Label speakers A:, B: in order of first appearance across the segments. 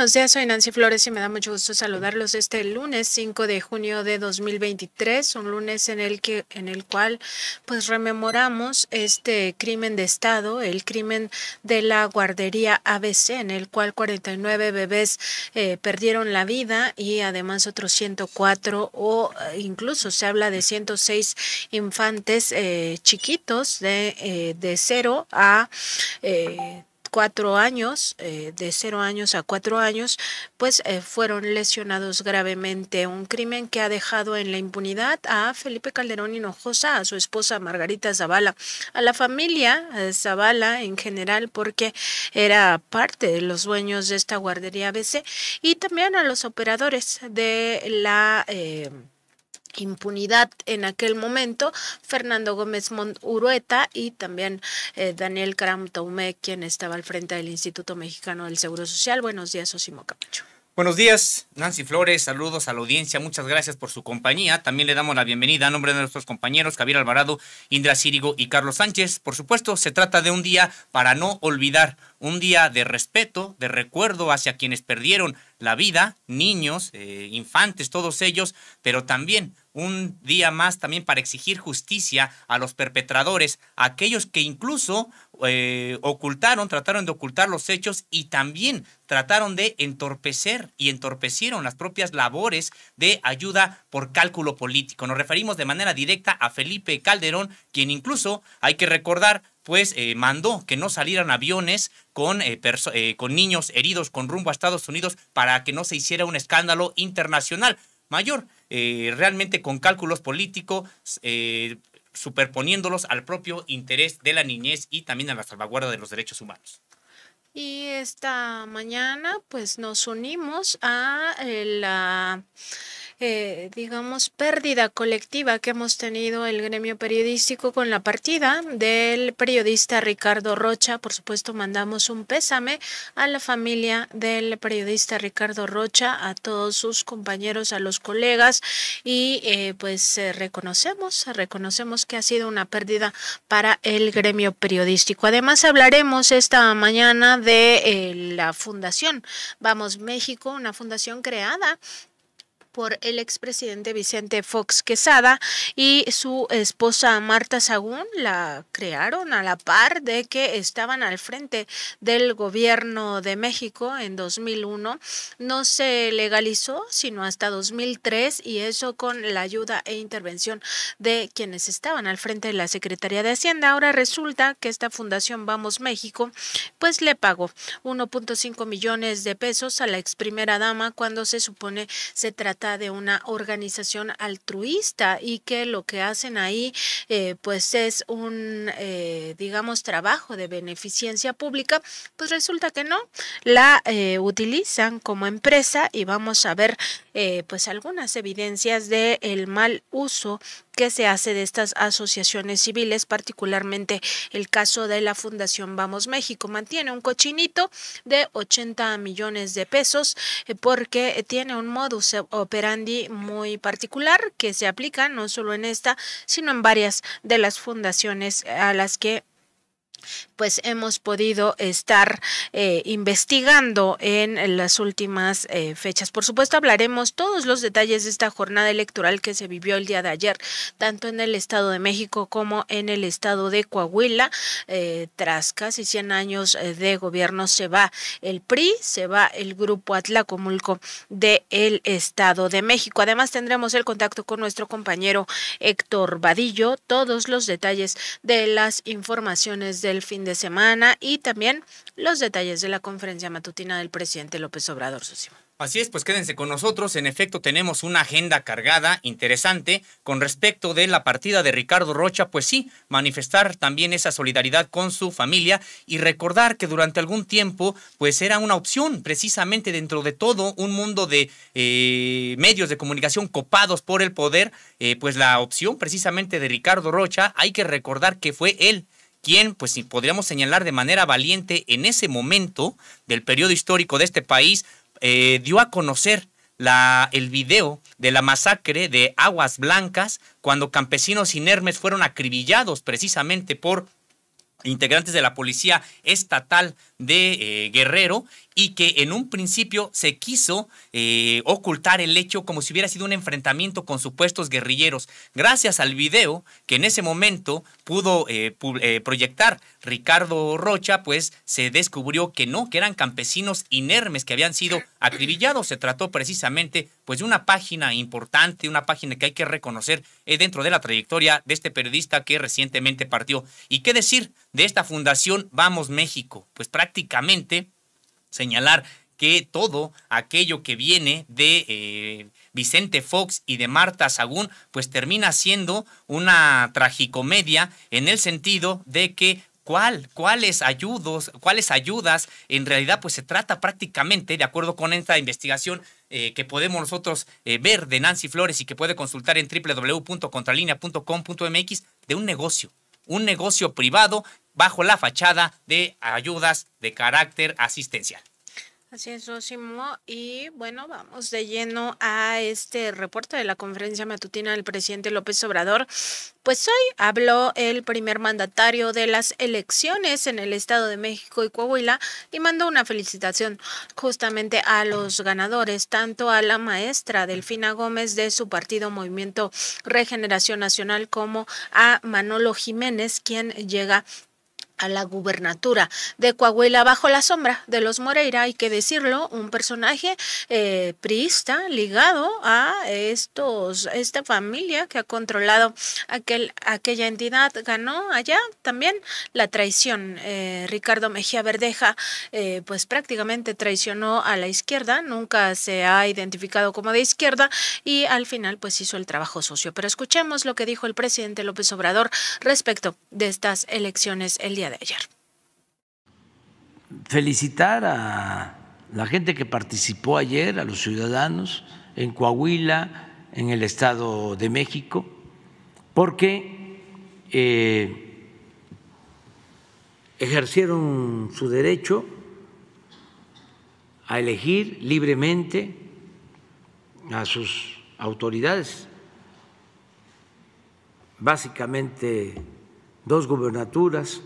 A: buenos días, soy Nancy Flores y me da mucho gusto saludarlos este lunes 5 de junio de 2023, un lunes en el que en el cual pues rememoramos este crimen de estado, el crimen de la guardería ABC en el cual 49 bebés eh, perdieron la vida y además otros 104 o eh, incluso se habla de 106 infantes eh, chiquitos de eh, de 0 a cuatro años, eh, de cero años a cuatro años, pues eh, fueron lesionados gravemente. Un crimen que ha dejado en la impunidad a Felipe Calderón Hinojosa, a su esposa Margarita Zavala, a la familia eh, Zavala en general, porque era parte de los dueños de esta guardería ABC, y también a los operadores de la impunidad en aquel momento, Fernando Gómez Urueta y también eh, Daniel Caram Taumé, quien estaba al frente del Instituto Mexicano del Seguro Social. Buenos días, Osimo Camacho.
B: Buenos días, Nancy Flores, saludos a la audiencia, muchas gracias por su compañía. También le damos la bienvenida a nombre de nuestros compañeros Javier Alvarado, Indra Círigo y Carlos Sánchez. Por supuesto, se trata de un día para no olvidar, un día de respeto, de recuerdo hacia quienes perdieron la vida, niños, eh, infantes, todos ellos, pero también un día más también para exigir justicia a los perpetradores, aquellos que incluso eh, ocultaron, trataron de ocultar los hechos y también trataron de entorpecer y entorpecieron las propias labores de ayuda por cálculo político. Nos referimos de manera directa a Felipe Calderón, quien incluso, hay que recordar, pues eh, mandó que no salieran aviones con, eh, con niños heridos con rumbo a Estados Unidos para que no se hiciera un escándalo internacional mayor, eh, realmente con cálculos políticos, eh, superponiéndolos al propio interés de la niñez y también a la salvaguarda de los derechos humanos.
A: Y esta mañana pues nos unimos a eh, la... Eh, digamos, pérdida colectiva que hemos tenido el gremio periodístico con la partida del periodista Ricardo Rocha. Por supuesto, mandamos un pésame a la familia del periodista Ricardo Rocha, a todos sus compañeros, a los colegas y eh, pues eh, reconocemos, reconocemos que ha sido una pérdida para el gremio periodístico. Además, hablaremos esta mañana de la Fundación Vamos México, una fundación creada por el expresidente Vicente Fox Quesada y su esposa Marta Sagún. La crearon a la par de que estaban al frente del gobierno de México en 2001. No se legalizó sino hasta 2003 y eso con la ayuda e intervención de quienes estaban al frente de la Secretaría de Hacienda. Ahora resulta que esta fundación Vamos México pues le pagó 1.5 millones de pesos a la ex primera dama cuando se supone se trata de una organización altruista y que lo que hacen ahí eh, pues es un, eh, digamos, trabajo de beneficencia pública, pues resulta que no, la eh, utilizan como empresa y vamos a ver pues algunas evidencias de el mal uso que se hace de estas asociaciones civiles, particularmente el caso de la Fundación Vamos México. Mantiene un cochinito de 80 millones de pesos eh, porque tiene un modus operandi muy particular que se aplica no solo en esta, sino en varias de las fundaciones a las que pues hemos podido estar eh, investigando en las últimas eh, fechas. Por supuesto, hablaremos todos los detalles de esta jornada electoral que se vivió el día de ayer, tanto en el Estado de México como en el Estado de Coahuila. Eh, tras casi 100 años de gobierno se va el PRI, se va el Grupo Atlacomulco del Estado de México. Además, tendremos el contacto con nuestro compañero Héctor Vadillo, todos los detalles de las informaciones de el fin de semana y también los detalles de la conferencia matutina del presidente
B: López Obrador Así es, pues quédense con nosotros. En efecto, tenemos una agenda cargada, interesante, con respecto de la partida de Ricardo Rocha, pues sí, manifestar también esa solidaridad con su familia y recordar que durante algún tiempo, pues era una opción, precisamente dentro de todo un mundo de eh, medios de comunicación copados por el poder, eh, pues la opción precisamente de Ricardo Rocha, hay que recordar que fue él quien, pues podríamos señalar de manera valiente en ese momento del periodo histórico de este país, eh, dio a conocer la, el video de la masacre de Aguas Blancas, cuando campesinos inermes fueron acribillados precisamente por integrantes de la policía estatal de eh, Guerrero y que en un principio se quiso eh, ocultar el hecho como si hubiera sido un enfrentamiento con supuestos guerrilleros. Gracias al video que en ese momento pudo eh, proyectar Ricardo Rocha, pues se descubrió que no, que eran campesinos inermes que habían sido acribillados. Se trató precisamente pues de una página importante, una página que hay que reconocer dentro de la trayectoria de este periodista que recientemente partió. ¿Y qué decir de esta fundación Vamos México? Pues prácticamente prácticamente señalar que todo aquello que viene de eh, Vicente Fox y de Marta Sagún, pues termina siendo una tragicomedia en el sentido de que cuál, cuáles ayudos, cuáles ayudas, en realidad pues se trata prácticamente, de acuerdo con esta investigación eh, que podemos nosotros eh, ver de Nancy Flores y que puede consultar en www.contralinea.com.mx, de un negocio un negocio privado bajo la fachada de ayudas de carácter asistencial.
A: Así es, Osimo. Y bueno, vamos de lleno a este reporte de la conferencia matutina del presidente López Obrador. Pues hoy habló el primer mandatario de las elecciones en el Estado de México y Coahuila y mandó una felicitación justamente a los ganadores, tanto a la maestra Delfina Gómez de su partido Movimiento Regeneración Nacional como a Manolo Jiménez, quien llega a la gubernatura de Coahuila bajo la sombra de los Moreira, hay que decirlo, un personaje eh, priista ligado a estos, esta familia que ha controlado aquel, aquella entidad, ganó allá también la traición. Eh, Ricardo Mejía Verdeja, eh, pues prácticamente traicionó a la izquierda, nunca se ha identificado como de izquierda y al final pues hizo el trabajo socio, Pero escuchemos lo que dijo el presidente López Obrador respecto de estas elecciones el día de ayer.
C: Felicitar a la gente que participó ayer, a los ciudadanos en Coahuila, en el Estado de México, porque eh, ejercieron su derecho a elegir libremente a sus autoridades, básicamente dos gubernaturas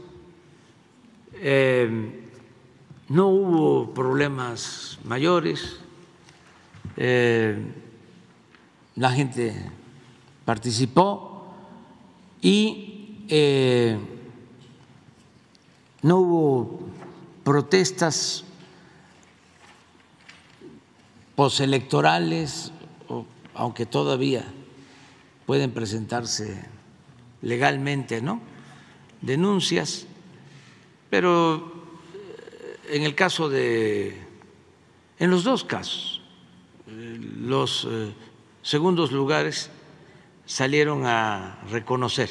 C: eh, no hubo problemas mayores, eh, la gente participó y eh, no hubo protestas postelectorales, aunque todavía pueden presentarse legalmente, ¿no? Denuncias pero eh, en el caso de, en los dos casos, eh, los eh, segundos lugares salieron a reconocer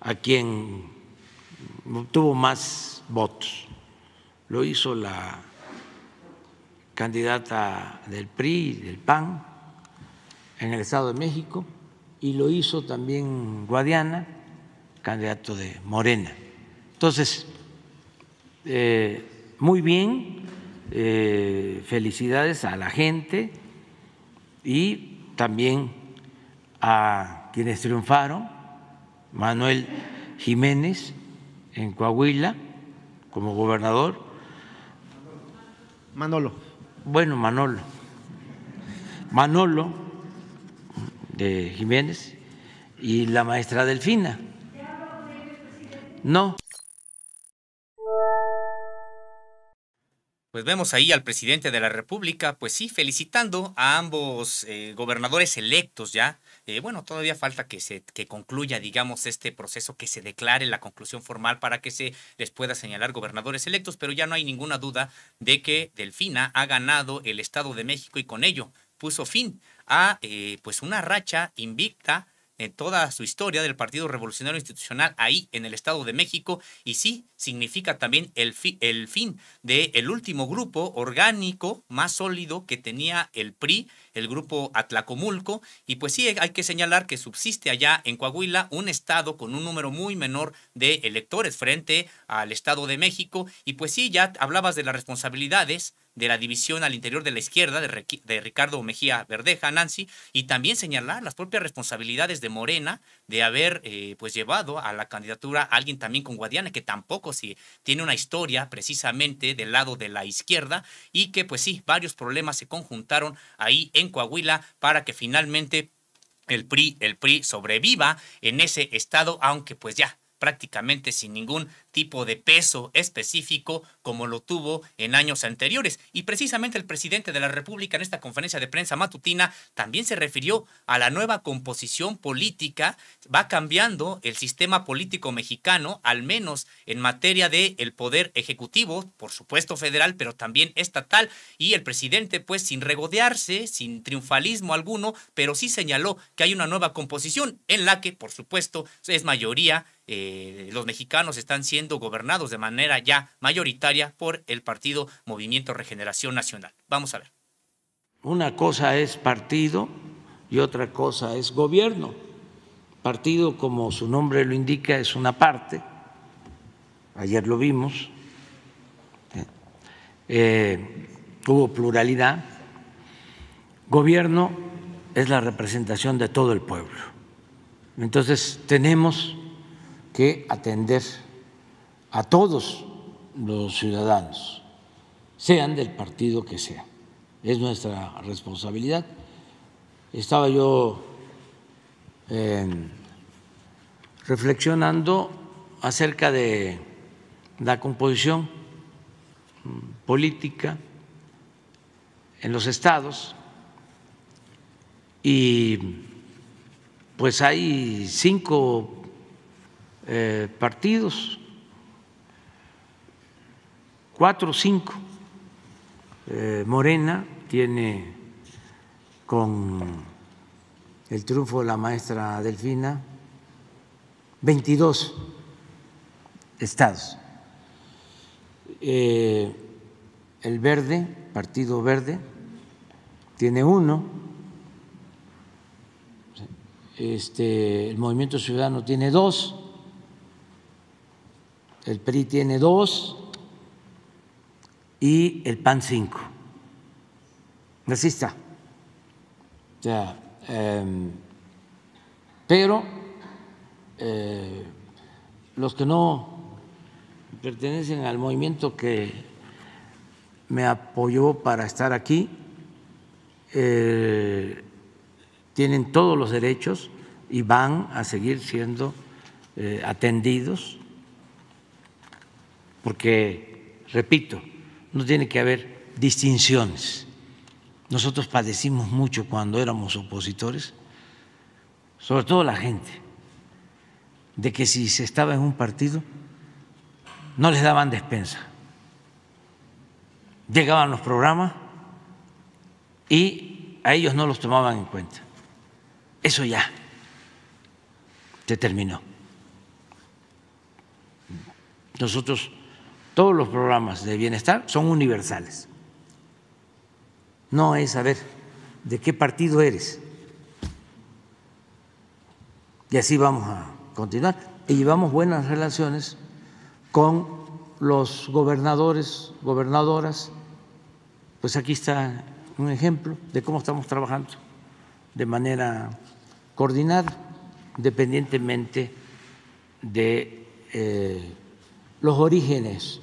C: a quien obtuvo más votos. Lo hizo la candidata del PRI, del PAN, en el Estado de México, y lo hizo también Guadiana candidato de Morena. Entonces, eh, muy bien, eh, felicidades a la gente y también a quienes triunfaron, Manuel Jiménez en Coahuila como gobernador. Manolo. Bueno, Manolo. Manolo de Jiménez y la maestra Delfina no.
B: Pues vemos ahí al presidente de la República, pues sí, felicitando a ambos eh, gobernadores electos ya. Eh, bueno, todavía falta que se concluya, digamos, este proceso, que se declare la conclusión formal para que se les pueda señalar gobernadores electos, pero ya no hay ninguna duda de que Delfina ha ganado el Estado de México y con ello puso fin a eh, pues una racha invicta en toda su historia del Partido Revolucionario Institucional ahí en el Estado de México y sí significa también el, el fin del el último grupo orgánico más sólido que tenía el PRI, el grupo Atlacomulco y pues sí hay que señalar que subsiste allá en Coahuila un estado con un número muy menor de electores frente al Estado de México y pues sí ya hablabas de las responsabilidades de la división al interior de la izquierda de, Ricardo Mejía Verdeja, Nancy, y también señalar las propias responsabilidades de Morena de haber eh, pues llevado a la candidatura a alguien también con Guadiana, que tampoco si tiene una historia precisamente del lado de la izquierda y que pues sí, varios problemas se conjuntaron ahí en Coahuila para que finalmente el PRI, el PRI sobreviva en ese estado, aunque pues ya prácticamente sin ningún tipo de peso específico como lo tuvo en años anteriores. Y precisamente el presidente de la República en esta conferencia de prensa matutina también se refirió a la nueva composición política. Va cambiando el sistema político mexicano, al menos en materia del el poder ejecutivo, por supuesto federal, pero también estatal. Y el presidente, pues sin regodearse, sin triunfalismo alguno, pero sí señaló que hay una nueva composición en la que, por supuesto, es mayoría eh, los mexicanos están siendo gobernados de manera ya mayoritaria por el partido Movimiento Regeneración Nacional. Vamos a ver.
C: Una cosa es partido y otra cosa es gobierno. Partido, como su nombre lo indica, es una parte. Ayer lo vimos. Eh, eh, hubo pluralidad. Gobierno es la representación de todo el pueblo. Entonces tenemos que atender a todos los ciudadanos, sean del partido que sea. Es nuestra responsabilidad. Estaba yo em, reflexionando acerca de la composición mm, política en los estados y pues hay cinco eh, partidos, cuatro o cinco. Eh, Morena tiene con el triunfo de la maestra Delfina 22 estados. Eh, el Verde, Partido Verde, tiene uno. Este, el Movimiento Ciudadano tiene dos el PRI tiene dos y el PAN cinco. Así está. Em, pero eh, los que no pertenecen al movimiento que me apoyó para estar aquí, eh, tienen todos los derechos y van a seguir siendo eh, atendidos porque, repito, no tiene que haber distinciones. Nosotros padecimos mucho cuando éramos opositores, sobre todo la gente, de que si se estaba en un partido no les daban despensa. Llegaban los programas y a ellos no los tomaban en cuenta. Eso ya se terminó. Nosotros todos los programas de bienestar son universales. No es saber de qué partido eres. Y así vamos a continuar. Y llevamos buenas relaciones con los gobernadores, gobernadoras. Pues aquí está un ejemplo de cómo estamos trabajando de manera coordinada, independientemente de eh, los orígenes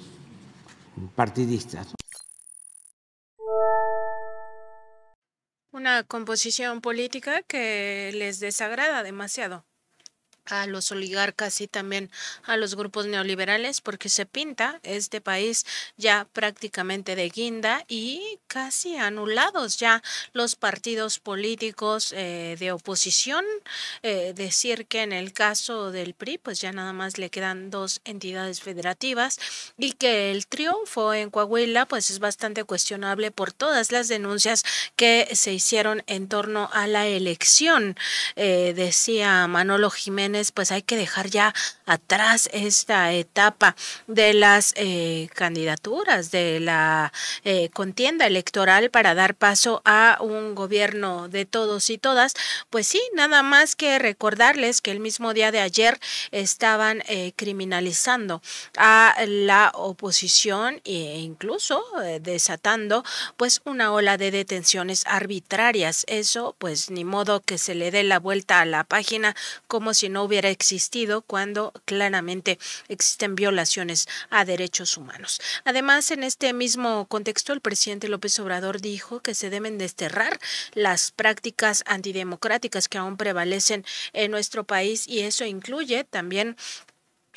C: partidistas.
A: Una composición política que les desagrada demasiado a los oligarcas y también a los grupos neoliberales porque se pinta este país ya prácticamente de guinda y casi anulados ya los partidos políticos eh, de oposición. Eh, decir que en el caso del PRI pues ya nada más le quedan dos entidades federativas y que el triunfo en Coahuila pues es bastante cuestionable por todas las denuncias que se hicieron en torno a la elección. Eh, decía Manolo Jiménez pues hay que dejar ya atrás esta etapa de las eh, candidaturas, de la eh, contienda electoral para dar paso a un gobierno de todos y todas. Pues sí, nada más que recordarles que el mismo día de ayer estaban eh, criminalizando a la oposición e incluso desatando pues una ola de detenciones arbitrarias. Eso pues ni modo que se le dé la vuelta a la página como si no hubiera existido cuando claramente existen violaciones a derechos humanos. Además, en este mismo contexto, el presidente López Obrador dijo que se deben desterrar las prácticas antidemocráticas que aún prevalecen en nuestro país y eso incluye también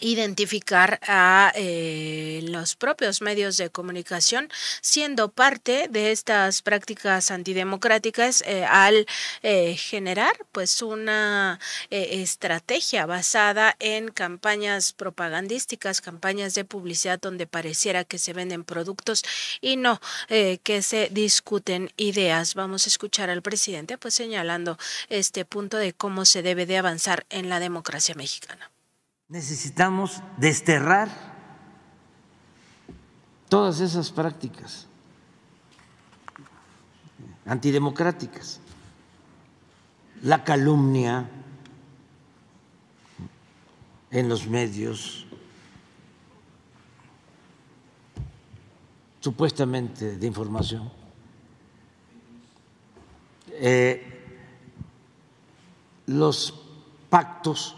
A: identificar a eh, los propios medios de comunicación siendo parte de estas prácticas antidemocráticas eh, al eh, generar pues una estrategia basada en campañas propagandísticas, campañas de publicidad donde pareciera que se venden productos y no que se discuten ideas. Vamos a escuchar al presidente pues señalando este punto de cómo se debe de avanzar en la democracia mexicana
C: necesitamos desterrar todas esas prácticas antidemocráticas, la calumnia en los medios, supuestamente de información. Eh, los pactos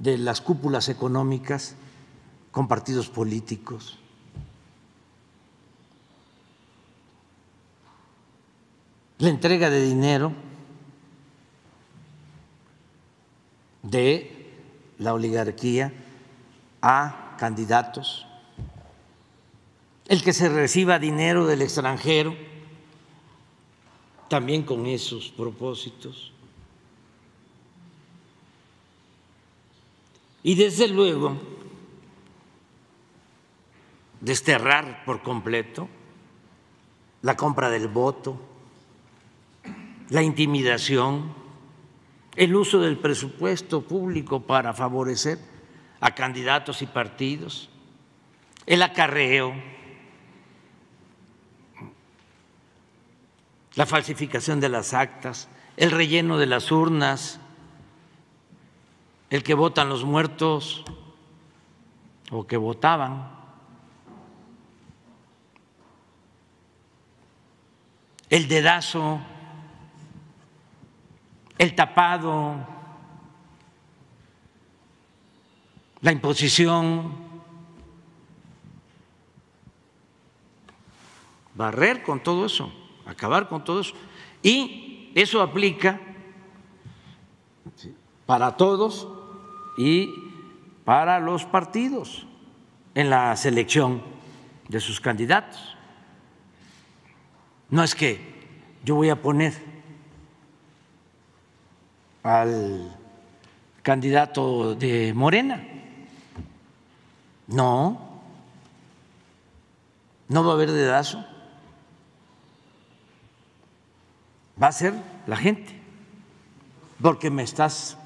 C: de las cúpulas económicas con partidos políticos. La entrega de dinero de la oligarquía a candidatos, el que se reciba dinero del extranjero, también con esos propósitos. Y desde luego, desterrar por completo la compra del voto, la intimidación, el uso del presupuesto público para favorecer a candidatos y partidos, el acarreo, la falsificación de las actas, el relleno de las urnas, el que votan los muertos o que votaban. El dedazo, el tapado, la imposición, barrer con todo eso, acabar con todo eso. Y eso aplica para todos y para los partidos en la selección de sus candidatos. No es que yo voy a poner al candidato de Morena. No, no va a haber dedazo. Va a ser la gente, porque me estás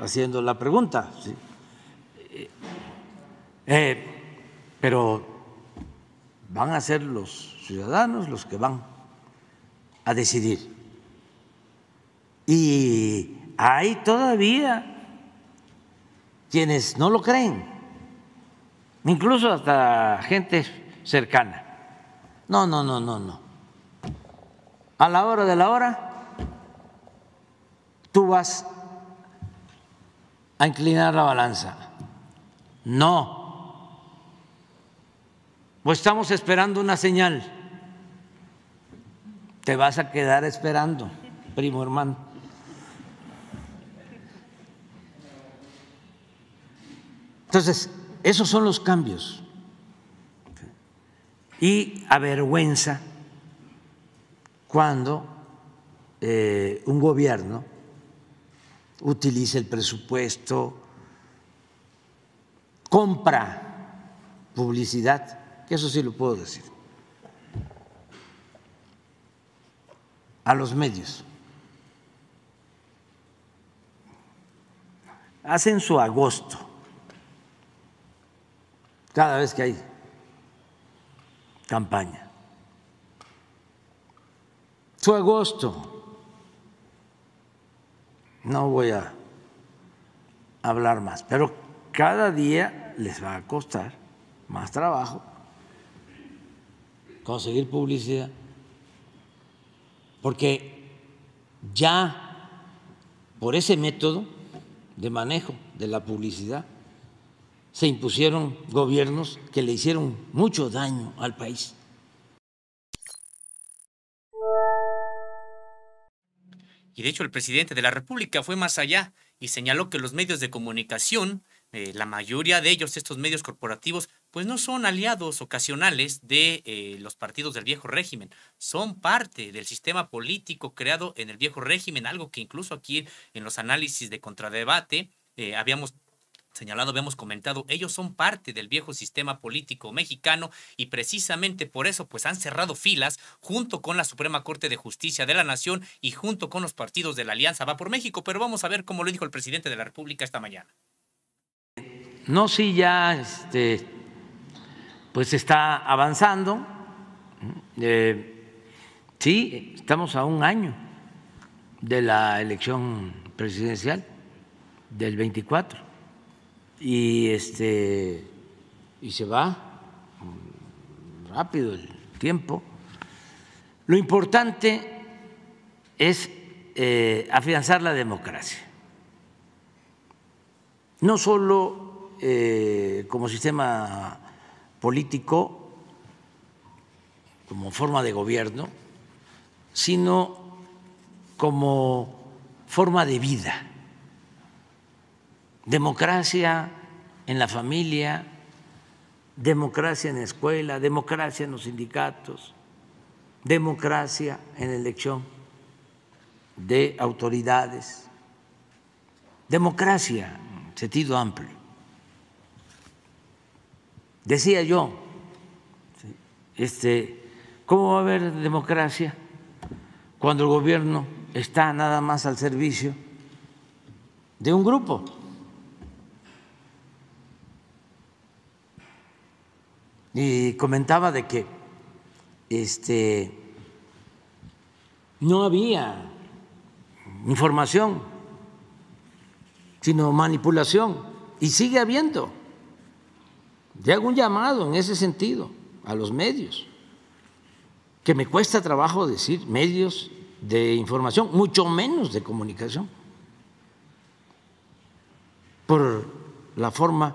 C: haciendo la pregunta. Eh, eh, pero van a ser los ciudadanos los que van a decidir. Y hay todavía quienes no lo creen, incluso hasta gente cercana. No, no, no, no, no. A la hora de la hora, tú vas a inclinar la balanza. No. O estamos esperando una señal. Te vas a quedar esperando, primo hermano. Entonces, esos son los cambios. Y avergüenza cuando eh, un gobierno utiliza el presupuesto, compra publicidad, que eso sí lo puedo decir, a los medios. Hacen su agosto cada vez que hay campaña. Su agosto no voy a hablar más, pero cada día les va a costar más trabajo conseguir publicidad, porque ya por ese método de manejo de la publicidad se impusieron gobiernos que le hicieron mucho daño al país.
B: Y de hecho el presidente de la República fue más allá y señaló que los medios de comunicación, eh, la mayoría de ellos, estos medios corporativos, pues no son aliados ocasionales de eh, los partidos del viejo régimen, son parte del sistema político creado en el viejo régimen, algo que incluso aquí en los análisis de contradebate eh, habíamos señalado, habíamos comentado, ellos son parte del viejo sistema político mexicano y precisamente por eso pues han cerrado filas junto con la Suprema Corte de Justicia de la Nación y junto con los partidos de la Alianza Va por México, pero vamos a ver cómo lo dijo el presidente de la República esta mañana.
C: No, sí, ya este, pues está avanzando. Eh, sí, estamos a un año de la elección presidencial del 24 y este y se va rápido el tiempo. Lo importante es eh, afianzar la democracia, no solo eh, como sistema político, como forma de gobierno, sino como forma de vida democracia en la familia, democracia en la escuela, democracia en los sindicatos, democracia en la elección de autoridades, democracia en sentido amplio. Decía yo, este, ¿cómo va a haber democracia cuando el gobierno está nada más al servicio de un grupo? Y comentaba de que este, no había información, sino manipulación. Y sigue habiendo. Le hago un llamado en ese sentido a los medios, que me cuesta trabajo decir medios de información, mucho menos de comunicación, por la forma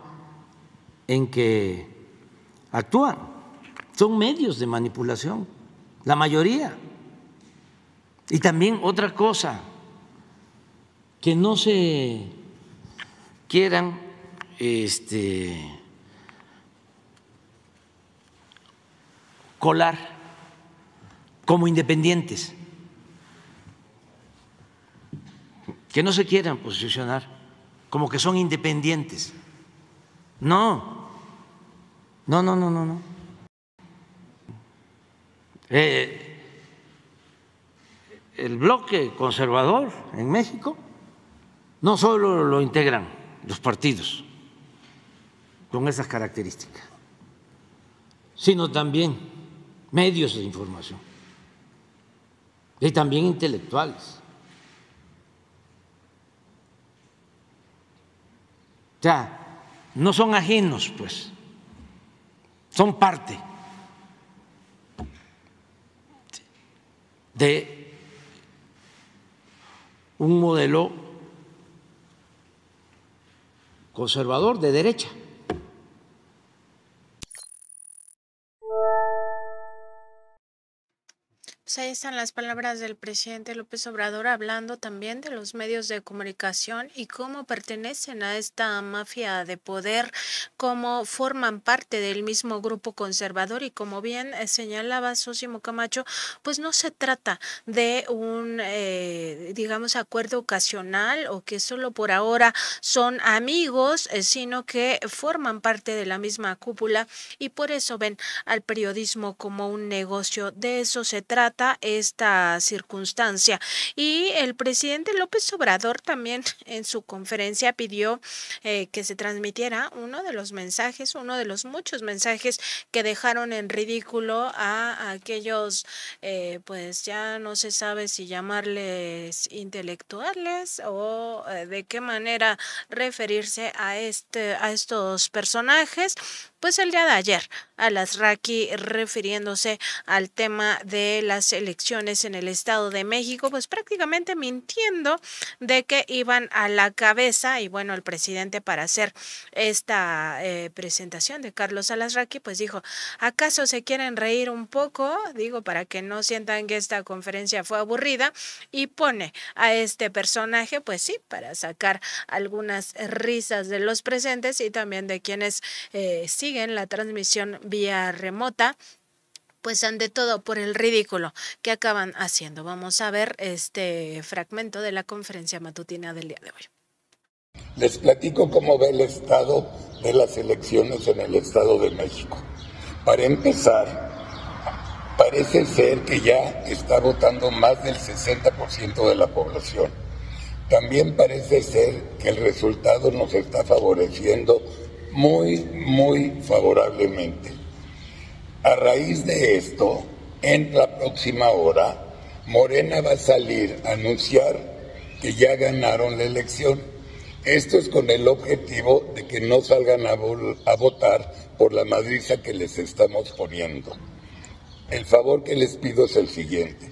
C: en que actúan. Son medios de manipulación, la mayoría. Y también otra cosa, que no se quieran este, colar como independientes, que no se quieran posicionar como que son independientes. No, no, no, no, no, no. Eh, el bloque conservador en México no solo lo integran los partidos con esas características, sino también medios de información y también intelectuales. O sea, no son ajenos, pues son parte de un modelo conservador de derecha
A: ahí están las palabras del presidente López Obrador hablando también de los medios de comunicación y cómo pertenecen a esta mafia de poder, cómo forman parte del mismo grupo conservador y como bien eh, señalaba Sosimo Camacho, pues no se trata de un, eh, digamos, acuerdo ocasional o que solo por ahora son amigos, eh, sino que forman parte de la misma cúpula y por eso ven al periodismo como un negocio. De eso se trata esta circunstancia. Y el presidente López Obrador también en su conferencia pidió eh, que se transmitiera uno de los mensajes, uno de los muchos mensajes que dejaron en ridículo a aquellos, eh, pues ya no se sabe si llamarles intelectuales o eh, de qué manera referirse a, este, a estos personajes pues el día de ayer. Alasraqui refiriéndose al tema de las elecciones en el Estado de México, pues prácticamente mintiendo de que iban a la cabeza y bueno, el presidente para hacer esta eh, presentación de Carlos Alasraqui, pues dijo, ¿acaso se quieren reír un poco? Digo, para que no sientan que esta conferencia fue aburrida y pone a este personaje, pues sí, para sacar algunas risas de los presentes y también de quienes eh, siguen en la transmisión vía remota pues ante todo por el ridículo que acaban haciendo. Vamos a ver este fragmento de la conferencia matutina del día de hoy.
D: Les platico cómo ve el estado de las elecciones en el Estado de México. Para empezar, parece ser que ya está votando más del 60% de la población. También parece ser que el resultado nos está favoreciendo muy, muy favorablemente. A raíz de esto, en la próxima hora, Morena va a salir a anunciar que ya ganaron la elección. Esto es con el objetivo de que no salgan a, votar por la madriza que les estamos poniendo. El favor que les pido es el siguiente.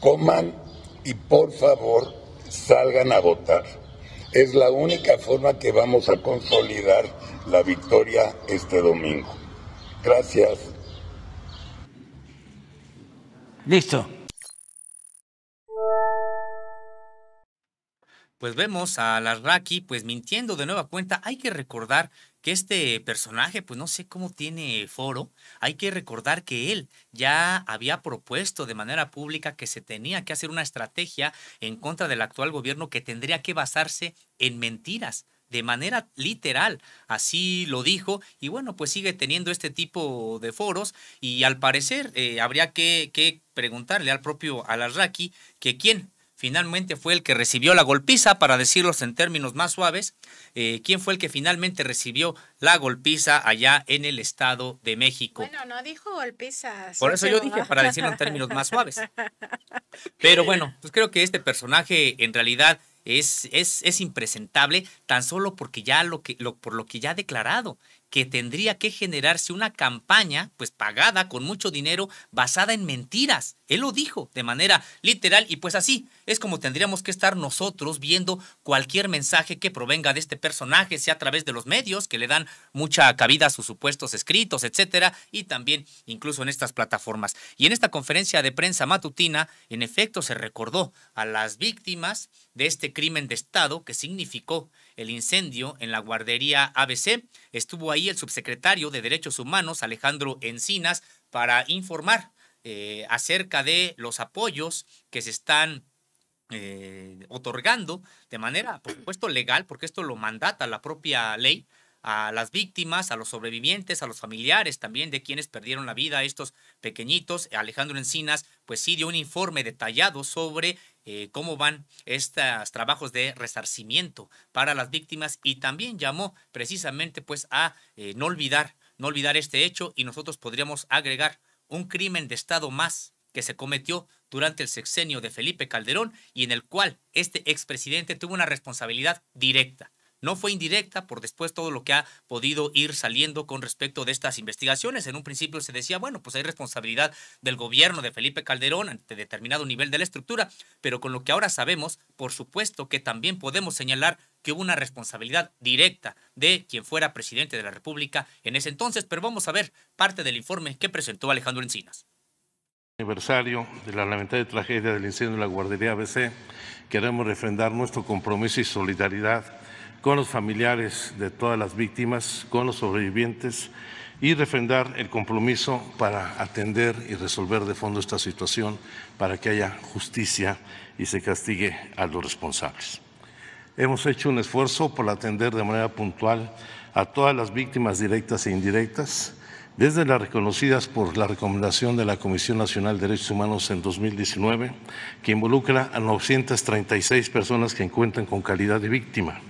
D: Coman y por favor salgan a votar. Es la única forma que vamos a consolidar la victoria este domingo. Gracias.
C: Listo.
B: Pues vemos a Larraki, pues mintiendo de nueva cuenta. Hay que recordar que este personaje, pues no sé cómo tiene foro. Hay que recordar que él ya había propuesto de manera pública que se tenía que hacer una estrategia en contra del actual gobierno que tendría que basarse en mentiras de manera literal. Así lo dijo y bueno, pues sigue teniendo este tipo de foros y al parecer eh, habría que, preguntarle al propio Alarraqui que quién finalmente fue el que recibió la golpiza, para decirlos en términos más suaves, eh, quién fue el que finalmente recibió la golpiza allá en el Estado de México. Bueno,
A: no dijo golpiza. Por eso yo dije, para decirlo en términos más suaves.
B: Pero bueno, pues creo que este personaje en realidad es, es, es impresentable tan solo porque ya lo que, lo, por lo que ya ha declarado que tendría que generarse una campaña, pues pagada con mucho dinero, basada en mentiras. Él lo dijo de manera literal y pues así es como tendríamos que estar nosotros viendo cualquier mensaje que provenga de este personaje, sea a través de los medios que le dan mucha cabida a sus supuestos escritos, etcétera, y también incluso en estas plataformas. Y en esta conferencia de prensa matutina, en efecto, se recordó a las víctimas de este crimen de Estado que significó el incendio en la guardería ABC. Estuvo ahí el subsecretario de Derechos Humanos, Alejandro Encinas, para informar eh, acerca de los apoyos que se están eh, otorgando de manera, por supuesto, legal, porque esto lo mandata la propia ley a las víctimas, a los sobrevivientes, a los familiares también de quienes perdieron la vida, estos pequeñitos. Alejandro Encinas, pues sí dio un informe detallado sobre eh, cómo van estos trabajos de resarcimiento para las víctimas y también llamó precisamente pues a eh, no olvidar, no olvidar este hecho y nosotros podríamos agregar un crimen de Estado más que se cometió durante el sexenio de Felipe Calderón y en el cual este expresidente tuvo una responsabilidad directa no fue indirecta por después todo lo que ha podido ir saliendo con respecto de estas investigaciones. En un principio se decía, bueno, pues hay responsabilidad del gobierno de Felipe Calderón ante determinado nivel de la estructura, pero con lo que ahora sabemos, por supuesto que también podemos señalar que hubo una responsabilidad directa de quien fuera presidente de la República en ese entonces, pero vamos a ver parte del informe que presentó Alejandro Encinas.
E: Aniversario de la lamentable tragedia del incendio en la guardería ABC, queremos refrendar nuestro compromiso y solidaridad con los familiares de todas las víctimas, con los sobrevivientes y refrendar el compromiso para atender y resolver de fondo esta situación para que haya justicia y se castigue a los responsables. Hemos hecho un esfuerzo por atender de manera puntual a todas las víctimas directas e indirectas, desde las reconocidas por la recomendación de la Comisión Nacional de Derechos Humanos en 2019, que involucra a 936 personas que encuentran con calidad de víctima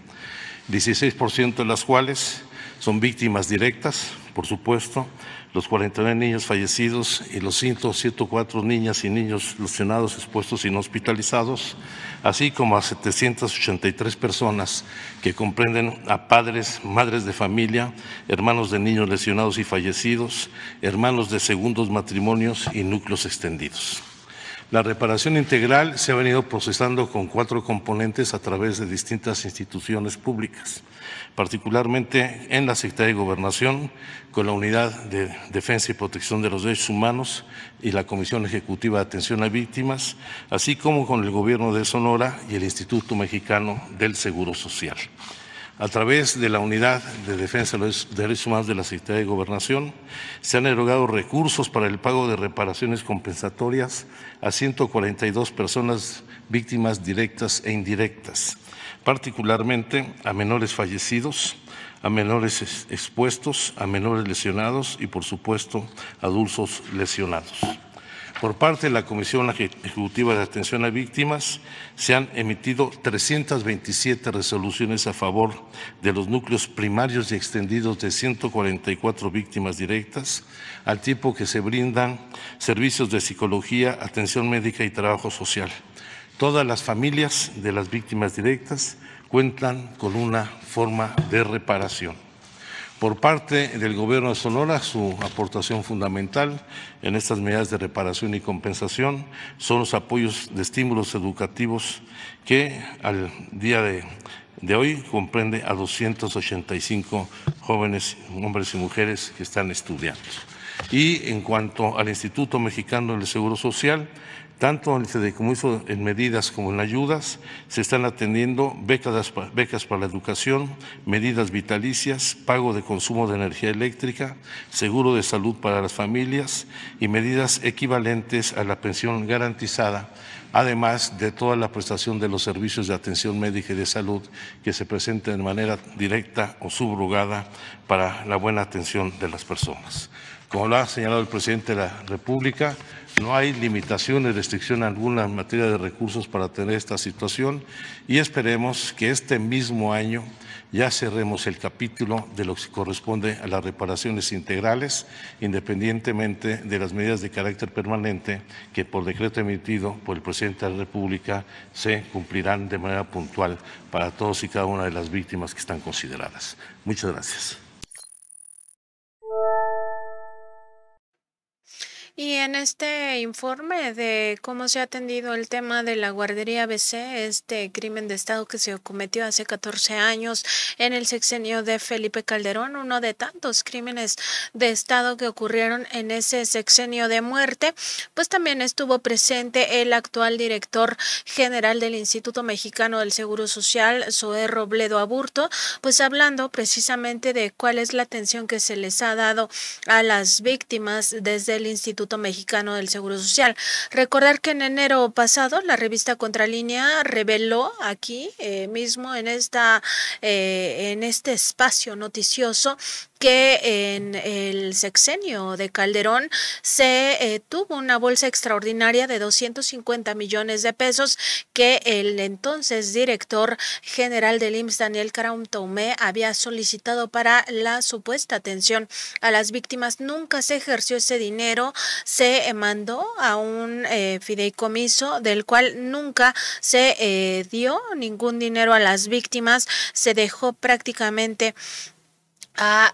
E: 16% de las cuales son víctimas directas, por supuesto, los 49 niños fallecidos y los 104 niñas y niños lesionados, expuestos y no hospitalizados, así como a 783 personas que comprenden a padres, madres de familia, hermanos de niños lesionados y fallecidos, hermanos de segundos matrimonios y núcleos extendidos. La reparación integral se ha venido procesando con cuatro componentes a través de distintas instituciones públicas, particularmente en la Secretaría de Gobernación, con la Unidad de Defensa y Protección de los Derechos Humanos y la Comisión Ejecutiva de Atención a Víctimas, así como con el Gobierno de Sonora y el Instituto Mexicano del Seguro Social. A través de la Unidad de Defensa de los Derechos Humanos de la Secretaría de Gobernación, se han erogado recursos para el pago de reparaciones compensatorias a 142 personas víctimas directas e indirectas, particularmente a menores fallecidos, a menores expuestos, a menores lesionados y, por supuesto, a adultos lesionados. Por parte de la Comisión Ejecutiva de Atención a Víctimas, se han emitido 327 resoluciones a favor de los núcleos primarios y extendidos de 144 víctimas directas, al tiempo que se brindan servicios de psicología, atención médica y trabajo social. Todas las familias de las víctimas directas cuentan con una forma de reparación por parte del Gobierno de Sonora, su aportación fundamental en estas medidas de reparación y compensación son los apoyos de estímulos educativos que al día de, hoy comprende a 285 jóvenes, hombres y mujeres que están estudiando. Y en cuanto al Instituto Mexicano del Seguro Social, tanto en en medidas como en ayudas se están atendiendo becas, becas para la educación, medidas vitalicias, pago de consumo de energía eléctrica, seguro de salud para las familias y medidas equivalentes a la pensión garantizada, además de toda la prestación de los servicios de atención médica y de salud que se presenten de manera directa o subrogada para la buena atención de las personas. Como lo ha señalado el presidente de la República, no hay limitación ni restricción alguna en materia de recursos para tener esta situación y esperemos que este mismo año ya cerremos el capítulo de lo que corresponde a las reparaciones integrales, independientemente de las medidas de carácter permanente que por decreto emitido por el presidente de la República se cumplirán de manera puntual para todos y cada una de las víctimas que están consideradas. Muchas gracias.
A: Y en este informe de cómo se ha atendido el tema de la guardería BC, este crimen de Estado que se cometió hace 14 años en el sexenio de Felipe Calderón, uno de tantos crímenes de Estado que ocurrieron en ese sexenio de muerte, pues también estuvo presente el actual director general del Instituto Mexicano del Seguro Social, Zoé Robledo Aburto, pues hablando precisamente de cuál es la atención que se les ha dado a las víctimas desde el Instituto Mexicano del Seguro Social. Recordar que en enero pasado la revista Contralínea reveló aquí eh, mismo en, esta, eh, en este espacio noticioso que en el sexenio de Calderón se eh, tuvo una bolsa extraordinaria de 250 millones de pesos que el entonces director general del IMSS, Daniel Caraum Tomé, había solicitado para la supuesta atención a las víctimas. Nunca se ejerció ese dinero, se mandó a un eh, fideicomiso del cual nunca se eh, dio ningún dinero a las víctimas, se dejó prácticamente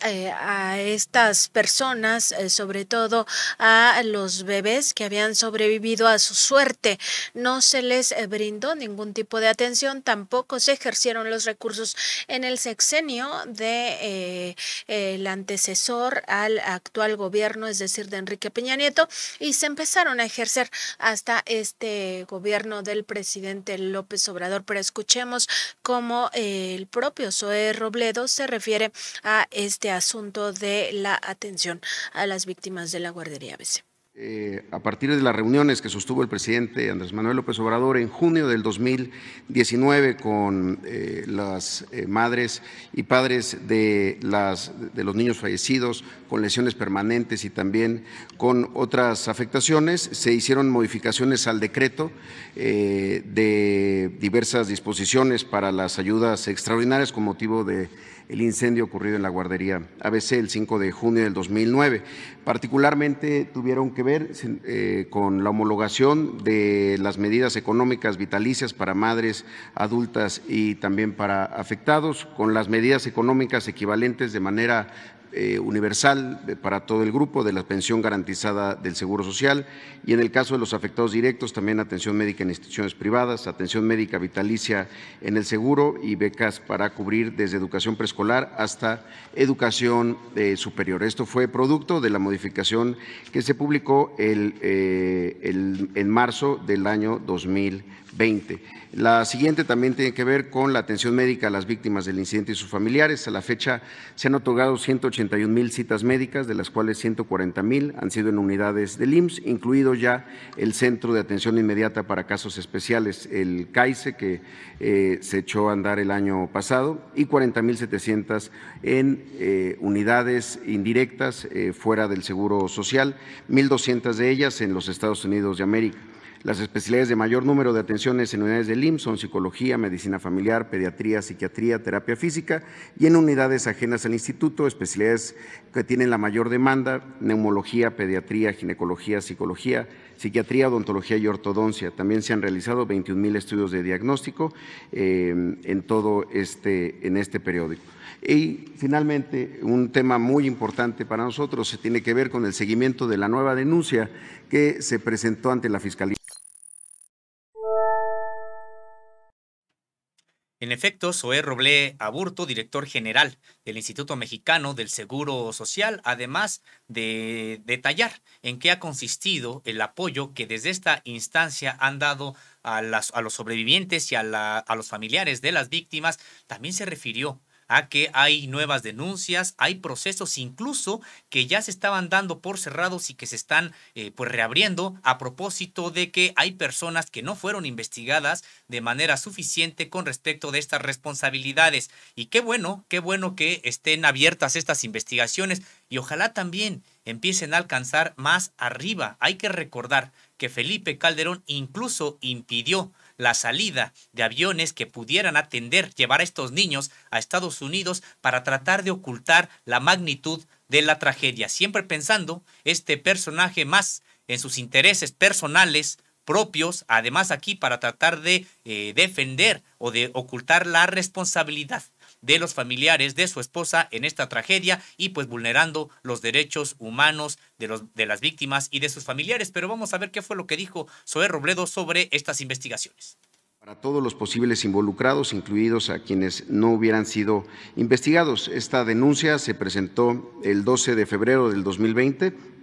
A: eh, a, estas personas, eh, sobre todo a los bebés que habían sobrevivido a su suerte. No se les eh, brindó ningún tipo de atención, tampoco se ejercieron los recursos en el sexenio de el antecesor al actual gobierno, es decir, de Enrique Peña Nieto, y se empezaron a ejercer hasta este gobierno del presidente López Obrador. Pero escuchemos cómo el propio Zoe Robledo se refiere a este asunto de la atención a las víctimas de la guardería ABC.
F: Eh, a partir de las reuniones que sostuvo el presidente Andrés Manuel López Obrador en junio del 2019 con eh, las eh, madres y padres de, las, de los niños fallecidos con lesiones permanentes y también con otras afectaciones, se hicieron modificaciones al decreto de diversas disposiciones para las ayudas extraordinarias con motivo de el incendio ocurrido en la guardería ABC el 5 de junio del 2009. Particularmente tuvieron que ver eh, con la homologación de las medidas económicas vitalicias para madres adultas y también para afectados, con las medidas económicas equivalentes de manera eh, universal eh, para todo el grupo, de la pensión garantizada del Seguro Social y en el caso de los afectados directos también atención médica en instituciones privadas, atención médica vitalicia en el seguro y becas para cubrir desde educación preescolar hasta educación eh, superior. Esto fue producto de la modificación que se publicó el, en marzo del año 2020. La siguiente también tiene que ver con la atención médica a las víctimas del incidente y sus familiares. A la fecha se han otorgado 181 mil citas médicas, de las cuales 140 mil han sido en unidades del IMSS, incluido ya el Centro de Atención Inmediata para Casos Especiales, el CAICE, que eh, se echó a andar el año pasado, y 40 mil en eh, unidades indirectas eh, fuera del Seguro Social, 1.200 de ellas en los Estados Unidos de América. Las especialidades de mayor número de atenciones en unidades del IMSS son psicología, medicina familiar, pediatría, psiquiatría, terapia física y en unidades ajenas al instituto, especialidades que tienen la mayor demanda, neumología, pediatría, ginecología, psicología, psiquiatría, odontología y ortodoncia. También se han realizado 21 mil estudios de diagnóstico eh, en todo este, en este periódico. Y finalmente, un tema muy importante para nosotros se tiene que ver con el seguimiento de la nueva denuncia que se presentó ante la Fiscalía.
B: En efecto, Zoé Roble Aburto, director general del Instituto Mexicano del Seguro Social, además de detallar en qué ha consistido el apoyo que desde esta instancia han dado a, los sobrevivientes y a, a los familiares de las víctimas, también se refirió a que hay nuevas denuncias, hay procesos incluso que ya se estaban dando por cerrados y que se están eh, pues reabriendo a propósito de que hay personas que no fueron investigadas de manera suficiente con respecto de estas responsabilidades. Y qué bueno, qué bueno que estén abiertas estas investigaciones y ojalá también empiecen a alcanzar más arriba. Hay que recordar que Felipe Calderón incluso impidió la salida de aviones que pudieran atender, llevar a estos niños a Estados Unidos para tratar de ocultar la magnitud de la tragedia, siempre pensando este personaje más en sus intereses personales propios, además aquí para tratar de eh, defender o de ocultar la responsabilidad de los familiares de su esposa en esta tragedia y pues vulnerando los derechos humanos de, los, de las víctimas y de sus familiares. Pero vamos a ver qué fue lo que dijo Zoé Robledo sobre estas investigaciones.
F: Para todos los posibles involucrados, incluidos a quienes no hubieran sido investigados, esta denuncia se presentó el 12 de febrero del 2020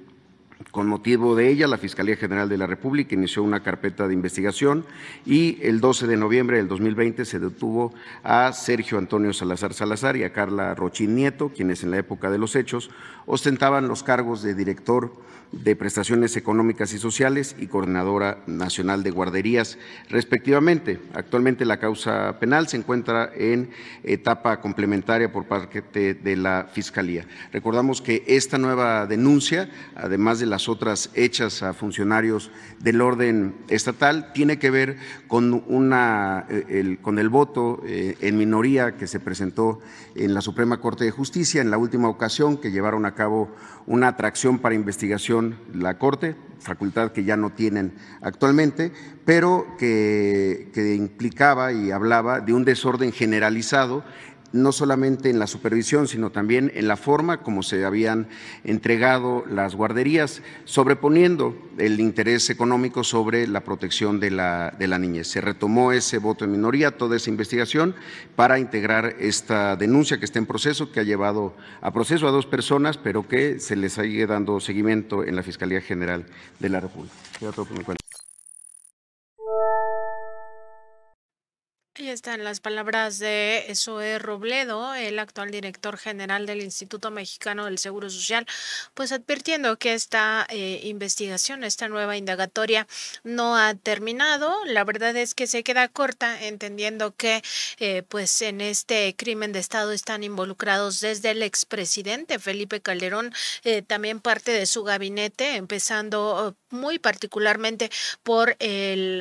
F: con motivo de ella, la Fiscalía General de la República inició una carpeta de investigación y el 12 de noviembre del 2020 se detuvo a Sergio Antonio Salazar Salazar y a Carla Rochin Nieto, quienes en la época de los hechos ostentaban los cargos de director de Prestaciones Económicas y Sociales y Coordinadora Nacional de Guarderías, respectivamente. Actualmente la causa penal se encuentra en etapa complementaria por parte de la Fiscalía. Recordamos que esta nueva denuncia, además de las otras hechas a funcionarios del orden estatal, tiene que ver con, una, eh, con el voto eh, en minoría que se presentó en la Suprema Corte de Justicia en la última ocasión que llevaron a cabo una atracción para investigación la Corte, facultad que ya no tienen actualmente, pero que, que implicaba y hablaba de un desorden generalizado no solamente en la supervisión, sino también en la forma como se habían entregado las guarderías, sobreponiendo el interés económico sobre la protección de la, de la niñez. Se retomó ese voto en minoría, toda esa investigación, para integrar esta denuncia que está en proceso, que ha llevado a proceso a dos personas, pero que se les sigue dando seguimiento en la Fiscalía General de la República.
A: Ahí están las palabras de Zoe Robledo, el actual director general del Instituto Mexicano del Seguro Social, pues advirtiendo que esta eh, investigación, esta nueva indagatoria no ha terminado. La verdad es que se queda corta, entendiendo que eh, pues en este crimen de Estado están involucrados desde el expresidente Felipe Calderón, eh, también parte de su gabinete, empezando oh, muy particularmente por el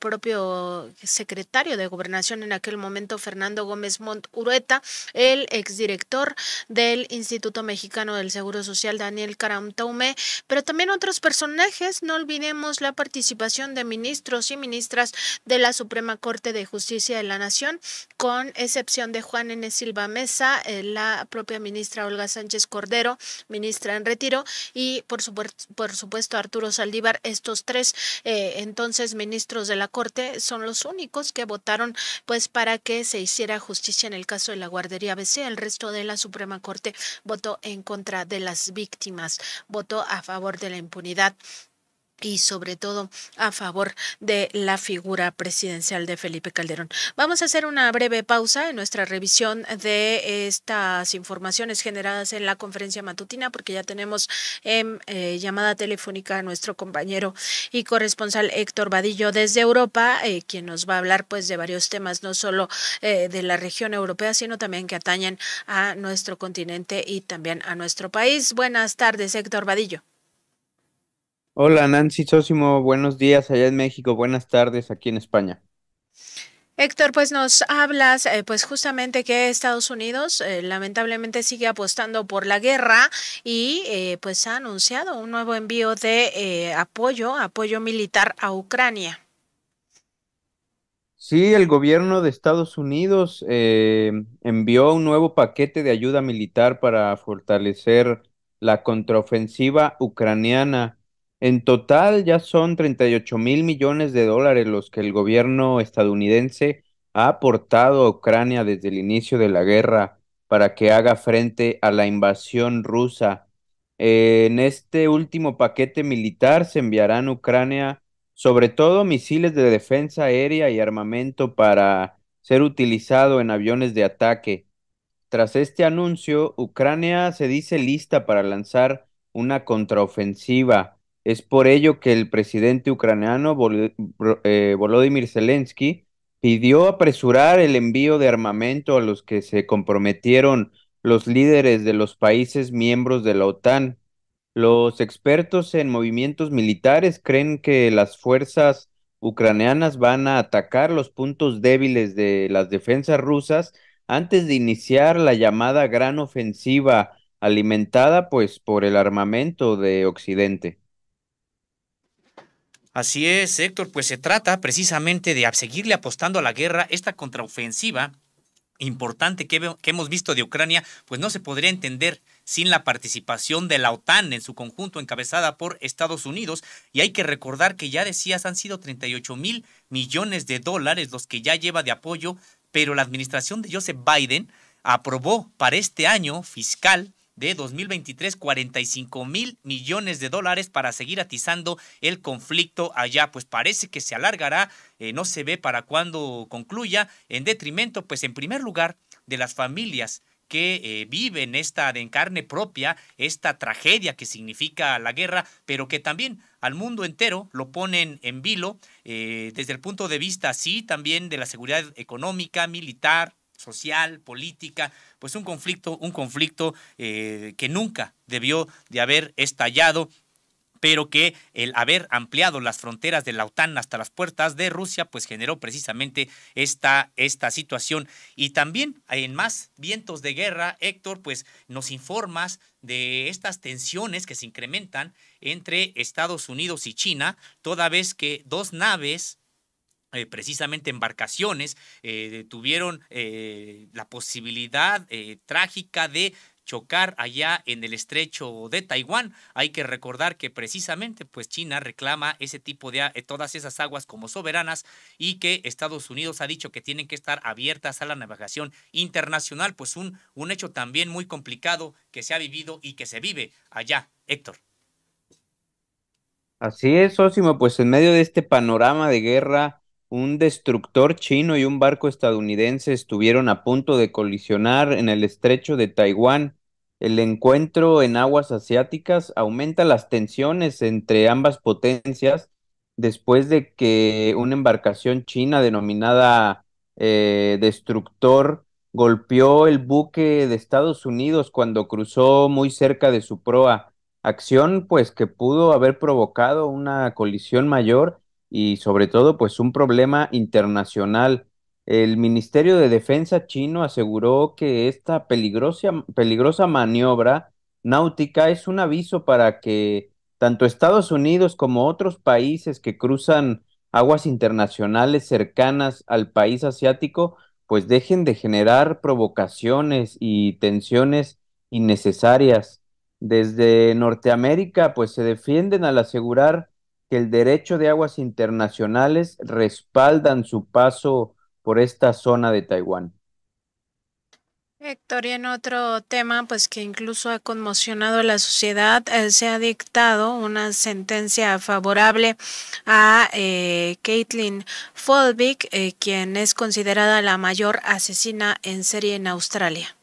A: propio secretario de Gobernación en aquel momento, Fernando Gómez Mont Urueta, el exdirector del Instituto Mexicano del Seguro Social, Daniel Caramtaume, pero también otros personajes. No olvidemos la participación de ministros y ministras de la Suprema Corte de Justicia de la Nación, con excepción de Juan N. Silva Mesa, eh, la propia ministra Olga Sánchez Cordero, ministra en retiro, y por, supuesto, Arturo Saldívar. Estos tres eh, entonces ministros de la Corte son los únicos que votaron pues para que se hiciera justicia en el caso de la guardería BC. El resto de la Suprema Corte votó en contra de las víctimas, votó a favor de la impunidad y sobre todo a favor de la figura presidencial de Felipe Calderón. Vamos a hacer una breve pausa en nuestra revisión de estas informaciones generadas en la conferencia matutina porque ya tenemos en em, eh, llamada telefónica a nuestro compañero y corresponsal Héctor Vadillo desde Europa, eh, quien nos va a hablar pues de varios temas, no solo eh, de la región europea, sino también que atañen a nuestro continente y también a nuestro país. Buenas tardes, Héctor Vadillo.
G: Hola Nancy Sosimo, buenos días allá en México, buenas tardes aquí en España.
A: Héctor, pues nos hablas, eh, pues justamente que Estados Unidos eh, lamentablemente sigue apostando por la guerra y eh, pues ha anunciado un nuevo envío de apoyo, apoyo militar a Ucrania.
G: Sí, el gobierno de Estados Unidos envió un nuevo paquete de ayuda militar para fortalecer la contraofensiva ucraniana. En total ya son 38 mil millones de dólares los que el gobierno estadounidense ha aportado a Ucrania desde el inicio de la guerra para que haga frente a la invasión rusa. en este último paquete militar se enviarán a Ucrania sobre todo misiles de defensa aérea y armamento para ser utilizado en aviones de ataque. Tras este anuncio, Ucrania se dice lista para lanzar una contraofensiva es por ello que el presidente ucraniano eh, Volodymyr Zelensky pidió apresurar el envío de armamento a los que se comprometieron los líderes de los países miembros de la OTAN. Los expertos en movimientos militares creen que las fuerzas ucranianas van a atacar los puntos débiles de las defensas rusas antes de iniciar la llamada gran ofensiva alimentada pues por el armamento de Occidente.
B: Así es, Héctor, pues se trata precisamente de seguirle apostando a la guerra, esta contraofensiva importante que, que hemos visto de Ucrania, pues no se podría entender sin la participación de la OTAN en su conjunto encabezada por Estados Unidos. Y hay que recordar que ya decías, han sido 38 mil millones de dólares los que ya lleva de apoyo, pero la administración de Joseph Biden aprobó para este año fiscal de 2023 45 mil millones de dólares para seguir atizando el conflicto allá. Pues parece que se alargará, eh, no se ve para cuándo concluya, en detrimento, pues en primer lugar, de las familias que eh, viven esta de carne propia, esta tragedia que significa la guerra, pero que también al mundo entero lo ponen en vilo eh, desde el punto de vista, sí, también de la seguridad económica, militar, social, política, pues un conflicto, un conflicto eh, que nunca debió de haber estallado pero que el haber ampliado las fronteras de la OTAN hasta las puertas de Rusia, pues generó precisamente esta, esta situación. Y también en más vientos de guerra, Héctor, pues nos informas de estas tensiones que se incrementan entre Estados Unidos y China, toda vez que dos naves eh, precisamente embarcaciones eh, tuvieron eh, la posibilidad trágica de chocar allá en el estrecho de Taiwán. Hay que recordar que precisamente pues China reclama ese tipo de todas esas aguas como soberanas y que Estados Unidos ha dicho que tienen que estar abiertas a la navegación internacional, pues un, un hecho también muy complicado que se ha vivido y que se vive allá, Héctor.
G: Así es, Osimo, pues en medio de este panorama de guerra, un destructor chino y un barco estadounidense estuvieron a punto de colisionar en el estrecho de Taiwán. El encuentro en aguas asiáticas aumenta las tensiones entre ambas potencias después de que una embarcación china denominada eh, Destructor golpeó el buque de Estados Unidos cuando cruzó muy cerca de su proa. Acción pues que pudo haber provocado una colisión mayor y sobre todo pues un problema internacional. El Ministerio de Defensa chino aseguró que esta peligrosa, peligrosa maniobra náutica es un aviso para que tanto Estados Unidos como otros países que cruzan aguas internacionales cercanas al país asiático pues dejen de generar provocaciones y tensiones innecesarias. Desde Norteamérica pues se defienden al asegurar que el derecho de aguas internacionales respaldan su paso por esta zona de Taiwán.
A: Héctor, y en otro tema, pues que incluso ha conmocionado a la sociedad, eh, se ha dictado una sentencia favorable a eh, Caitlin Folvik, eh, quien es considerada la mayor asesina en serie en Australia.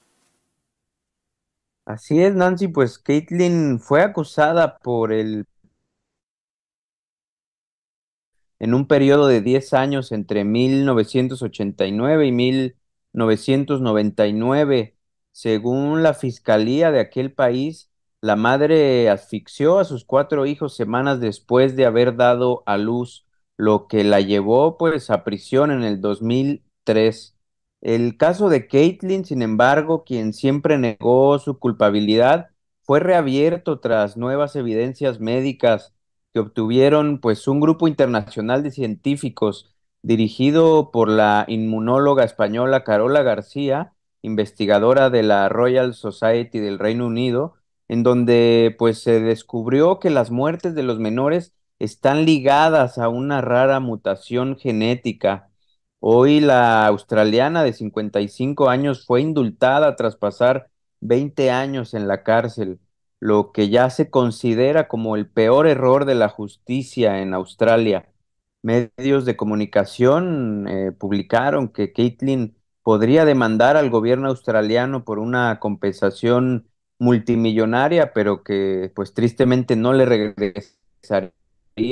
G: Así es, Nancy, pues Caitlin fue acusada por el en un periodo de 10 años entre 1989 y 1999. Según la fiscalía de aquel país, la madre asfixió a sus cuatro hijos semanas después de haber dado a luz, lo que la llevó pues a prisión en el 2003. El caso de Caitlin, sin embargo, quien siempre negó su culpabilidad, fue reabierto tras nuevas evidencias médicas que obtuvieron pues un grupo internacional de científicos dirigido por la inmunóloga española Carola García, investigadora de la Royal Society del Reino Unido, en donde pues se descubrió que las muertes de los menores están ligadas a una rara mutación genética. Hoy la australiana de 55 años fue indultada tras pasar 20 años en la cárcel lo que ya se considera como el peor error de la justicia en Australia. Medios de comunicación eh, publicaron que Caitlin podría demandar al gobierno australiano por una compensación multimillonaria, pero que pues tristemente no le regresaría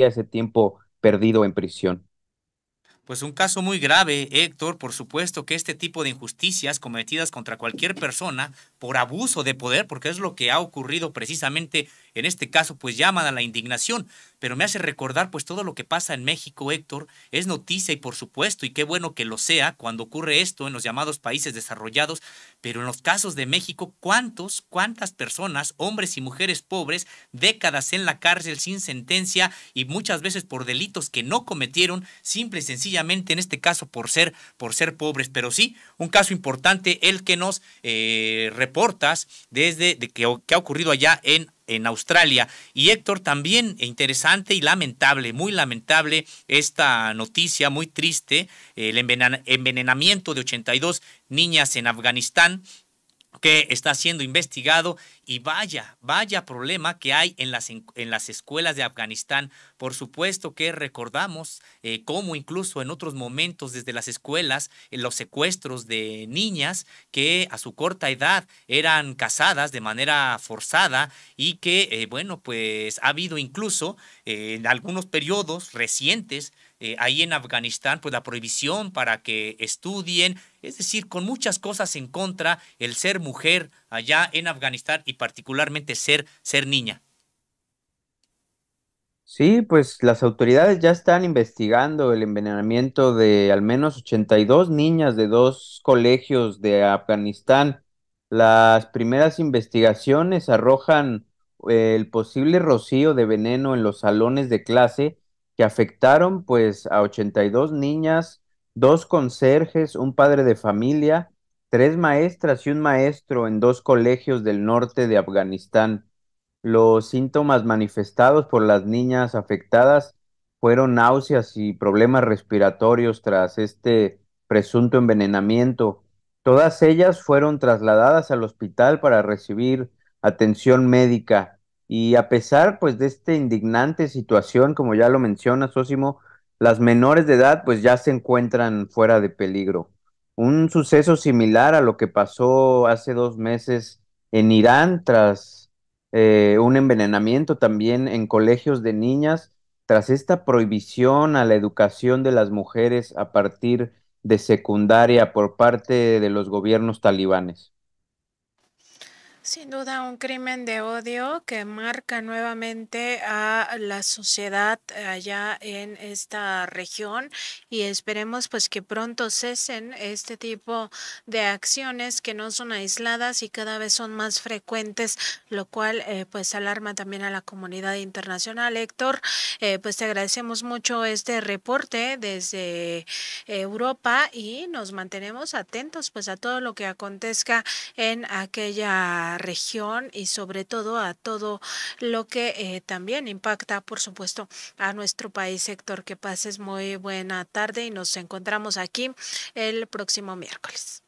G: ese tiempo perdido en prisión.
B: Pues un caso muy grave, Héctor, por supuesto que este tipo de injusticias cometidas contra cualquier persona por abuso de poder, porque es lo que ha ocurrido precisamente en este caso pues llaman a la indignación, pero me hace recordar pues todo lo que pasa en México, Héctor, es noticia y por supuesto, y qué bueno que lo sea cuando ocurre esto en los llamados países desarrollados, pero en los casos de México, ¿cuántos, cuántas personas, hombres y mujeres pobres, décadas en la cárcel sin sentencia y muchas veces por delitos que no cometieron, simple y sencillamente en este caso por ser, por ser pobres, pero sí, un caso importante el que nos eh, reportas desde de que, que ha ocurrido allá en en Australia. Y Héctor, también interesante y lamentable, muy lamentable esta noticia, muy triste, el envenenamiento de 82 niñas en Afganistán que está siendo investigado y vaya, vaya problema que hay en las, en las escuelas de Afganistán. Por supuesto que recordamos eh, cómo incluso en otros momentos desde las escuelas eh, los secuestros de niñas que a su corta edad eran casadas de manera forzada y que, eh, bueno, pues ha habido incluso en algunos periodos recientes eh, ahí en Afganistán, pues la prohibición para que estudien, es decir, con muchas cosas en contra el ser mujer allá en Afganistán y particularmente ser, ser niña.
G: Sí, pues las autoridades ya están investigando el envenenamiento de al menos 82 niñas de dos colegios de Afganistán. Las primeras investigaciones arrojan eh, el posible rocío de veneno en los salones de clase que afectaron pues a 82 niñas, dos conserjes, un padre de familia, tres maestras y un maestro en dos colegios del norte de Afganistán. Los síntomas manifestados por las niñas afectadas fueron náuseas y problemas respiratorios tras este presunto envenenamiento. Todas ellas fueron trasladadas al hospital para recibir atención médica. Y a pesar pues de esta indignante situación, como ya lo menciona Sosimo, las menores de edad pues ya se encuentran fuera de peligro. Un suceso similar a lo que pasó hace dos meses en Irán tras eh, un envenenamiento también en colegios de niñas, tras esta prohibición a la educación de las mujeres a partir de secundaria por parte de los gobiernos talibanes.
A: Sin duda, un crimen de odio que marca nuevamente a la sociedad allá en esta región y esperemos pues que pronto cesen este tipo de acciones que no son aisladas y cada vez son más frecuentes, lo cual eh, pues alarma también a la comunidad internacional. Héctor, eh, pues te agradecemos mucho este reporte desde Europa y nos mantenemos atentos pues a todo lo que acontezca en aquella región y sobre todo a todo lo que eh, también impacta, por supuesto, a nuestro país. Héctor, que pases muy buena tarde y nos encontramos aquí el próximo miércoles.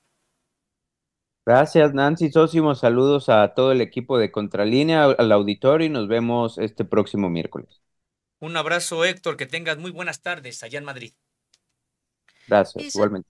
G: Gracias, Nancy Sosimo. Saludos a todo el equipo de Contralínea, al auditorio y nos vemos este próximo miércoles.
B: Un abrazo, Héctor. Que tengas muy buenas tardes allá en Madrid.
G: Gracias, igualmente.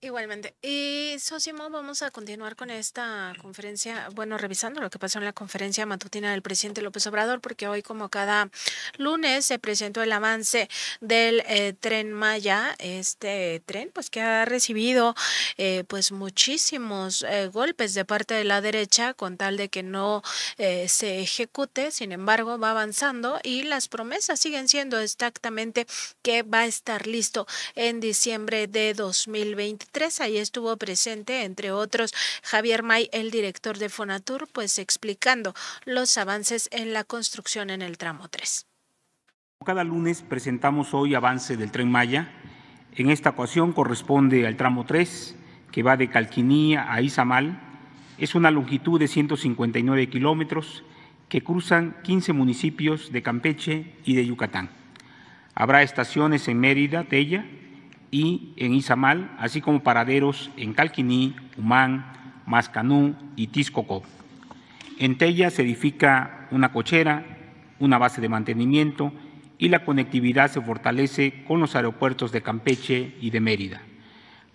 A: Igualmente. Y Sosimo, vamos a continuar con esta conferencia, bueno, revisando lo que pasó en la conferencia matutina del presidente López Obrador, porque hoy, como cada lunes, se presentó el avance del eh, tren Maya, este tren, pues que ha recibido eh, pues muchísimos eh, golpes de parte de la derecha con tal de que no se ejecute, sin embargo, va avanzando y las promesas siguen siendo exactamente que va a estar listo en diciembre de 2020 tres, Ahí estuvo presente, entre otros, Javier May, el director de Fonatur, pues explicando los avances en la construcción en el tramo 3.
H: Cada lunes presentamos hoy avance del tren Maya. En esta ocasión corresponde al tramo 3, que va de Calquinía a Izamal. Es una longitud de 159 kilómetros que cruzan 15 municipios de Campeche y de Yucatán. Habrá estaciones en Mérida, Tella, y en Izamal, así como paraderos en Calquiní, Humán, Mascanú y Tiscocó. En Tella se edifica una cochera, una base de mantenimiento y la conectividad se fortalece con los aeropuertos de Campeche y de Mérida.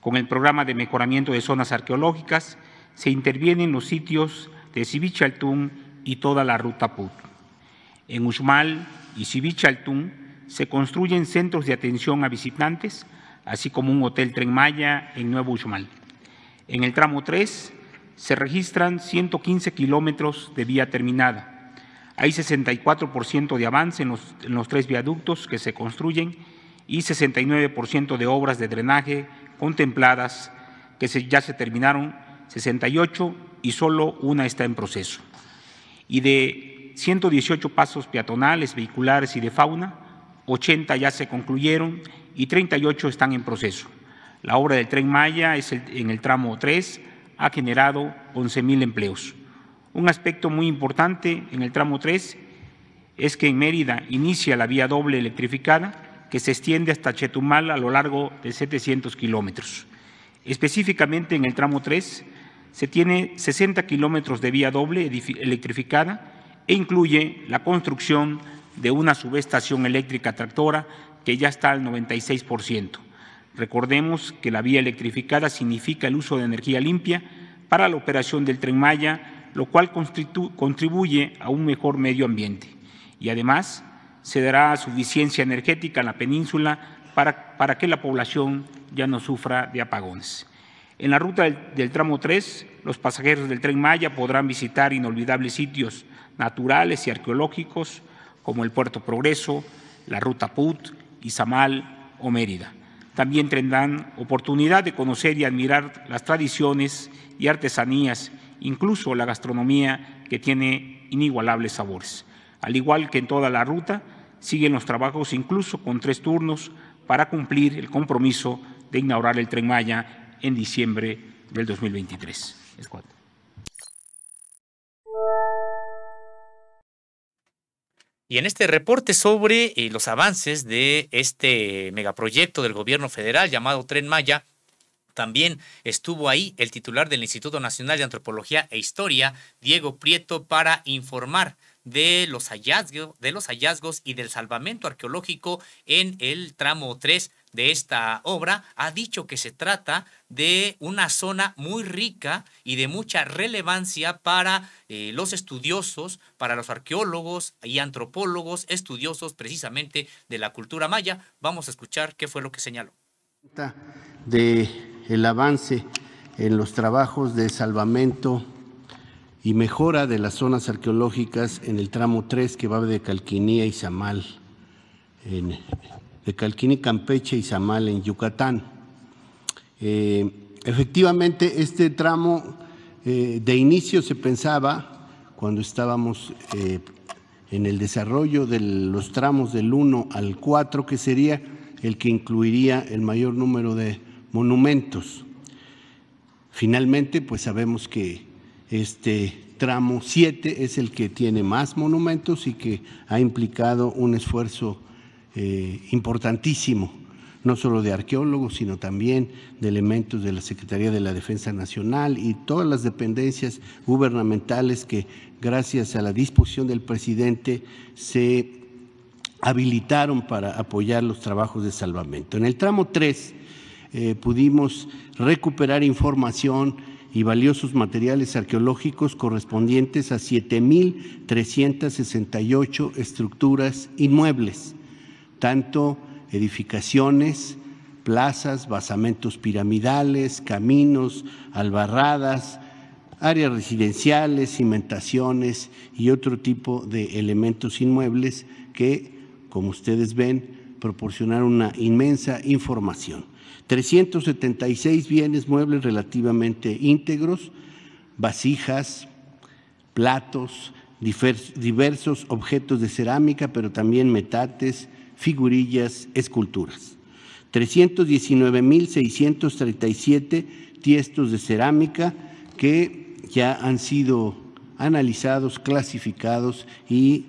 H: Con el programa de mejoramiento de zonas arqueológicas se intervienen los sitios de Sibichaltún y toda la ruta PUT. En Uxmal y Sibichaltún se construyen centros de atención a visitantes, así como un hotel Tren Maya en Nuevo Uxmal. En el tramo 3 se registran 115 kilómetros de vía terminada. Hay 64% de avance en los, tres viaductos que se construyen y 69% de obras de drenaje contempladas que ya se terminaron, 68 y solo una está en proceso. Y de 118 pasos peatonales, vehiculares y de fauna, 80 ya se concluyeron y 38 están en proceso. La obra del tren Maya es en el tramo 3 ha generado 11.000 empleos. Un aspecto muy importante en el tramo 3 es que en Mérida inicia la vía doble electrificada que se extiende hasta Chetumal a lo largo de 700 kilómetros. Específicamente en el tramo 3 se tiene 60 kilómetros de vía doble electrificada e incluye la construcción de una subestación eléctrica tractora que ya está al 96%. Recordemos que la vía electrificada significa el uso de energía limpia para la operación del tren Maya, lo cual contribuye a un mejor medio ambiente. Y además se dará suficiencia energética en la península para, para que la población ya no sufra de apagones. En la ruta del, tramo 3, los pasajeros del tren Maya podrán visitar inolvidables sitios naturales y arqueológicos como el Puerto Progreso, la Ruta Put, Izamal o Mérida. También tendrán oportunidad de conocer y admirar las tradiciones y artesanías, incluso la gastronomía que tiene inigualables sabores. Al igual que en toda la ruta, siguen los trabajos incluso con tres turnos para cumplir el compromiso de inaugurar el tren Maya en diciembre del 2023.
C: Es
B: y en este reporte sobre eh, los avances de este megaproyecto del gobierno federal llamado Tren Maya, también estuvo ahí el titular del Instituto Nacional de Antropología e Historia, Diego Prieto, para informar de los hallazgos, de los hallazgos y del salvamento arqueológico en el tramo 3 de esta obra ha dicho que se trata de una zona muy rica y de mucha relevancia para eh, los estudiosos, para los arqueólogos y antropólogos estudiosos precisamente de la cultura maya. Vamos a escuchar qué fue lo que señaló.
I: De el avance en los trabajos de salvamento y mejora de las zonas arqueológicas en el tramo 3 que va de Calquinía y Zamal en de Calquini, Campeche y Zamal en Yucatán. Eh, efectivamente, este tramo eh, de inicio se pensaba, cuando estábamos eh, en el desarrollo de los tramos del 1 al 4, que sería el que incluiría el mayor número de monumentos. Finalmente, pues sabemos que este tramo 7 es el que tiene más monumentos y que ha implicado un esfuerzo eh, importantísimo, no solo de arqueólogos, sino también de elementos de la Secretaría de la Defensa Nacional y todas las dependencias gubernamentales que gracias a la disposición del presidente se habilitaron para apoyar los trabajos de salvamento. En el tramo 3 eh, pudimos recuperar información y valiosos materiales arqueológicos correspondientes a 7.368 estructuras inmuebles tanto edificaciones, plazas, basamentos piramidales, caminos, albarradas, áreas residenciales, cimentaciones y otro tipo de elementos inmuebles que, como ustedes ven, proporcionaron una inmensa información. 376 bienes muebles relativamente íntegros, vasijas, platos, diversos objetos de cerámica, pero también metates, figurillas, esculturas. 319.637 tiestos de cerámica que ya han sido analizados, clasificados y,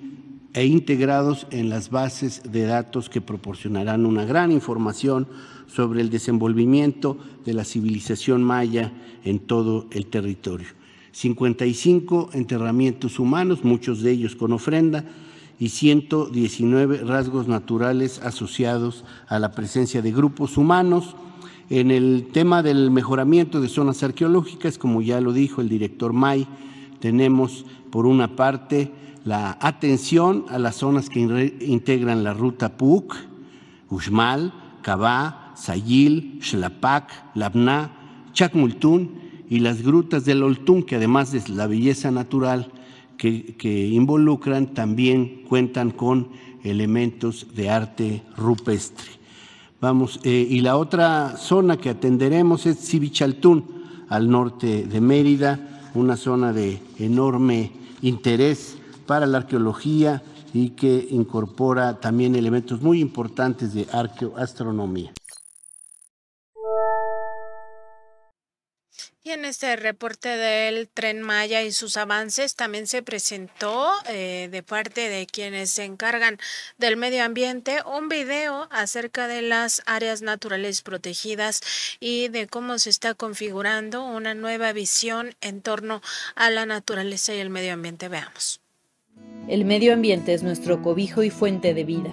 I: e integrados en las bases de datos que proporcionarán una gran información sobre el desenvolvimiento de la civilización maya en todo el territorio. 55 enterramientos humanos, muchos de ellos con ofrenda, y 119 rasgos naturales asociados a la presencia de grupos humanos. En el tema del mejoramiento de zonas arqueológicas, como ya lo dijo el director May, tenemos por una parte la atención a las zonas que integran la ruta PUC, Uxmal, Cabá, Sayil, Xlapac, Labna Chacmultún y las grutas del Oltún, que además de la belleza natural, que, involucran también cuentan con elementos de arte rupestre. Vamos, eh, y la otra zona que atenderemos es Sibichaltún, al norte de Mérida, una zona de enorme interés para la arqueología y que incorpora también elementos muy importantes de arqueoastronomía.
A: Y en este reporte del tren Maya y sus avances también se presentó eh, de parte de quienes se encargan del medio ambiente un video acerca de las áreas naturales protegidas y de cómo se está configurando una nueva visión en torno a la naturaleza y el medio ambiente. Veamos. El medio
J: ambiente es nuestro cobijo y fuente de vida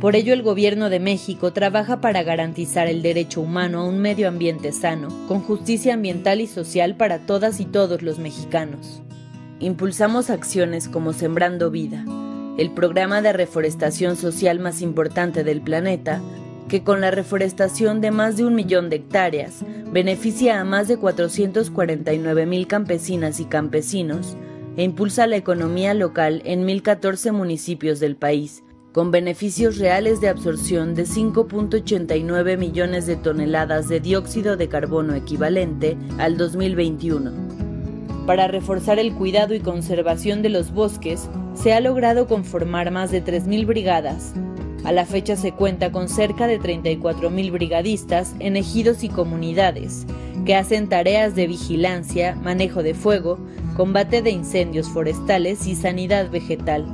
J: por ello el Gobierno de México trabaja para garantizar el derecho humano a un medio ambiente sano, con justicia ambiental y social para todas y todos los mexicanos. Impulsamos acciones como Sembrando Vida, el programa de reforestación social más importante del planeta, que con la reforestación de más de un millón de hectáreas beneficia a más de 449 mil campesinas y campesinos e impulsa la economía local en 1.014 municipios del país con beneficios reales de absorción de 5.89 millones de toneladas de dióxido de carbono equivalente al 2021. Para reforzar el cuidado y conservación de los bosques, se ha logrado conformar más de 3.000 brigadas. A la fecha se cuenta con cerca de 34.000 brigadistas en ejidos y comunidades, que hacen tareas de vigilancia, manejo de fuego, combate de incendios forestales y sanidad vegetal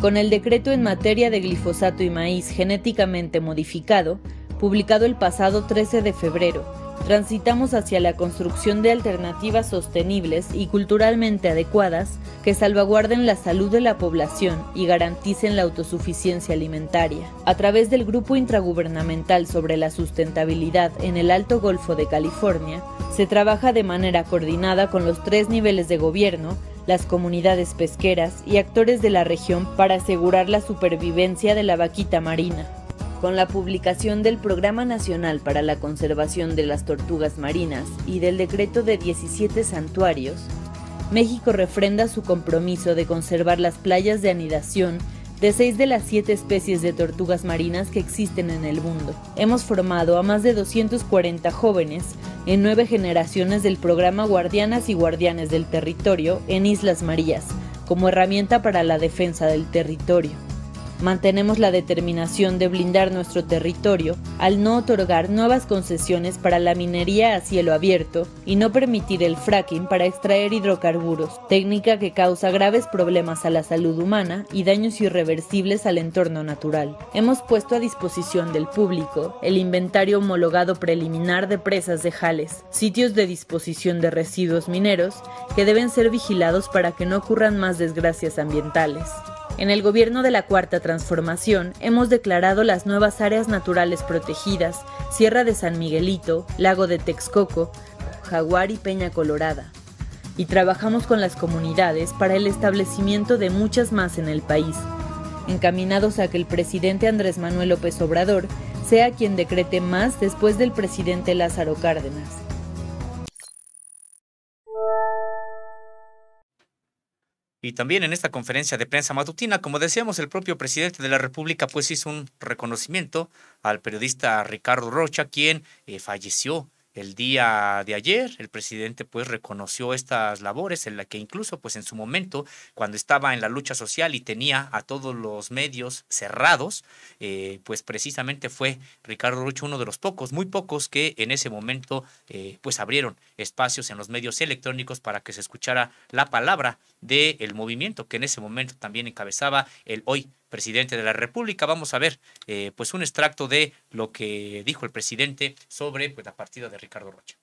J: con el decreto en materia de glifosato y maíz genéticamente modificado, publicado el pasado 13 de febrero, transitamos hacia la construcción de alternativas sostenibles y culturalmente adecuadas que salvaguarden la salud de la población y garanticen la autosuficiencia alimentaria. A través del Grupo Intragubernamental sobre la Sustentabilidad en el Alto Golfo de California, se trabaja de manera coordinada con los tres niveles de gobierno las comunidades pesqueras y actores de la región para asegurar la supervivencia de la vaquita marina. Con la publicación del Programa Nacional para la Conservación de las Tortugas Marinas y del decreto de 17 santuarios, México refrenda su compromiso de conservar las playas de anidación de seis de las siete especies de tortugas marinas que existen en el mundo. Hemos formado a más de 240 jóvenes en nueve generaciones del programa Guardianas y Guardianes del Territorio en Islas Marías, como herramienta para la defensa del territorio. Mantenemos la determinación de blindar nuestro territorio al no otorgar nuevas concesiones para la minería a cielo abierto y no permitir el fracking para extraer hidrocarburos, técnica que causa graves problemas a la salud humana y daños irreversibles al entorno natural. Hemos puesto a disposición del público el inventario homologado preliminar de presas de jales, sitios de disposición de residuos mineros que deben ser vigilados para que no ocurran más desgracias ambientales. En el gobierno de la Cuarta Transformación hemos declarado las nuevas áreas naturales protegidas, Sierra de San Miguelito, Lago de Texcoco, Jaguar y Peña Colorada. Y trabajamos con las comunidades para el establecimiento de muchas más en el país, encaminados a que el presidente Andrés Manuel López Obrador sea quien decrete más después del presidente Lázaro Cárdenas.
B: Y también en esta conferencia de prensa matutina, como decíamos, el propio presidente de la República pues hizo un reconocimiento al periodista Ricardo Rocha, quien eh, falleció el día de ayer el presidente pues reconoció estas labores en la que incluso pues en su momento cuando estaba en la lucha social y tenía a todos los medios cerrados eh, pues precisamente fue Ricardo Rucho uno de los pocos muy pocos que en ese momento eh, pues abrieron espacios en los medios electrónicos para que se escuchara la palabra del movimiento que en ese momento también encabezaba el hoy presidente de la República. Vamos a ver eh, pues un extracto de lo que dijo el presidente sobre pues, la partida de Ricardo Rocha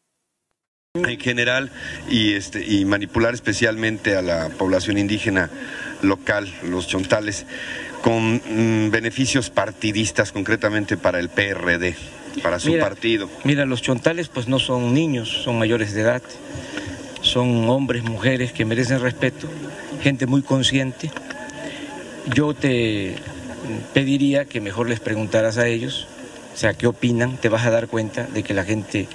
G: en general
F: y, este, y manipular especialmente a la población indígena local, los chontales, con mm, beneficios partidistas concretamente para el
G: PRD, para su partido.
K: Mira, los chontales pues no son niños, son mayores de edad, son hombres, mujeres que merecen respeto, gente muy consciente yo te pediría que mejor les preguntaras a ellos, o sea, qué opinan, te vas a dar cuenta de que la gente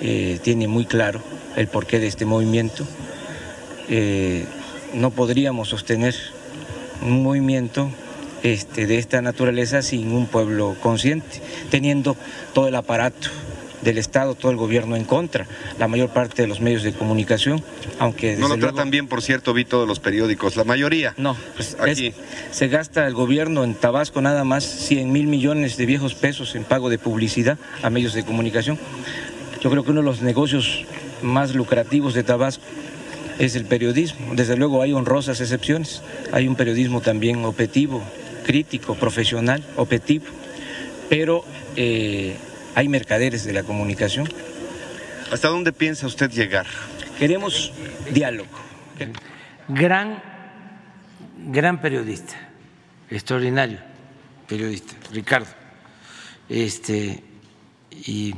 K: eh, tiene muy claro el porqué de este movimiento. Eh, no podríamos sostener un movimiento este, de esta naturaleza sin un pueblo consciente, teniendo todo el aparato del Estado, todo el gobierno en contra, la mayor parte de los medios de comunicación, aunque... no lo tratan
G: bien, por cierto, vi todos los periódicos, la mayoría.
K: No, pues, aquí. se gasta el gobierno en Tabasco nada más 100 mil millones de viejos pesos en pago de publicidad a medios de comunicación. Yo creo que uno de los negocios más lucrativos de Tabasco es el periodismo. Desde luego hay honrosas excepciones. Hay un periodismo también objetivo, crítico, profesional, objetivo. Pero eh, hay mercaderes de la comunicación. ¿Hasta dónde piensa usted llegar?
C: Queremos diálogo. Gran, gran periodista, extraordinario periodista, Ricardo. Este, y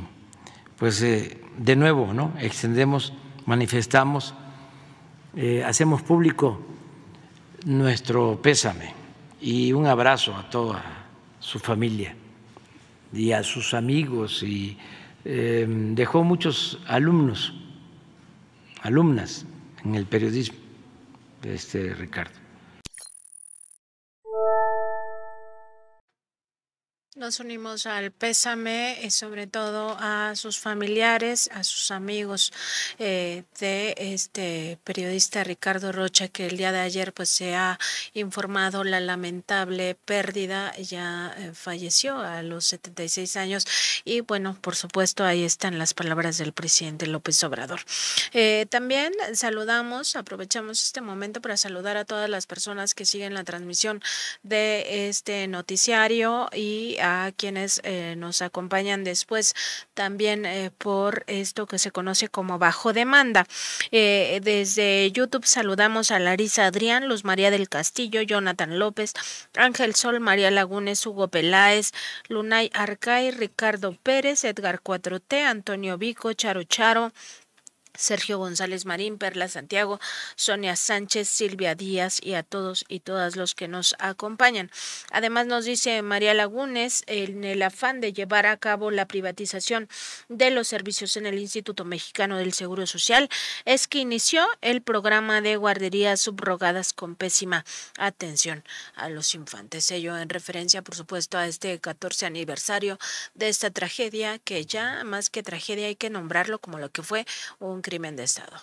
C: pues eh, de nuevo, ¿no? Extendemos, manifestamos, eh, hacemos público nuestro pésame y un abrazo a toda su familia y a sus amigos y eh, dejó muchos alumnos, alumnas en el periodismo, este Ricardo.
A: Nos unimos al pésame y eh, sobre todo a sus familiares, a sus amigos eh, de este periodista Ricardo Rocha que el día de ayer pues se ha informado la lamentable pérdida, ya eh, falleció a los 76 años y bueno, por supuesto ahí están las palabras del presidente López Obrador. también saludamos, aprovechamos este momento para saludar a todas las personas que siguen la transmisión de este noticiario y a quienes eh, nos acompañan después también eh, por esto que se conoce como bajo demanda. Eh, desde YouTube saludamos a Larisa Adrián, Luz María del Castillo, Jonathan López, Ángel Sol, María Lagunes, Hugo Peláez, Lunay Arcay, Ricardo Pérez, Edgar 4T, Antonio Vico, Charo Charo, Sergio González Marín, Perla Santiago, Sonia Sánchez, Silvia Díaz y a todos y todas los que nos acompañan. Además nos dice María Lagunes, en el afán de llevar a cabo la privatización de los servicios en el Instituto Mexicano del Seguro Social, es que inició el programa de guarderías subrogadas con pésima atención a los infantes. Ello en referencia, por supuesto, a este 14 aniversario de esta tragedia que ya más que tragedia hay que nombrarlo como lo que fue un crimen de Estado.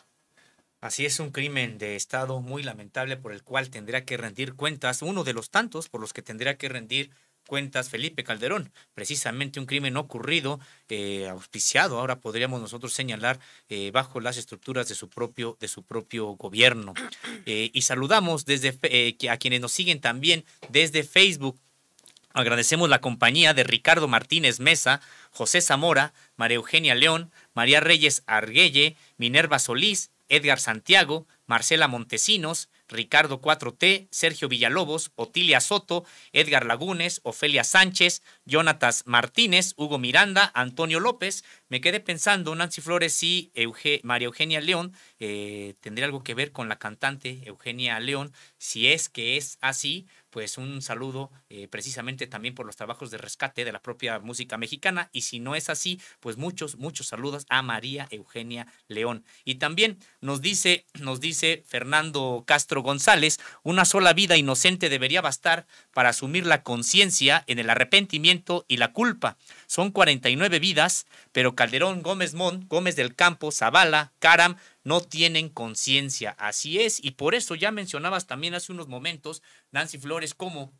B: Así es un crimen de Estado muy lamentable por el cual tendrá que rendir cuentas, uno de los tantos por los que tendrá que rendir cuentas Felipe Calderón, precisamente un crimen ocurrido, eh, auspiciado, ahora podríamos nosotros señalar, eh, bajo las estructuras de su propio, de su propio gobierno. Eh, y saludamos desde a quienes nos siguen también desde Facebook. Agradecemos la compañía de Ricardo Martínez Mesa, José Zamora, María Eugenia León, María Reyes Arguelle, Minerva Solís, Edgar Santiago, Marcela Montesinos, Ricardo 4T, Sergio Villalobos, Otilia Soto, Edgar Lagunes, Ofelia Sánchez, Jonatas Martínez, Hugo Miranda, Antonio López. Me quedé pensando, Nancy Flores y María Eugenia León, eh, tendría algo que ver con la cantante Eugenia León, si es que es así, pues un saludo eh, precisamente también por los trabajos de rescate de la propia música mexicana. Y si no es así, pues muchos, muchos saludos a María Eugenia León. Y también nos dice, nos dice Fernando Castro González, una sola vida inocente debería bastar para asumir la conciencia en el arrepentimiento y la culpa. Son 49 vidas, pero Calderón Gómez Mon, Gómez del Campo, Zavala, Caram, no tienen conciencia. Así es, y por eso ya mencionabas también hace unos momentos, Nancy Flores, cómo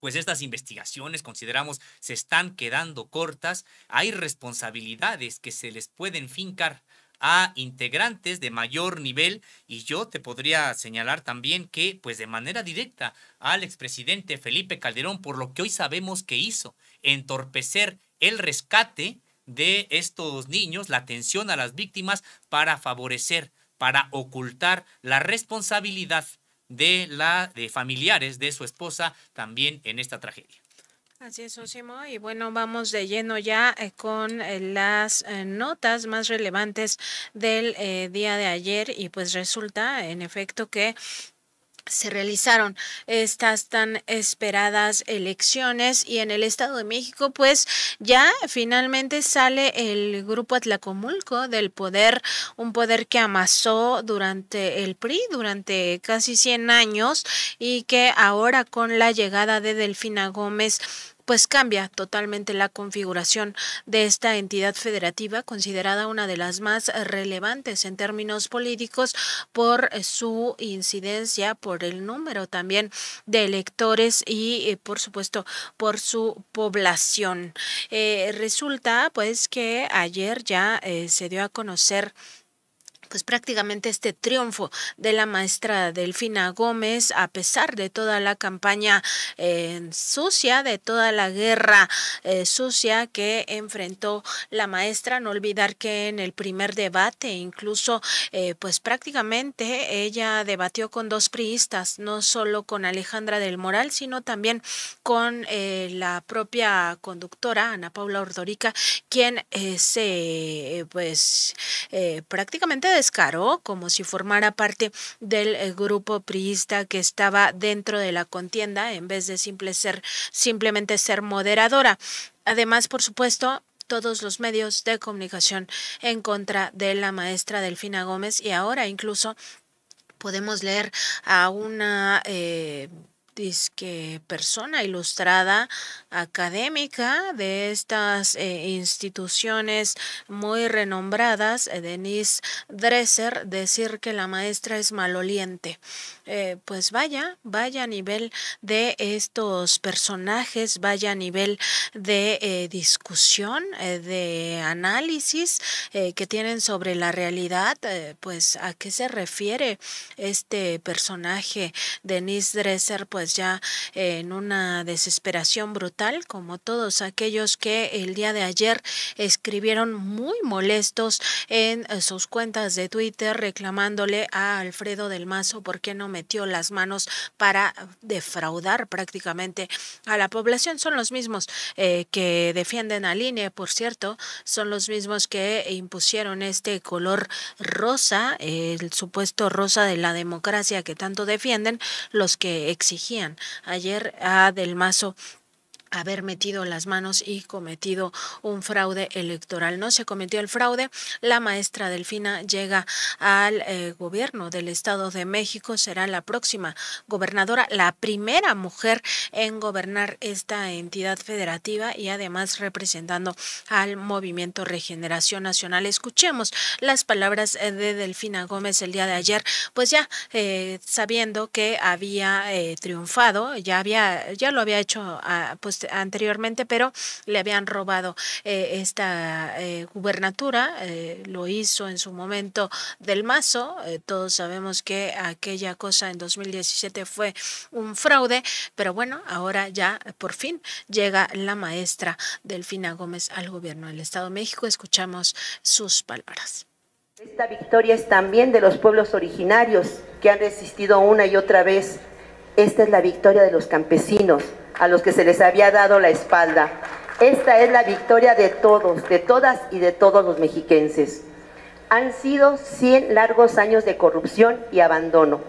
B: pues estas investigaciones consideramos se están quedando cortas, hay responsabilidades que se les pueden fincar a integrantes de mayor nivel y yo te podría señalar también que pues de manera directa al expresidente Felipe Calderón por lo que hoy sabemos que hizo, entorpecer el rescate de estos niños, la atención a las víctimas para favorecer, para ocultar la responsabilidad de la de familiares de su esposa también en esta tragedia.
A: Así es, Osimo. Y bueno, vamos de lleno ya eh, con eh, las eh, notas más relevantes del día de ayer. Y pues resulta, en efecto, que se realizaron estas tan esperadas elecciones y en el Estado de México pues ya finalmente sale el grupo Atlacomulco del poder, un poder que amasó durante el PRI durante casi 100 años y que ahora con la llegada de Delfina Gómez pues cambia totalmente la configuración de esta entidad federativa, considerada una de las más eh, relevantes en términos políticos por eh, su incidencia, por el número también de electores y, eh, por supuesto, por su población. resulta, pues, que ayer ya se dio a conocer pues prácticamente este triunfo de la maestra Delfina Gómez, a pesar de toda la campaña eh, sucia, de toda la guerra eh, sucia que enfrentó la maestra. No olvidar que en el primer debate, incluso, eh, pues prácticamente ella debatió con dos priistas, no solo con Alejandra del Moral, sino también con la propia conductora, Ana Paula Ordorica, quien se, pues, prácticamente descaró, como si formara parte del eh, grupo priista que estaba dentro de la contienda, en vez de ser, simplemente ser moderadora. Además, por supuesto, todos los medios de comunicación en contra de la maestra Delfina Gómez y ahora incluso podemos leer a una... Eh, que persona ilustrada académica de estas eh, instituciones muy renombradas, eh, Denise Dresser, decir que la maestra es maloliente. Eh, pues vaya, vaya a nivel de estos personajes, vaya a nivel de discusión, de análisis que tienen sobre la realidad, pues a qué se refiere este personaje, Denise Dresser, pues pues, ya en una desesperación brutal, como todos aquellos que el día de ayer escribieron muy molestos en eh, sus cuentas de Twitter reclamándole a Alfredo del Mazo por qué no metió las manos para defraudar prácticamente a la población. Son los mismos eh, que defienden a línea por cierto, son los mismos que impusieron este color rosa, el supuesto rosa de la democracia que tanto defienden, los que exigían Ayer a ah, Del Mazo haber metido las manos y cometido un fraude electoral. No se cometió el fraude. La maestra Delfina llega al eh, gobierno del Estado de México. Será la próxima gobernadora, la primera mujer en gobernar esta entidad federativa y además representando al movimiento Regeneración Nacional. Escuchemos las palabras eh, de Delfina Gómez el día de ayer, pues ya eh, sabiendo que había triunfado, ya había, ya lo había hecho ah, pues este, anteriormente, pero le habían robado eh, esta eh, gubernatura. Eh, lo hizo en su momento del Mazo. todos sabemos que aquella cosa en 2017 fue un fraude, pero bueno, ahora ya por fin llega la maestra Delfina Gómez al gobierno del Estado de México. Escuchamos sus palabras.
L: Esta victoria es también de los pueblos originarios que han resistido una y otra vez. Esta es la victoria de los campesinos, a los que se les había dado la espalda. Esta es la victoria de todos, de todas y de todos los mexiquenses. Han sido 100 largos años de corrupción y abandono,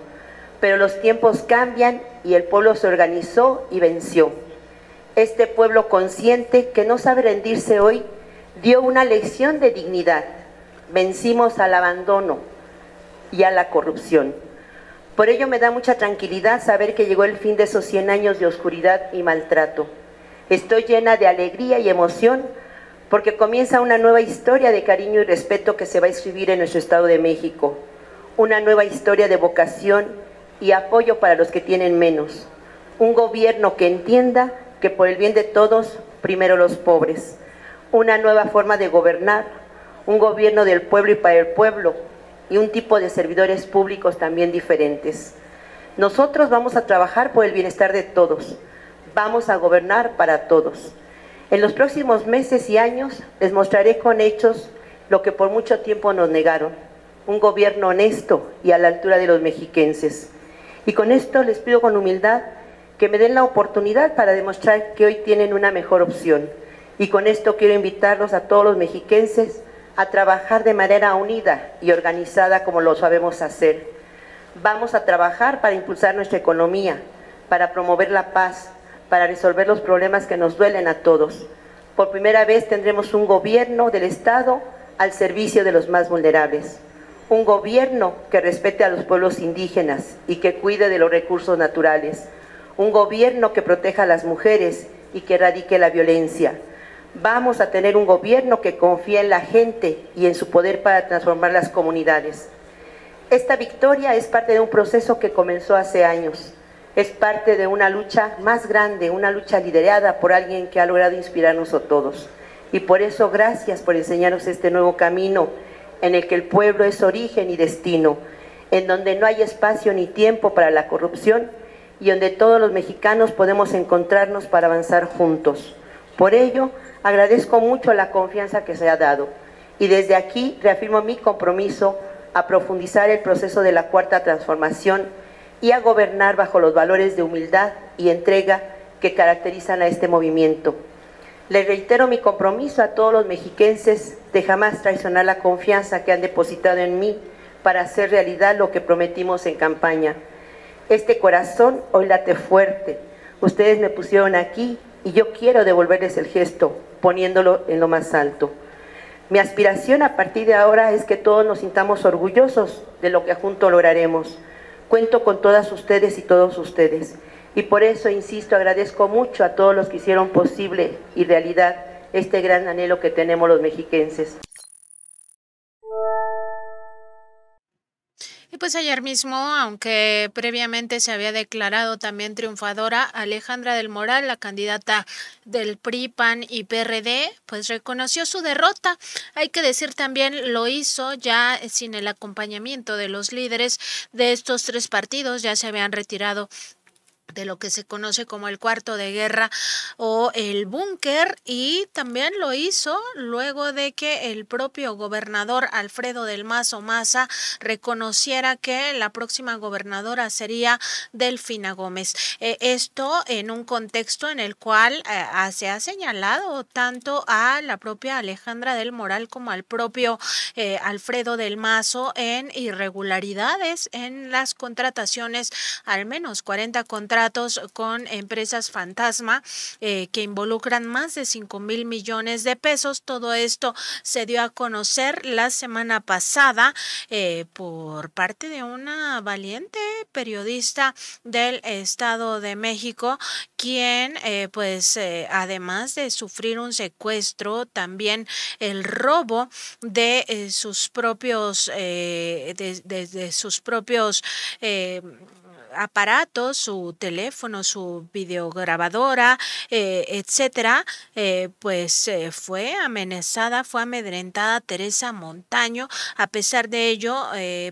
L: pero los tiempos cambian y el pueblo se organizó y venció. Este pueblo consciente que no sabe rendirse hoy dio una lección de dignidad. Vencimos al abandono y a la corrupción. Por ello me da mucha tranquilidad saber que llegó el fin de esos 100 años de oscuridad y maltrato. Estoy llena de alegría y emoción porque comienza una nueva historia de cariño y respeto que se va a escribir en nuestro Estado de México. Una nueva historia de vocación y apoyo para los que tienen menos. Un gobierno que entienda que por el bien de todos, primero los pobres. Una nueva forma de gobernar. Un gobierno del pueblo y para el pueblo, y un tipo de servidores públicos también diferentes. Nosotros vamos a trabajar por el bienestar de todos, vamos a gobernar para todos. En los próximos meses y años les mostraré con hechos lo que por mucho tiempo nos negaron, un gobierno honesto y a la altura de los mexiquenses. Y con esto les pido con humildad que me den la oportunidad para demostrar que hoy tienen una mejor opción. Y con esto quiero invitarlos a todos los mexiquenses a trabajar de manera unida y organizada como lo sabemos hacer. Vamos a trabajar para impulsar nuestra economía, para promover la paz, para resolver los problemas que nos duelen a todos. Por primera vez tendremos un gobierno del Estado al servicio de los más vulnerables. Un gobierno que respete a los pueblos indígenas y que cuide de los recursos naturales. Un gobierno que proteja a las mujeres y que erradique la violencia Vamos a tener un gobierno que confía en la gente y en su poder para transformar las comunidades. Esta victoria es parte de un proceso que comenzó hace años. Es parte de una lucha más grande, una lucha liderada por alguien que ha logrado inspirarnos a todos. Y por eso gracias por enseñarnos este nuevo camino en el que el pueblo es origen y destino, en donde no hay espacio ni tiempo para la corrupción y donde todos los mexicanos podemos encontrarnos para avanzar juntos. Por ello, agradezco mucho la confianza que se ha dado y desde aquí reafirmo mi compromiso a profundizar el proceso de la cuarta transformación y a gobernar bajo los valores de humildad y entrega que caracterizan a este movimiento. Le reitero mi compromiso a todos los mexiquenses de jamás traicionar la confianza que han depositado en mí para hacer realidad lo que prometimos en campaña. Este corazón hoy late fuerte. Ustedes me pusieron aquí y yo quiero devolverles el gesto poniéndolo en lo más alto. Mi aspiración a partir de ahora es que todos nos sintamos orgullosos de lo que juntos lograremos. Cuento con todas ustedes y todos ustedes. Y por eso, insisto, agradezco mucho a todos los que hicieron posible y realidad este gran anhelo que tenemos los mexiquenses
A: pues ayer mismo, aunque previamente se había declarado también triunfadora, Alejandra del Moral, la candidata del PRI, PAN y PRD, pues reconoció su derrota. Hay que decir también lo hizo ya sin el acompañamiento de los líderes de estos tres partidos, ya se habían retirado de lo que se conoce como el cuarto de guerra o el búnker y también lo hizo luego de que el propio gobernador Alfredo del Mazo Maza reconociera que la próxima gobernadora sería Delfina Gómez. Eh, esto en un contexto en el cual eh, ah, se ha señalado tanto a la propia Alejandra del Moral como al propio eh, Alfredo del Mazo en irregularidades en las contrataciones, al menos 40 contrataciones con empresas fantasma eh, que involucran más de 5 mil millones de pesos. Todo esto se dio a conocer la semana pasada eh, por parte de una valiente periodista del Estado de México, quien eh, pues además de sufrir un secuestro, también el robo de sus propios, de, sus propios su teléfono, su videograbadora, eh, etcétera, eh, pues eh, fue amenazada, fue amedrentada Teresa Montaño. A pesar de ello,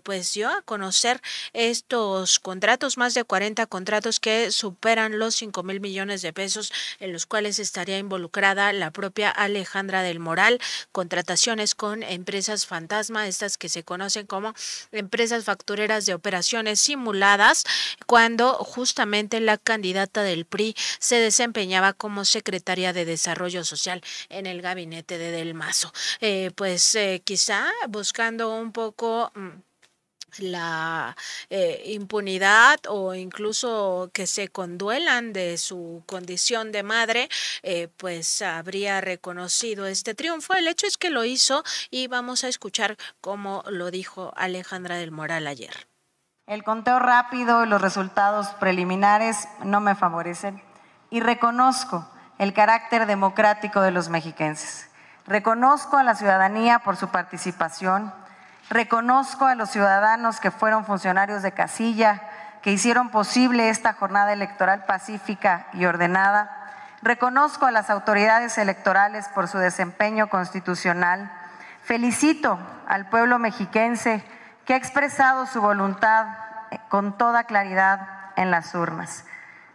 A: pues dio a conocer estos contratos, más de 40 contratos que superan los 5 mil millones de pesos en los cuales estaría involucrada la propia Alejandra del Moral, contrataciones con empresas fantasma, estas que se conocen como empresas factureras de operaciones simuladas, cuando justamente la candidata del PRI se desempeñaba como secretaria de Desarrollo Social en el gabinete de Del Mazo. Eh, pues eh, quizá buscando un poco mm, la eh, impunidad o incluso que se conduelan de su condición de madre, pues habría reconocido este triunfo. El hecho es que lo hizo y vamos a escuchar cómo lo dijo Alejandra del Moral ayer.
M: El conteo rápido y los resultados preliminares no me favorecen y reconozco el carácter democrático de los mexiquenses. Reconozco a la ciudadanía por su participación, reconozco a los ciudadanos que fueron funcionarios de casilla, que hicieron posible esta jornada electoral pacífica y ordenada. Reconozco a las autoridades electorales por su desempeño constitucional. Felicito al pueblo mexiquense que ha expresado su voluntad con toda claridad en las urnas.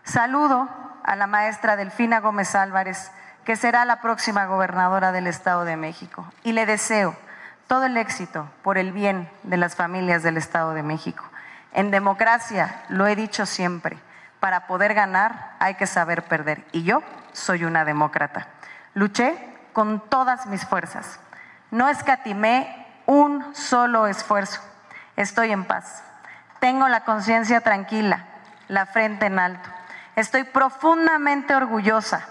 M: Saludo a la maestra Delfina Gómez Álvarez, que será la próxima gobernadora del Estado de México, y le deseo todo el éxito por el bien de las familias del Estado de México. En democracia, lo he dicho siempre, para poder ganar hay que saber perder, y yo soy una demócrata. Luché con todas mis fuerzas, no escatimé un solo esfuerzo Estoy en paz. Tengo la conciencia tranquila, la frente en alto. Estoy profundamente orgullosa,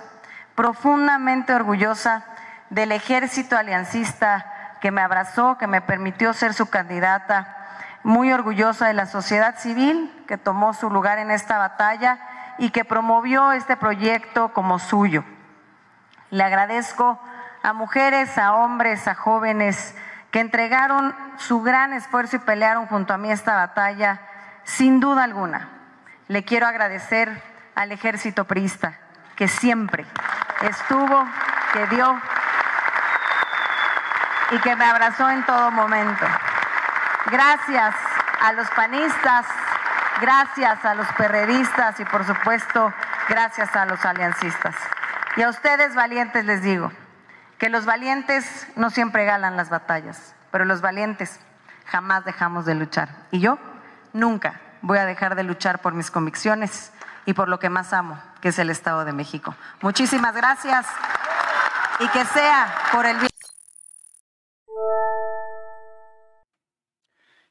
M: profundamente orgullosa del ejército aliancista que me abrazó, que me permitió ser su candidata, muy orgullosa de la sociedad civil que tomó su lugar en esta batalla y que promovió este proyecto como suyo. Le agradezco a mujeres, a hombres, a jóvenes, que entregaron su gran esfuerzo y pelearon junto a mí esta batalla, sin duda alguna. Le quiero agradecer al ejército priista, que siempre estuvo, que dio y que me abrazó en todo momento. Gracias a los panistas, gracias a los perredistas y por supuesto gracias a los aliancistas. Y a ustedes valientes les digo, que los valientes no siempre ganan las batallas, pero los valientes jamás dejamos de luchar. Y yo nunca voy a dejar de luchar por mis convicciones y por lo que más amo, que es el Estado de México. Muchísimas gracias y que sea por el bien.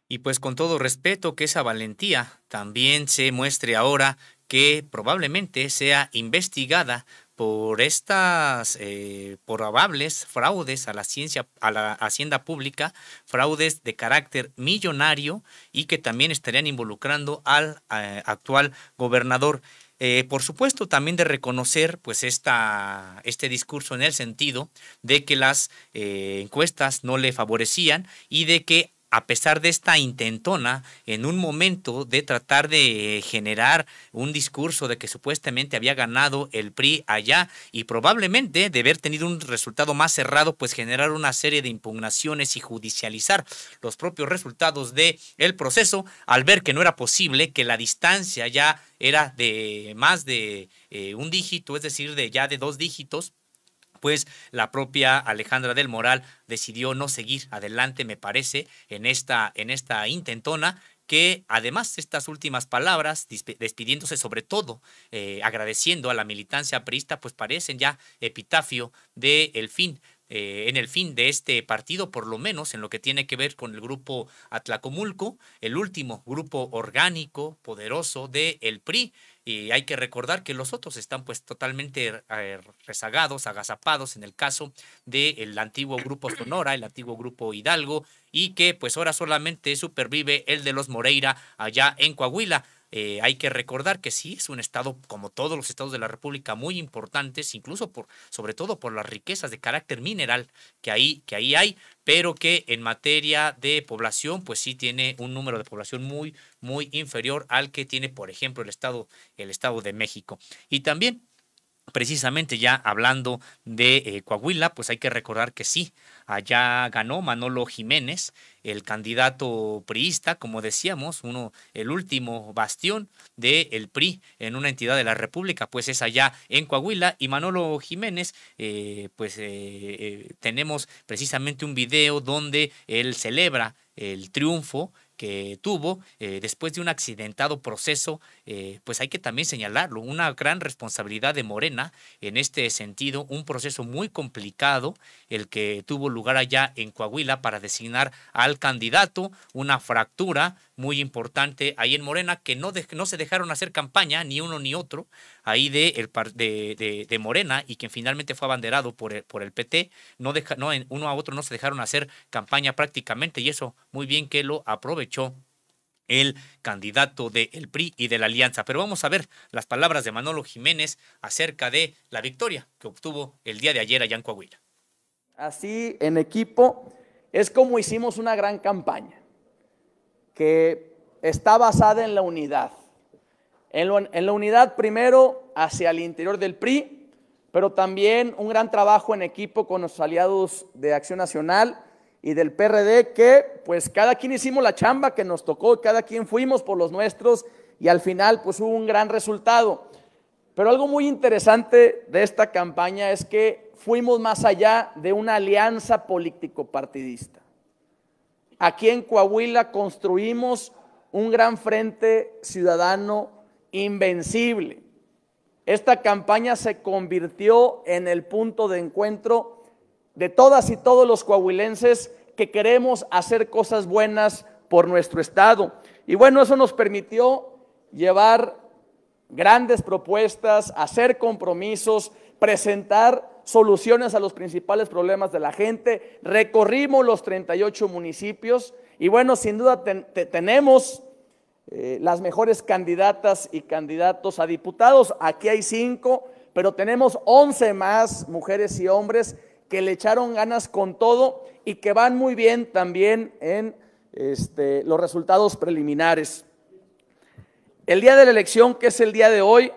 B: Y pues con todo respeto que esa valentía también se muestre ahora que probablemente sea investigada por estas eh, probables fraudes a la ciencia, a la hacienda pública, fraudes de carácter millonario y que también estarían involucrando al eh, actual gobernador. Eh, por supuesto, también de reconocer pues, esta, este discurso en el sentido de que las encuestas no le favorecían y de que a pesar de esta intentona, en un momento de tratar de generar un discurso de que supuestamente había ganado el PRI allá y probablemente de haber tenido un resultado más cerrado, pues generar una serie de impugnaciones y judicializar los propios resultados del el proceso, al ver que no era posible, que la distancia ya era de más de eh, un dígito, es decir, de ya de dos dígitos pues la propia Alejandra del Moral decidió no seguir adelante, me parece, en esta, en esta intentona que además estas últimas palabras, despidiéndose sobre todo, eh, agradeciendo a la militancia priista, pues parecen ya epitafio el fin eh, en el fin de este partido, por lo menos en lo que tiene que ver con el grupo Atlacomulco, el último grupo orgánico, poderoso del el PRI, y hay que recordar que los otros están pues totalmente eh, rezagados, agazapados en el caso del antiguo grupo Sonora, el antiguo grupo Hidalgo, y que pues ahora solamente supervive el de los Moreira allá en Coahuila. Eh, hay que recordar que sí, es un estado, como todos los estados de la República, muy importante, incluso por, sobre todo por las riquezas de carácter mineral que ahí, que ahí hay, pero que en materia de población, pues sí tiene un número de población muy, muy inferior al que tiene, por ejemplo, el estado, el estado de México. Y también precisamente ya hablando de eh, Coahuila, pues hay que recordar que sí, allá ganó Manolo Jiménez, el candidato priista, como decíamos, uno el último bastión del el PRI en una entidad de la República, pues es allá en Coahuila y Manolo Jiménez, eh, pues eh, tenemos precisamente un video donde él celebra el triunfo que tuvo eh, después de un accidentado proceso, eh, pues hay que también señalarlo, una gran responsabilidad de Morena en este sentido, un proceso muy complicado, el que tuvo lugar allá en Coahuila para designar al candidato, una fractura muy importante ahí en Morena, que no, no se dejaron hacer campaña, ni uno ni otro, ahí de, el, de, Morena, y quien finalmente fue abanderado por el, por el PT, no deja, no, uno a otro no se dejaron hacer campaña prácticamente, y eso muy bien que lo aprovechó el candidato del PRI y de la Alianza. Pero vamos a ver las palabras de Manolo Jiménez acerca de la victoria que obtuvo el día de ayer allá en Coahuila.
N: Así, en equipo, es como hicimos una gran campaña que está basada en la unidad. En, la unidad primero hacia el interior del PRI, pero también un gran trabajo en equipo con los aliados de Acción Nacional y del PRD, que pues cada quien hicimos la chamba que nos tocó, cada quien fuimos por los nuestros y al final pues hubo un gran resultado. Pero algo muy interesante de esta campaña es que fuimos más allá de una alianza político-partidista. Aquí en Coahuila construimos un gran frente ciudadano invencible. Esta campaña se convirtió en el punto de encuentro de todas y todos los coahuilenses que queremos hacer cosas buenas por nuestro Estado. Y bueno, eso nos permitió llevar grandes propuestas, hacer compromisos, presentar soluciones a los principales problemas de la gente. Recorrimos los 38 municipios y bueno, sin duda tenemos eh, las mejores candidatas y candidatos a diputados. Aquí hay cinco, pero tenemos 11 más mujeres y hombres que le echaron ganas con todo y que van muy bien también en este, los resultados preliminares. El día de la elección, que es el día de hoy,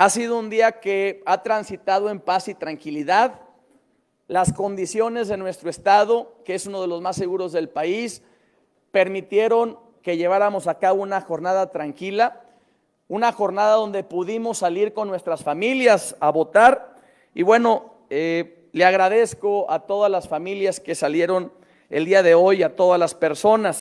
N: ha sido un día que ha transitado en paz y tranquilidad. Las condiciones de nuestro estado, que es uno de los más seguros del país, permitieron que lleváramos a cabo una jornada tranquila, una jornada donde pudimos salir con nuestras familias a votar. Y bueno, eh, le agradezco a todas las familias que salieron el día de hoy, a todas las personas.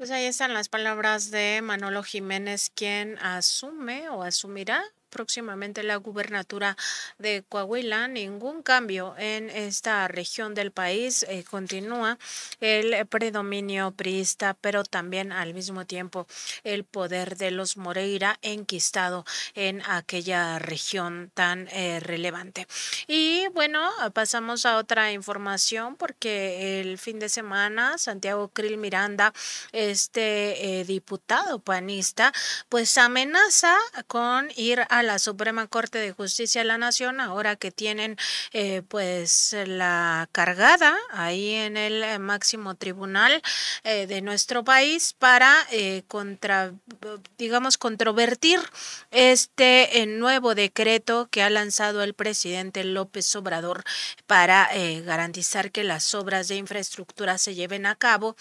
A: Pues ahí están las palabras de Manolo Jiménez, quien asume o asumirá próximamente la gubernatura de Coahuila. Ningún cambio en esta región del país. Eh, continúa el predominio priista, pero también al mismo tiempo el poder de los Moreira enquistado en aquella región tan eh, relevante. Y bueno, pasamos a otra información porque el fin de semana Santiago Krill Miranda, este eh, diputado panista, pues amenaza con ir a la Suprema Corte de Justicia de la Nación, ahora que tienen eh, pues la cargada ahí en el eh, máximo tribunal eh, de nuestro país para contra, digamos, controvertir este nuevo decreto que ha lanzado el presidente López Obrador para garantizar que las obras de infraestructura se lleven a cabo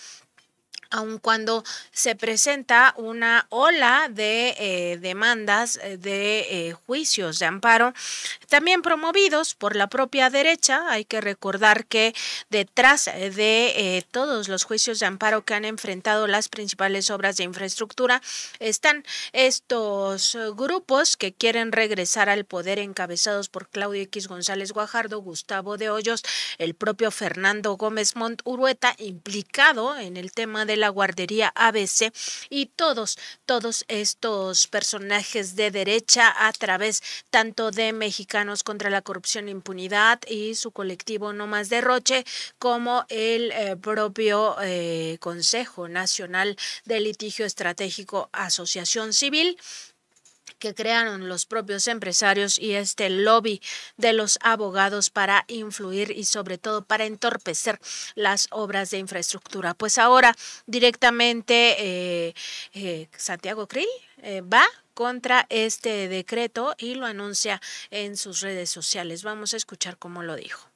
A: aun cuando se presenta una ola de eh, demandas eh, de eh, juicios de amparo, también promovidos por la propia derecha. Hay que recordar que detrás de todos los juicios de amparo que han enfrentado las principales obras de infraestructura están estos grupos que quieren regresar al poder encabezados por Claudio X González Guajardo, Gustavo de Hoyos, el propio Fernando Gómez Monturueta, implicado en el tema de la guardería ABC y todos, todos estos personajes de derecha a través tanto de Mexicanos contra la Corrupción e Impunidad y su colectivo No Más Derroche, como el eh, propio eh, Consejo Nacional de Litigio Estratégico Asociación Civil que crearon los propios empresarios y este lobby de los abogados para influir y sobre todo para entorpecer las obras de infraestructura. Pues ahora directamente eh, eh, Santiago Krill eh, va contra este decreto y lo anuncia en sus redes sociales. Vamos a escuchar cómo lo dijo.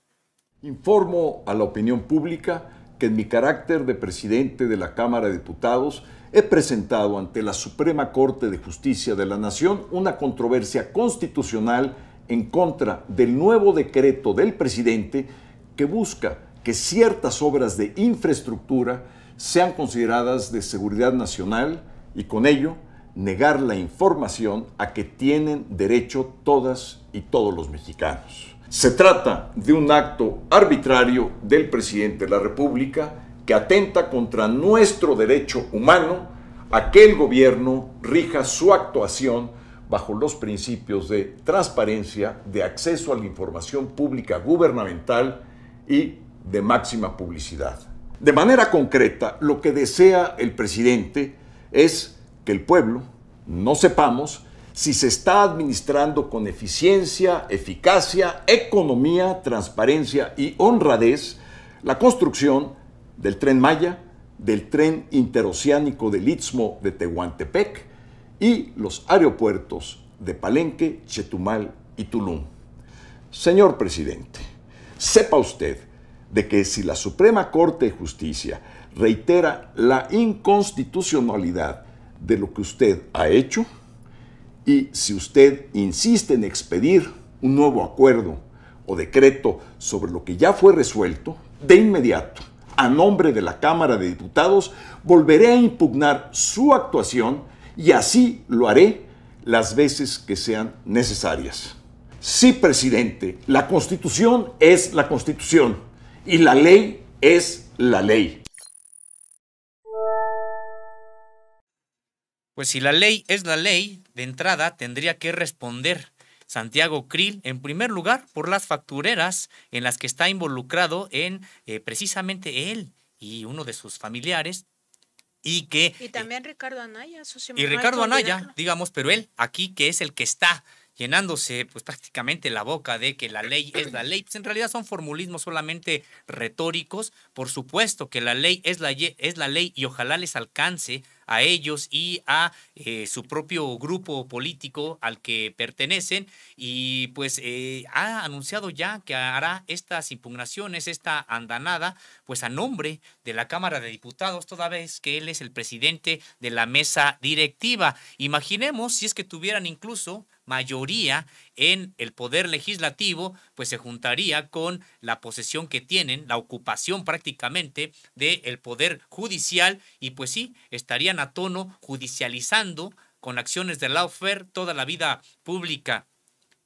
D: Informo a la opinión pública que en mi carácter de presidente de la Cámara de Diputados he presentado ante la Suprema Corte de Justicia de la Nación una controversia constitucional en contra del nuevo decreto del presidente que busca que ciertas obras de infraestructura sean consideradas de seguridad nacional y con ello negar la información a que tienen derecho todas y todos los mexicanos. Se trata de un acto arbitrario del presidente de la República que atenta contra nuestro derecho humano a que el gobierno rija su actuación bajo los principios de transparencia, de acceso a la información pública gubernamental y de máxima publicidad. De manera concreta, lo que desea el presidente es que el pueblo no sepamos si se está administrando con eficiencia, eficacia, economía, transparencia y honradez la construcción del tren Maya, del tren interoceánico del Istmo de Tehuantepec y los aeropuertos de Palenque, Chetumal y Tulum. Señor presidente, sepa usted de que si la Suprema Corte de Justicia reitera la inconstitucionalidad de lo que usted ha hecho y si usted insiste en expedir un nuevo acuerdo o decreto sobre lo que ya fue resuelto, de inmediato a nombre de la Cámara de Diputados, volveré a impugnar su actuación y así lo haré las veces que sean necesarias. Sí, presidente, la constitución es la constitución y la ley es la ley.
B: Pues si la ley es la ley, de entrada tendría que responder Santiago Krill, en primer lugar, por las factureras en las que está involucrado en eh, precisamente él y uno de sus familiares. Y que.
A: Y eh, también Ricardo Anaya, Y Ricardo Anaya,
B: digamos, pero él aquí que es el que está llenándose pues prácticamente la boca de que la ley es la ley. Pues, en realidad son formulismos solamente retóricos. Por supuesto que la ley es la, es la ley y ojalá les alcance a ellos y a eh, su propio grupo político al que pertenecen y pues eh, ha anunciado ya que hará estas impugnaciones, esta andanada, pues a nombre de la Cámara de Diputados, toda vez que él es el presidente de la mesa directiva. Imaginemos si es que tuvieran incluso mayoría en el poder legislativo, pues se juntaría con la posesión que tienen, la ocupación prácticamente del el poder judicial y pues sí, estarían a tono judicializando con acciones de fair toda la vida pública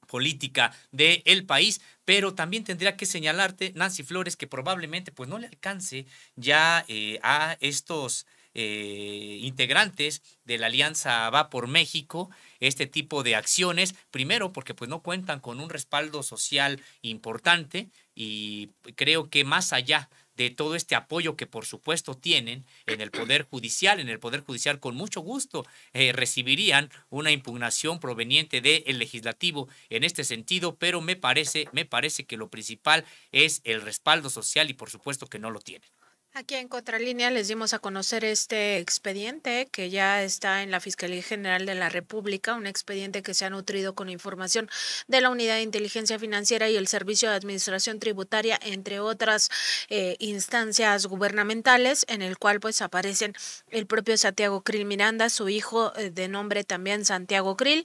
B: política del el país, pero también tendría que señalarte, Nancy Flores, que probablemente pues no le alcance ya eh, a estos eh, integrantes de la Alianza Va por México este tipo de acciones, primero porque pues no cuentan con un respaldo social importante y creo que más allá de todo este apoyo que por supuesto tienen en el Poder Judicial. En el Poder Judicial con mucho gusto eh, recibirían una impugnación proveniente del legislativo en este sentido, pero me parece, me parece que lo principal es el respaldo social y por supuesto que no lo tienen.
A: Aquí en Contralínea les dimos a conocer este expediente que ya está en la Fiscalía General de la República, un expediente que se ha nutrido con información de la Unidad de Inteligencia Financiera y el Servicio de Administración Tributaria, entre otras eh, instancias gubernamentales, en el cual pues aparecen el propio Santiago Krill Miranda, su hijo eh, de nombre también Santiago Krill,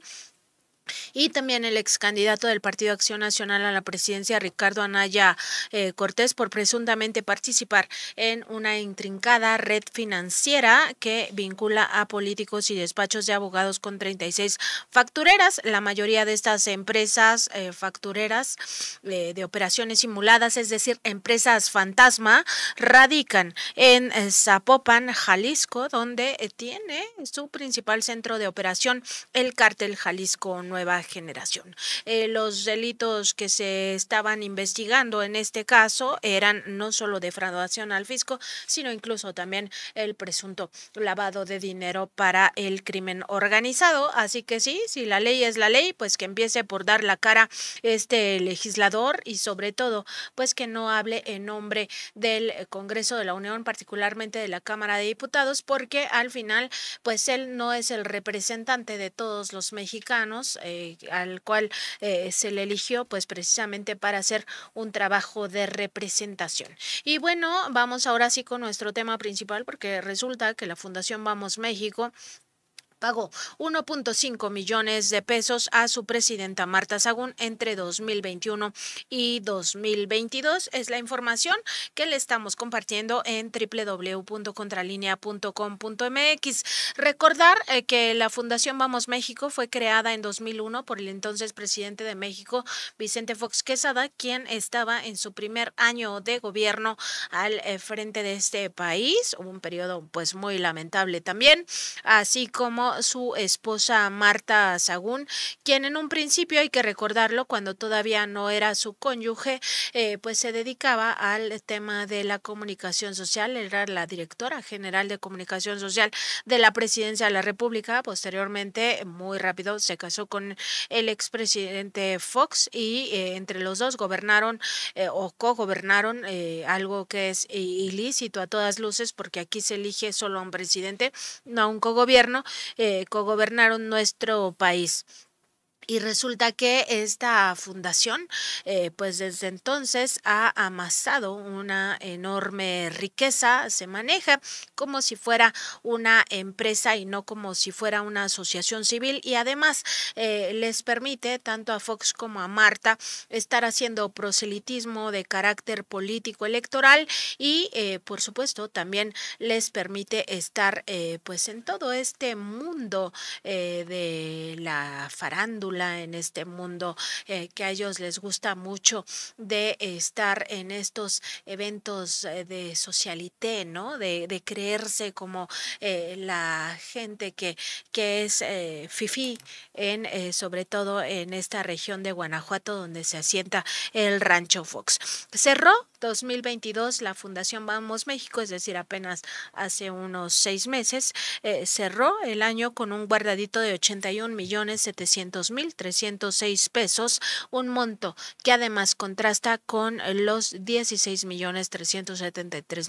A: y también el ex candidato del Partido Acción Nacional a la presidencia, Ricardo Anaya eh, Cortés, por presuntamente participar en una intrincada red financiera que vincula a políticos y despachos de abogados con 36 factureras. La mayoría de estas empresas eh, factureras eh, de operaciones simuladas, es decir, empresas fantasma, radican en Zapopan, Jalisco, donde tiene su principal centro de operación el cártel Jalisco nueva generación. Eh, los delitos que se estaban investigando en este caso eran no solo defraudación al fisco, sino incluso también el presunto lavado de dinero para el crimen organizado. Así que sí, si la ley es la ley, pues que empiece por dar la cara este legislador y sobre todo, pues que no hable en nombre del Congreso de la Unión, particularmente de la Cámara de Diputados, porque al final, pues él no es el representante de todos los mexicanos, eh, al cual eh, se le eligió pues precisamente para hacer un trabajo de representación. Y bueno, vamos ahora sí con nuestro tema principal porque resulta que la Fundación Vamos México pagó 1.5 millones de pesos a su presidenta Marta Sagún entre 2021 y 2022. Es la información que le estamos compartiendo en www.contralinea.com.mx. Recordar eh, que la Fundación Vamos México fue creada en 2001 por el entonces presidente de México, Vicente Fox Quesada, quien estaba en su primer año de gobierno al eh, frente de este país. Hubo un periodo pues muy lamentable también, así como su esposa Marta Sagún, quien en un principio, hay que recordarlo, cuando todavía no era su cónyuge, eh, pues se dedicaba al tema de la comunicación social, era la directora general de comunicación social de la presidencia de la República, posteriormente, muy rápido, se casó con el expresidente Fox y eh, entre los dos gobernaron eh, o co-gobernaron algo que es ilícito a todas luces, porque aquí se elige solo a un presidente, no a un cogobierno, eh, cogobernaron nuestro país. Y resulta que esta fundación, eh, pues desde entonces ha amasado una enorme riqueza, se maneja como si fuera una empresa y no como si fuera una asociación civil y además eh, les permite tanto a Fox como a Marta estar haciendo proselitismo de carácter político electoral y eh, por supuesto también les permite estar pues en todo este mundo de la farándula en este mundo eh, que a ellos les gusta mucho de estar en estos eventos eh, de socialité, ¿no? De, creerse como eh, la gente que, que es fifi, en, sobre todo en esta región de Guanajuato donde se asienta el rancho Fox. Cerró 2022 la Fundación Vamos México, es decir, apenas hace unos seis meses, cerró el año con un guardadito de 81 millones mil 306 pesos, un monto que además contrasta con los millones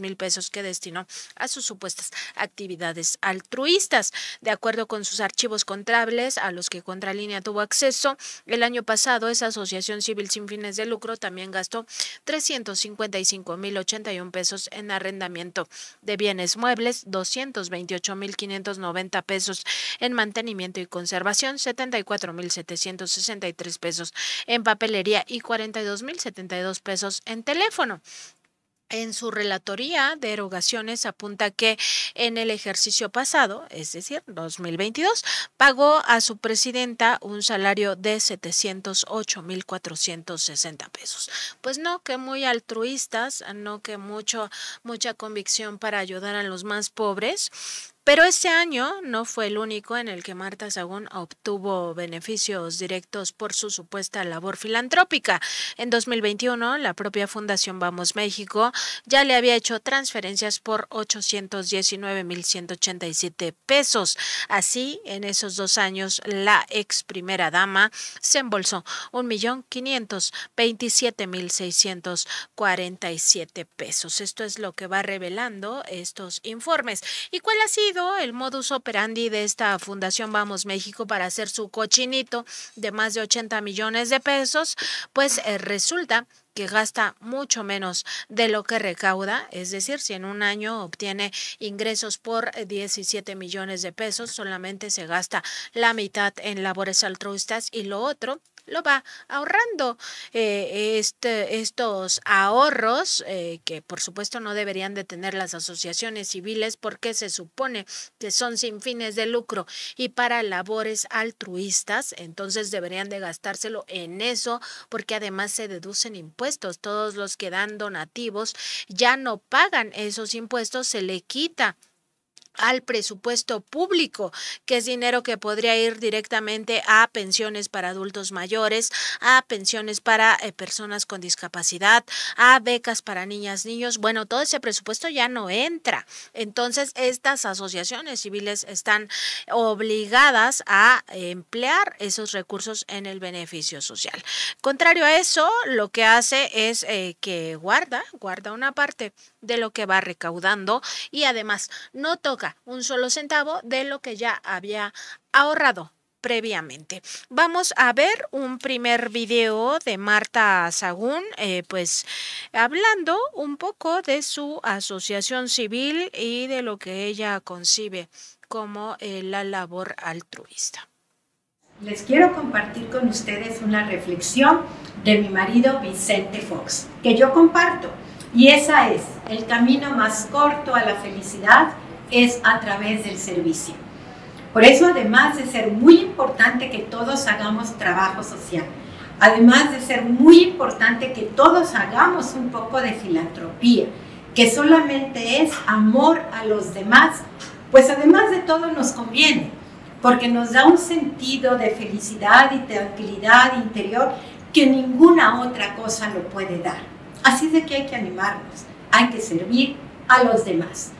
A: mil pesos que destinó a sus supuestas actividades altruistas. De acuerdo con sus archivos contables a los que Contralínea tuvo acceso, el año pasado esa asociación civil sin fines de lucro también gastó mil 355.081 pesos en arrendamiento de bienes muebles, mil 228.590 pesos en mantenimiento y conservación, 74.000 763 pesos en papelería y 42.072 pesos en teléfono. En su relatoría de erogaciones apunta que en el ejercicio pasado, es decir, 2022, pagó a su presidenta un salario de 708.460 pesos. Pues no que muy altruistas, no que mucho mucha convicción para ayudar a los más pobres, pero este año no fue el único en el que Marta Sagún obtuvo beneficios directos por su supuesta labor filantrópica. En 2021, la propia Fundación Vamos México ya le había hecho transferencias por 819.187 pesos. Así, en esos dos años, la ex primera dama se embolsó 1.527.647 pesos. Esto es lo que va revelando estos informes. ¿Y cuál ha sido? el modus operandi de esta Fundación Vamos México para hacer su cochinito de más de 80 millones de pesos, pues eh, resulta que gasta mucho menos de lo que recauda, es decir, si en un año obtiene ingresos por 17 millones de pesos, solamente se gasta la mitad en labores altruistas y lo otro lo va ahorrando. Eh, este, estos ahorros, eh, que por supuesto no deberían de tener las asociaciones civiles porque se supone que son sin fines de lucro y para labores altruistas, entonces deberían de gastárselo en eso porque además se deducen impuestos. Todos los que dan donativos ya no pagan esos impuestos, se le quita al presupuesto público, que es dinero que podría ir directamente a pensiones para adultos mayores, a pensiones para eh, personas con discapacidad, a becas para niñas, niños. Bueno, todo ese presupuesto ya no entra. Entonces, estas asociaciones civiles están obligadas a emplear esos recursos en el beneficio social. Contrario a eso, lo que hace es eh, que guarda, guarda una parte de lo que va recaudando y además no toca un solo centavo de lo que ya había ahorrado previamente. Vamos a ver un primer video de Marta Sagún, eh, pues hablando un poco de su asociación civil y de lo que ella concibe como eh, la labor
O: altruista. Les quiero compartir con ustedes una reflexión de mi marido Vicente Fox, que yo comparto, y esa es, el camino más corto a la felicidad es a través del servicio. Por eso, además de ser muy importante que todos hagamos trabajo social, además de ser muy importante que todos hagamos un poco de filantropía, que solamente es amor a los demás, pues además de todo nos conviene, porque nos da un sentido de felicidad y tranquilidad interior que ninguna otra cosa lo puede dar. Así de que hay que animarnos, hay que servir a los demás.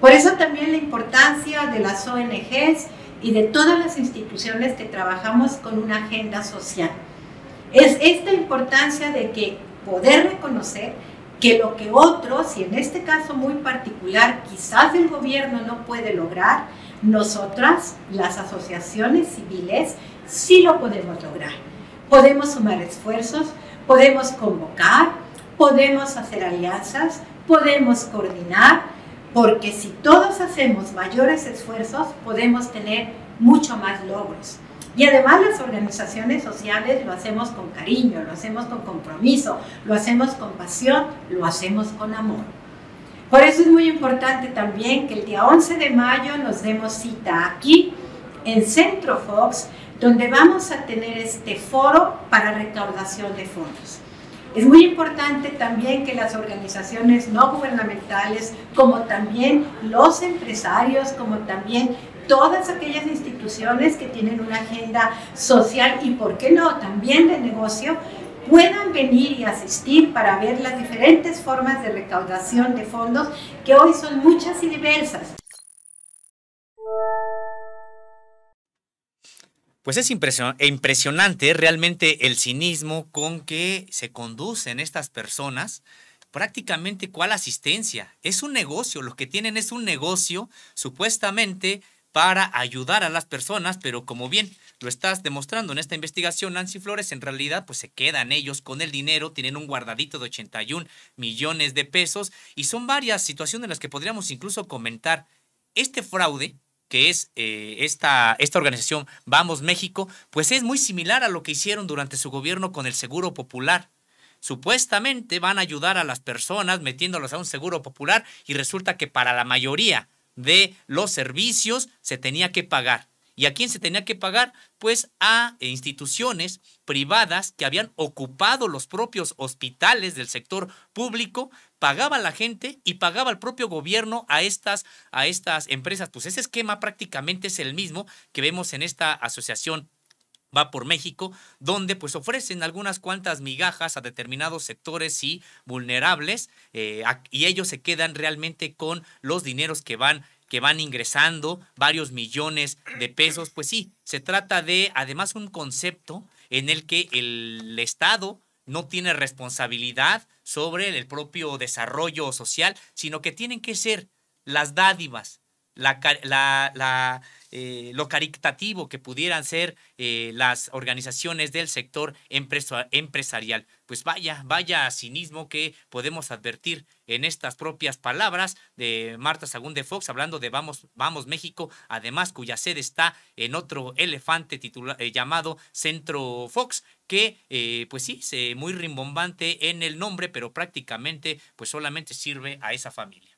O: Por eso también la importancia de las ONGs y de todas las instituciones que trabajamos con una agenda social. Es esta importancia de que poder reconocer que lo que otros, y en este caso muy particular, quizás el gobierno no puede lograr, nosotras, las asociaciones civiles, sí lo podemos lograr. Podemos sumar esfuerzos, podemos convocar, podemos hacer alianzas, podemos coordinar, porque si todos hacemos mayores esfuerzos, podemos tener mucho más logros. Y además las organizaciones sociales lo hacemos con cariño, lo hacemos con compromiso, lo hacemos con pasión, lo hacemos con amor. Por eso es muy importante también que el día 11 de mayo nos demos cita aquí en Centro Fox, donde vamos a tener este foro para recaudación de fondos. Es muy importante también que las organizaciones no gubernamentales, como también los empresarios, como también todas aquellas instituciones que tienen una agenda social y, ¿por qué no?, también de negocio, puedan venir y asistir para ver las diferentes formas de recaudación de fondos que hoy son muchas y diversas.
B: Pues es e impresionante realmente el cinismo con que se conducen estas personas. Prácticamente, ¿cuál asistencia? Es un negocio, lo que tienen es un negocio supuestamente para ayudar a las personas, pero como bien lo estás demostrando en esta investigación, Nancy Flores, en realidad pues se quedan ellos con el dinero, tienen un guardadito de 81 millones de pesos y son varias situaciones en las que podríamos incluso comentar. Este fraude, que es eh, esta, esta organización Vamos México, pues es muy similar a lo que hicieron durante su gobierno con el Seguro Popular. Supuestamente van a ayudar a las personas metiéndolos a un seguro popular y resulta que para la mayoría de los servicios se tenía que pagar. ¿Y a quién se tenía que pagar? Pues a eh, instituciones privadas que habían ocupado los propios hospitales del sector público, pagaba la gente y pagaba el propio gobierno a estas, a estas empresas. Pues ese esquema prácticamente es el mismo que vemos en esta asociación va por México, donde pues ofrecen algunas cuantas migajas a determinados sectores y vulnerables eh, y ellos se quedan realmente con los dineros que van que van ingresando varios millones de pesos, pues sí, se trata de además un concepto en el que el Estado no tiene responsabilidad sobre el propio desarrollo social, sino que tienen que ser las dádivas, la, eh, lo caritativo que pudieran ser eh, las organizaciones del sector empresarial. Pues vaya, vaya cinismo que podemos advertir en estas propias palabras de Marta Sagún de Fox, hablando de Vamos, Vamos México, además cuya sede está en otro elefante eh, llamado Centro Fox, que pues sí, es muy rimbombante en el nombre, pero prácticamente pues solamente sirve a esa familia.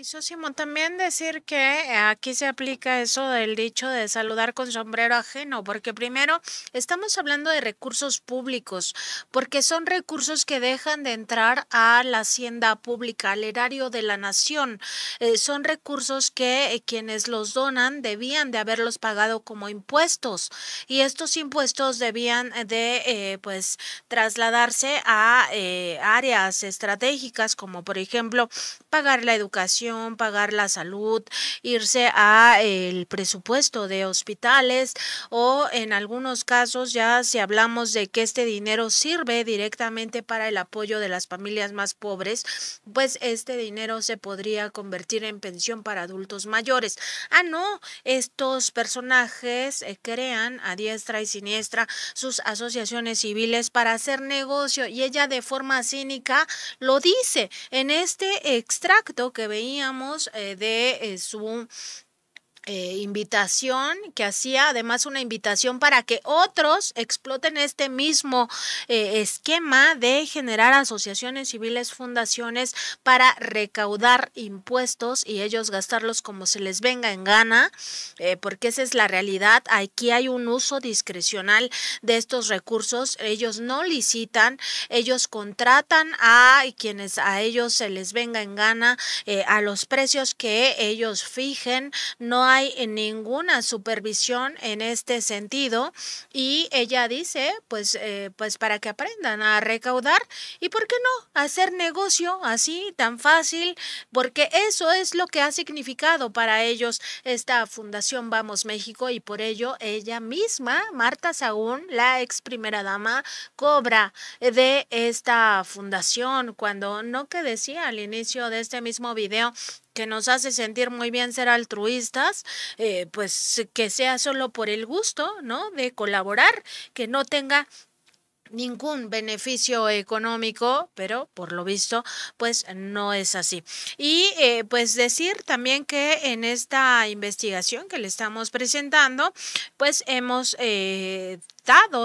A: Y también decir que eh, aquí se aplica eso del dicho de saludar con sombrero ajeno, porque primero estamos hablando de recursos públicos, porque son recursos que dejan de entrar a la hacienda pública, al erario de la nación. Eh, son recursos que eh, quienes los donan debían de haberlos pagado como impuestos y estos impuestos debían de pues trasladarse a áreas estratégicas como por ejemplo pagar la educación pagar la salud, irse a el presupuesto de hospitales o en algunos casos ya si hablamos de que este dinero sirve directamente para el apoyo de las familias más pobres, pues este dinero se podría convertir en pensión para adultos mayores. Ah, no, estos personajes eh, crean a diestra y siniestra sus asociaciones civiles para hacer negocio y ella de forma cínica lo dice en este extracto que veía teníamos eh, de eh, su eh, invitación que hacía, además una invitación para que otros exploten este mismo eh, esquema de generar asociaciones civiles, fundaciones para recaudar impuestos y ellos gastarlos como se les venga en gana, eh, porque esa es la realidad. Aquí hay un uso discrecional de estos recursos. Ellos no licitan, ellos contratan a quienes a ellos se les venga en gana, a los precios que ellos fijen. No hay hay ninguna supervisión en este sentido y ella dice, pues, eh, pues para que aprendan a recaudar y por qué no hacer negocio así tan fácil, porque eso es lo que ha significado para ellos esta fundación Vamos México y por ello ella misma, Marta Saúl la ex primera dama, cobra de esta fundación cuando no que decía al inicio de este mismo video que nos hace sentir muy bien ser altruistas, eh, pues que sea solo por el gusto, ¿no? De colaborar, que no tenga ningún beneficio económico, pero por lo visto, pues no es así. Y eh, pues decir también que en esta investigación que le estamos presentando, pues hemos... Eh,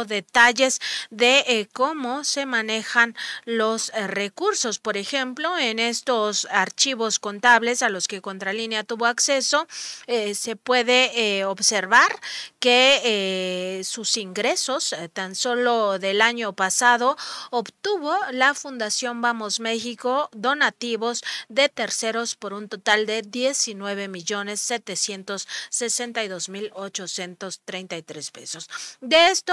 A: detalles de eh, cómo se manejan los eh, recursos. Por ejemplo, en estos archivos contables a los que Contralínea tuvo acceso, eh, se puede observar que sus ingresos tan solo del año pasado obtuvo la Fundación Vamos México donativos de terceros por un total de 19 millones 762 mil 833 pesos. De esto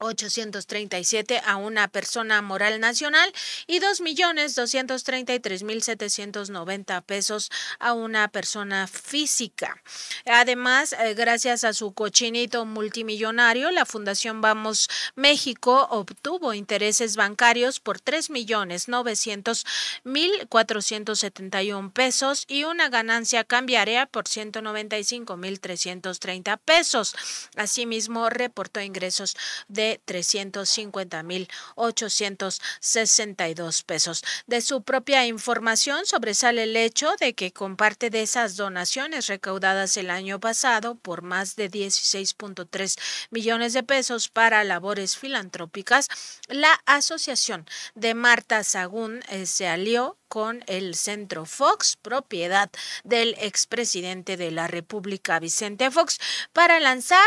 A: 837 a una persona moral nacional y millones mil 2.233.790 pesos a una persona física. Además, eh, gracias a su cochinito multimillonario, la Fundación Vamos México obtuvo intereses bancarios por millones mil 3.900.471 pesos y una ganancia cambiaria por mil 195.330 pesos. Asimismo, reportó ingresos de 350.862 pesos. De su propia información sobresale el hecho de que con parte de esas donaciones recaudadas el año pasado por más de 16.3 millones de pesos para labores filantrópicas, la Asociación de Marta Sagún eh, se alió con el Centro Fox, propiedad del expresidente de la República, Vicente Fox, para lanzar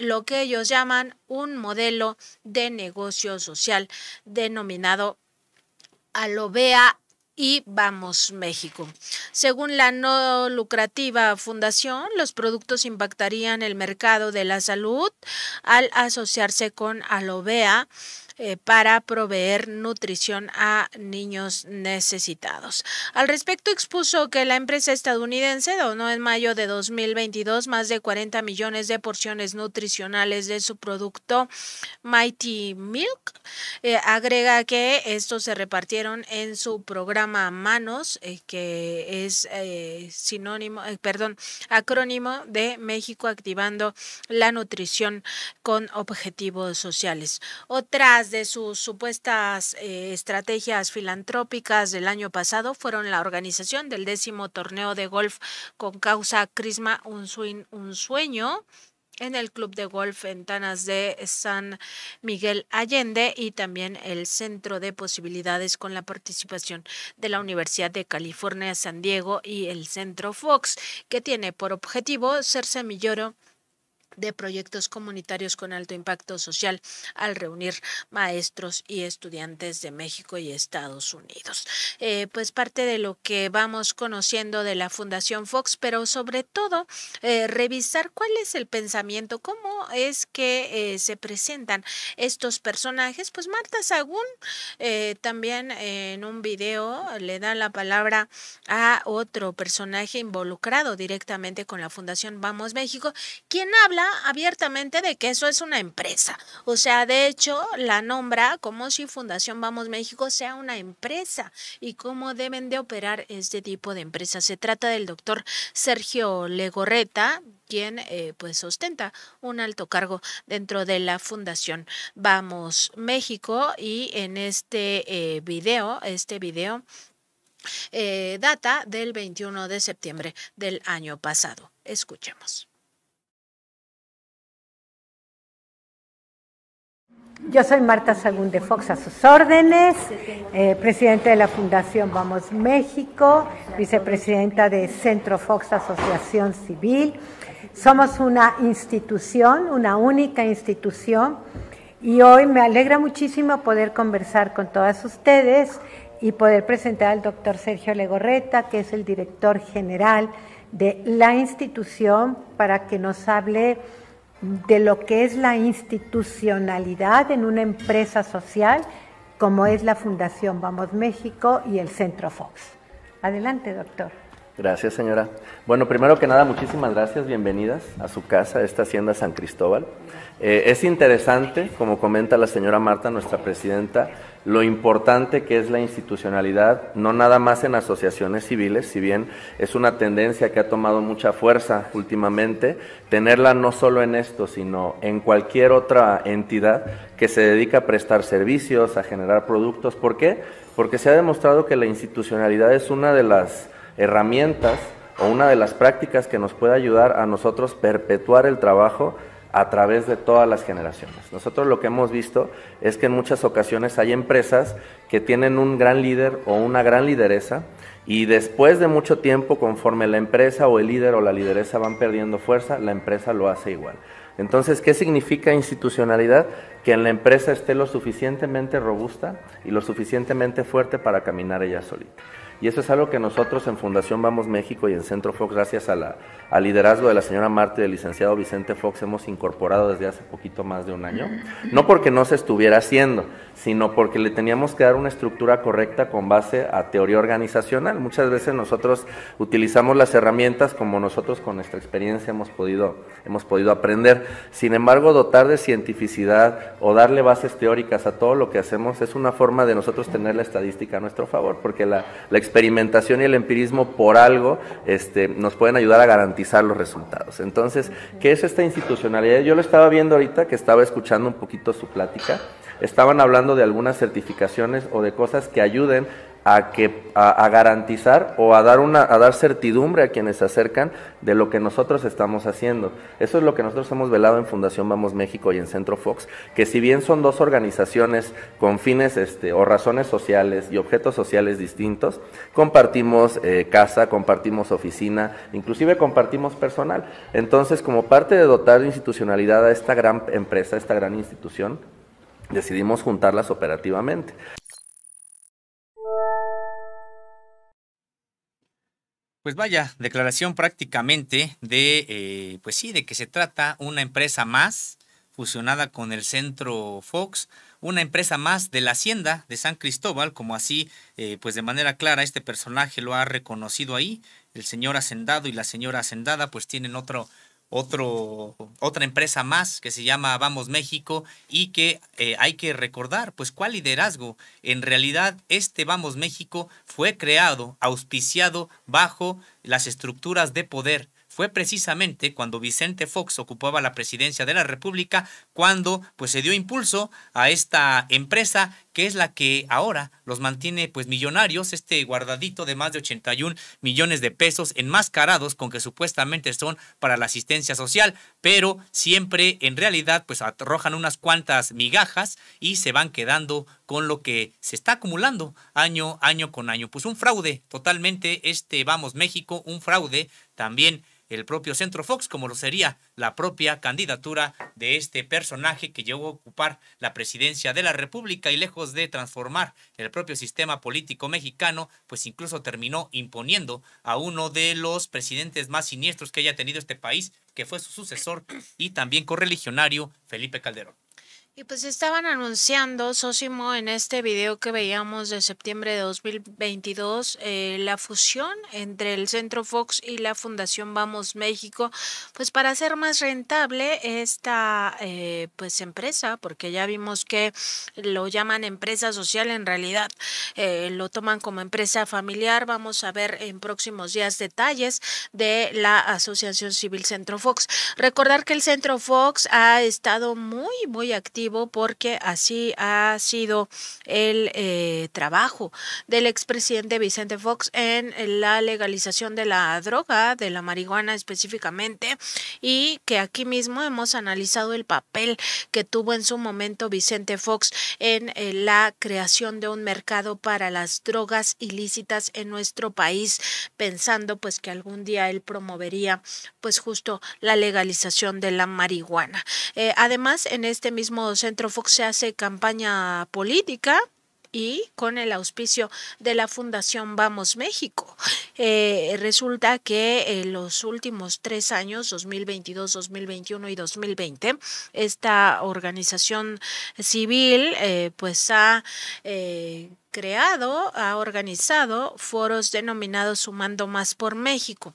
A: lo que ellos llaman un modelo de negocio social denominado Alobea y Vamos México. Según la no lucrativa fundación, los productos impactarían el mercado de la salud al asociarse con Alovea eh, para proveer nutrición a niños necesitados. Al respecto expuso que la empresa estadounidense donó en mayo de 2022 más de 40 millones de porciones nutricionales de su producto Mighty Milk. Eh, agrega que estos se repartieron en su programa Manos, eh, que es sinónimo, perdón, acrónimo de México activando la nutrición con objetivos sociales. Otras de sus supuestas eh, estrategias filantrópicas del año pasado fueron la organización del décimo torneo de golf con causa Crisma Un, un Sueño en el Club de Golf Ventanas de San Miguel Allende y también el Centro de Posibilidades con la participación de la Universidad de California San Diego y el Centro Fox, que tiene por objetivo ser semillero de proyectos comunitarios con alto impacto social al reunir maestros y estudiantes de México y Estados Unidos. Eh, pues parte de lo que vamos conociendo de la Fundación Fox, pero sobre todo eh, revisar cuál es el pensamiento, cómo es que eh, se presentan estos personajes. Pues Marta Sagún también en un video le da la palabra a otro personaje involucrado directamente con la Fundación Vamos México, quien habla abiertamente de que eso es una empresa. O sea, de hecho, la nombra como si Fundación Vamos México sea una empresa y cómo deben de operar este tipo de empresas. Se trata del doctor Sergio Legorreta, quien eh, pues ostenta un alto cargo dentro de la Fundación Vamos México y en este eh, video, este video eh, data del 21 de septiembre del año pasado. Escuchemos.
O: Yo soy Marta Salún de Fox, a sus órdenes, eh, presidenta de la Fundación Vamos México, vicepresidenta de Centro Fox Asociación Civil. Somos una institución, una única institución, y hoy me alegra muchísimo poder conversar con todas ustedes y poder presentar al doctor Sergio Legorreta, que es el director general de la institución, para que nos hable de lo que es la institucionalidad en una empresa social como es la Fundación Vamos México y el Centro Fox. Adelante, doctor.
P: Gracias, señora. Bueno, primero que nada, muchísimas gracias, bienvenidas a su casa, a esta Hacienda San Cristóbal. Eh, es interesante, como comenta la señora Marta, nuestra presidenta, lo importante que es la institucionalidad, no nada más en asociaciones civiles, si bien es una tendencia que ha tomado mucha fuerza últimamente, tenerla no solo en esto, sino en cualquier otra entidad que se dedica a prestar servicios, a generar productos. ¿Por qué? Porque se ha demostrado que la institucionalidad es una de las herramientas o una de las prácticas que nos puede ayudar a nosotros perpetuar el trabajo a través de todas las generaciones. Nosotros lo que hemos visto es que en muchas ocasiones hay empresas que tienen un gran líder o una gran lideresa y después de mucho tiempo, conforme la empresa o el líder o la lideresa van perdiendo fuerza, la empresa lo hace igual. Entonces, ¿qué significa institucionalidad? Que en la empresa esté lo suficientemente robusta y lo suficientemente fuerte para caminar ella solita. Y eso es algo que nosotros en Fundación Vamos México y en Centro Fox, gracias a la, al liderazgo de la señora Marta y del licenciado Vicente Fox, hemos incorporado desde hace poquito más de un año. No porque no se estuviera haciendo, sino porque le teníamos que dar una estructura correcta con base a teoría organizacional. Muchas veces nosotros utilizamos las herramientas como nosotros con nuestra experiencia hemos podido, hemos podido aprender. Sin embargo, dotar de cientificidad o darle bases teóricas a todo lo que hacemos es una forma de nosotros tener la estadística a nuestro favor, porque la, experimentación y el empirismo por algo este, nos pueden ayudar a garantizar los resultados. Entonces, ¿qué es esta institucionalidad? Yo lo estaba viendo ahorita, que estaba escuchando un poquito su plática estaban hablando de algunas certificaciones o de cosas que ayuden a, que, a, garantizar o a dar, una, a dar certidumbre a quienes se acercan de lo que nosotros estamos haciendo. Eso es lo que nosotros hemos velado en Fundación Vamos México y en Centro Fox, que si bien son dos organizaciones con fines este, o razones sociales y objetos sociales distintos, compartimos eh, casa, compartimos oficina, inclusive compartimos personal. Entonces, como parte de dotar de institucionalidad a esta gran empresa, a esta gran institución, decidimos juntarlas operativamente.
B: Pues vaya, declaración prácticamente de, eh, pues sí, de que se trata una empresa más fusionada con el centro Fox, una empresa más de la hacienda de San Cristóbal, como así, eh, pues de manera clara este personaje lo ha reconocido ahí, el señor hacendado y la señora hacendada pues tienen otro otro, otra empresa más que se llama Vamos México y que eh, hay que recordar, pues, cuál liderazgo. En realidad, este Vamos México fue creado, auspiciado bajo las estructuras de poder fue precisamente cuando Vicente Fox ocupaba la presidencia de la República, cuando pues se dio impulso a esta empresa que es la que ahora los mantiene pues millonarios, este guardadito de más de 81 millones de pesos enmascarados con que supuestamente son para la asistencia social, pero siempre en realidad pues arrojan unas cuantas migajas y se van quedando con lo que se está acumulando año, año con año. Pues un fraude totalmente este Vamos México, un fraude también el propio Centro Fox, como lo sería la propia candidatura de este personaje que llegó a ocupar la presidencia de la República y lejos de transformar el propio sistema político mexicano, pues incluso terminó imponiendo a uno de los presidentes más siniestros que haya tenido este país, que fue su sucesor y también correligionario, Felipe Calderón.
A: Y pues estaban anunciando, Sosimo, en este video que veíamos de septiembre de 2022, eh, la fusión entre el Centro Fox y la Fundación Vamos México, pues para hacer más rentable esta eh, pues empresa, porque ya vimos que lo llaman empresa social, en realidad eh, lo toman como empresa familiar. Vamos a ver en próximos días detalles de la Asociación Civil Centro Fox. Recordar que el Centro Fox ha estado muy, muy activo porque así ha sido el eh, trabajo del expresidente Vicente Fox en la legalización de la droga, de la marihuana específicamente, y que aquí mismo hemos analizado el papel que tuvo en su momento Vicente Fox en la creación de un mercado para las drogas ilícitas en nuestro país, pensando pues que algún día él promovería pues justo la legalización de la marihuana. Eh, además, en este mismo Centro Fox se hace campaña política y con el auspicio de la Fundación Vamos México. Eh, resulta que en eh, los últimos tres años, 2022, 2021 y 2020, esta organización civil eh, pues ha... creado, ha organizado foros denominados Sumando Más por México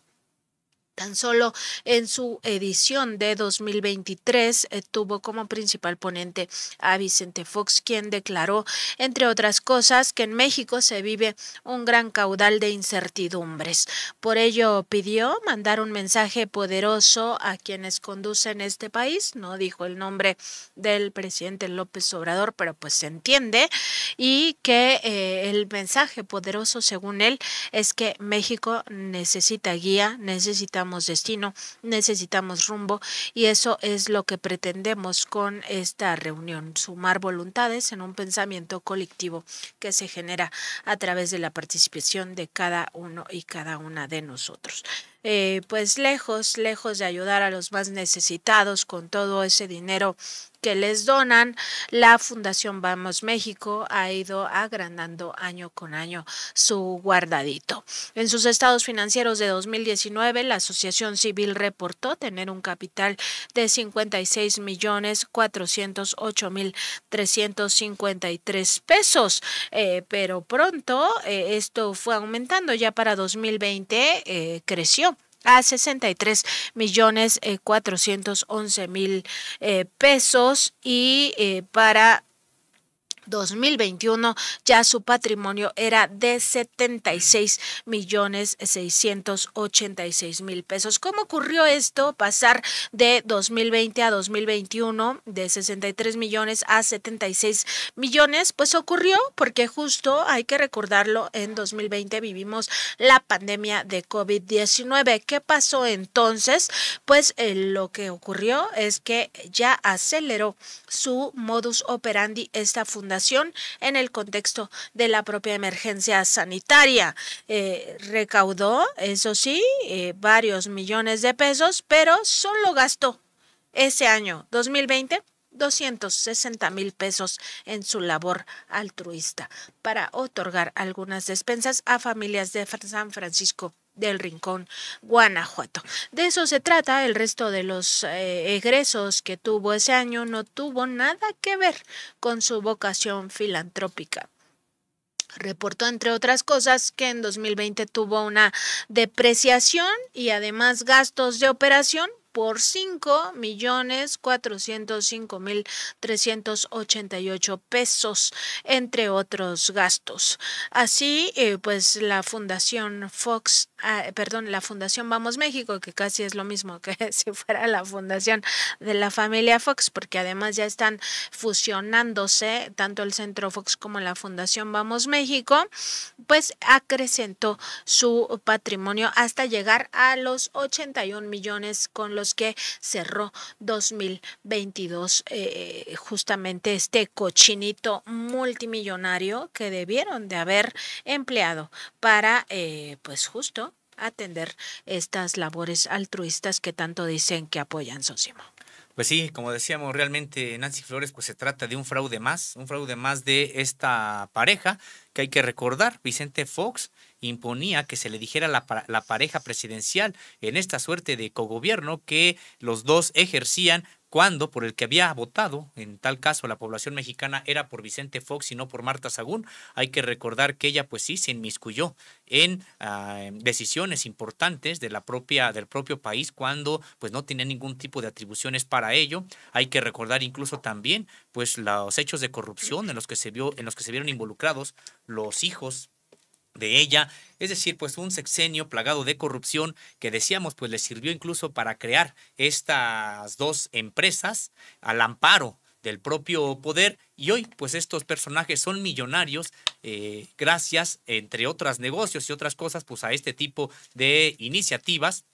A: Tan solo en su edición de 2023 eh, tuvo como principal ponente a Vicente Fox, quien declaró, entre otras cosas, que en México se vive un gran caudal de incertidumbres. Por ello pidió mandar un mensaje poderoso a quienes conducen este país. No dijo el nombre del presidente López Obrador, pero pues se entiende. Y que eh, el mensaje poderoso, según él, es que México necesita guía, necesita destino, necesitamos rumbo y eso es lo que pretendemos con esta reunión, sumar voluntades en un pensamiento colectivo que se genera a través de la participación de cada uno y cada una de nosotros. Eh, pues lejos, lejos de ayudar a los más necesitados con todo ese dinero que les donan, la Fundación Vamos México ha ido agrandando año con año su guardadito. En sus estados financieros de 2019, la Asociación Civil reportó tener un capital de 56 millones 408 mil 353 pesos, eh, pero pronto eh, esto fue aumentando, ya para 2020 eh, creció a 63 millones 411 eh, mil eh, pesos y eh, para 2021 ya su patrimonio era de 76 millones 686 mil pesos. ¿Cómo ocurrió esto? Pasar de 2020 a 2021 de 63 millones a 76 millones, pues ocurrió porque justo hay que recordarlo, en 2020 vivimos la pandemia de COVID-19. ¿Qué pasó entonces? Pues eh, lo que ocurrió es que ya aceleró su modus operandi esta fundación en el contexto de la propia emergencia sanitaria. Eh, recaudó, eso sí, eh, varios millones de pesos, pero solo gastó ese año 2020 260 mil pesos en su labor altruista para otorgar algunas despensas a familias de San Francisco del Rincón, Guanajuato. De eso se trata, el resto de los eh, egresos que tuvo ese año no tuvo nada que ver con su vocación filantrópica. Reportó, entre otras cosas, que en 2020 tuvo una depreciación y además gastos de operación por cinco millones 405 mil 388 pesos, entre otros gastos. Así, eh, pues la Fundación Fox, ah, perdón, la Fundación Vamos México, que casi es lo mismo que si fuera la Fundación de la familia Fox, porque además ya están fusionándose tanto el Centro Fox como la Fundación Vamos México, pues acrecentó su patrimonio hasta llegar a los 81 millones con los que cerró 2022 eh, justamente este cochinito multimillonario que debieron de haber empleado para, eh, pues justo, atender estas labores altruistas que tanto dicen que apoyan Sosimo.
B: Pues sí, como decíamos, realmente Nancy Flores, pues se trata de un fraude más, un fraude más de esta pareja que hay que recordar, Vicente Fox imponía que se le dijera la, la pareja presidencial en esta suerte de cogobierno que los dos ejercían cuando por el que había votado, en tal caso la población mexicana era por Vicente Fox y no por Marta Sagún. Hay que recordar que ella pues sí se inmiscuyó en ah, decisiones importantes de la propia del propio país cuando pues no tenía ningún tipo de atribuciones para ello. Hay que recordar incluso también pues los hechos de corrupción en los que se vio en los que se vieron involucrados los hijos de ella, es decir, pues un sexenio plagado de corrupción que decíamos pues le sirvió incluso para crear estas dos empresas al amparo del propio poder y hoy pues estos personajes son millonarios eh, gracias entre otros negocios y otras cosas pues a este tipo de iniciativas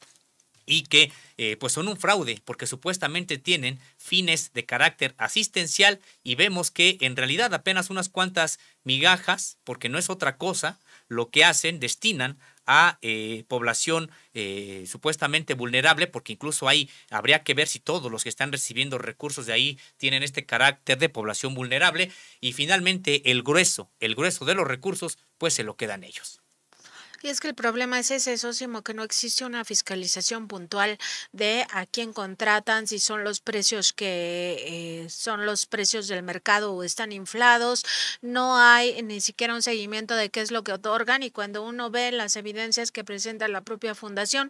B: y que eh, pues son un fraude porque supuestamente tienen fines de carácter asistencial y vemos que en realidad apenas unas cuantas migajas porque no es otra cosa lo que hacen, destinan a eh, población eh, supuestamente vulnerable, porque incluso ahí habría que ver si todos los que están recibiendo recursos de ahí tienen este carácter de población vulnerable y finalmente el grueso, el grueso de los recursos, pues se lo quedan ellos.
A: Y es que el problema es ese, mismo que no existe una fiscalización puntual de a quién contratan, si son los precios que eh, son los precios del mercado o están inflados. No hay ni siquiera un seguimiento de qué es lo que otorgan y cuando uno ve las evidencias que presenta la propia fundación,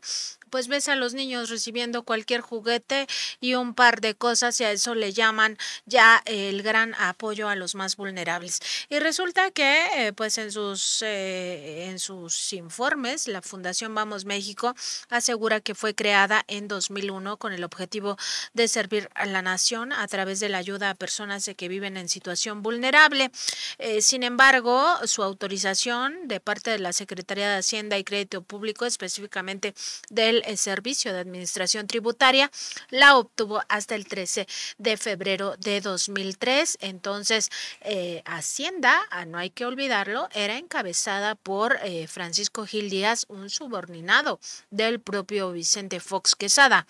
A: pues ves a los niños recibiendo cualquier juguete y un par de cosas y a eso le llaman ya el gran apoyo a los más vulnerables. Y resulta que eh, pues en sus, eh, en sus informes la Fundación Vamos México asegura que fue creada en 2001 con el objetivo de servir a la nación a través de la ayuda a personas que viven en situación vulnerable. Eh, sin embargo, su autorización de parte de la Secretaría de Hacienda y Crédito Público, específicamente del el Servicio de Administración Tributaria la obtuvo hasta el 13 de febrero de 2003. Entonces, eh, Hacienda, ah, no hay que olvidarlo, era encabezada por eh, Francisco Gil Díaz, un subordinado del propio Vicente Fox Quesada.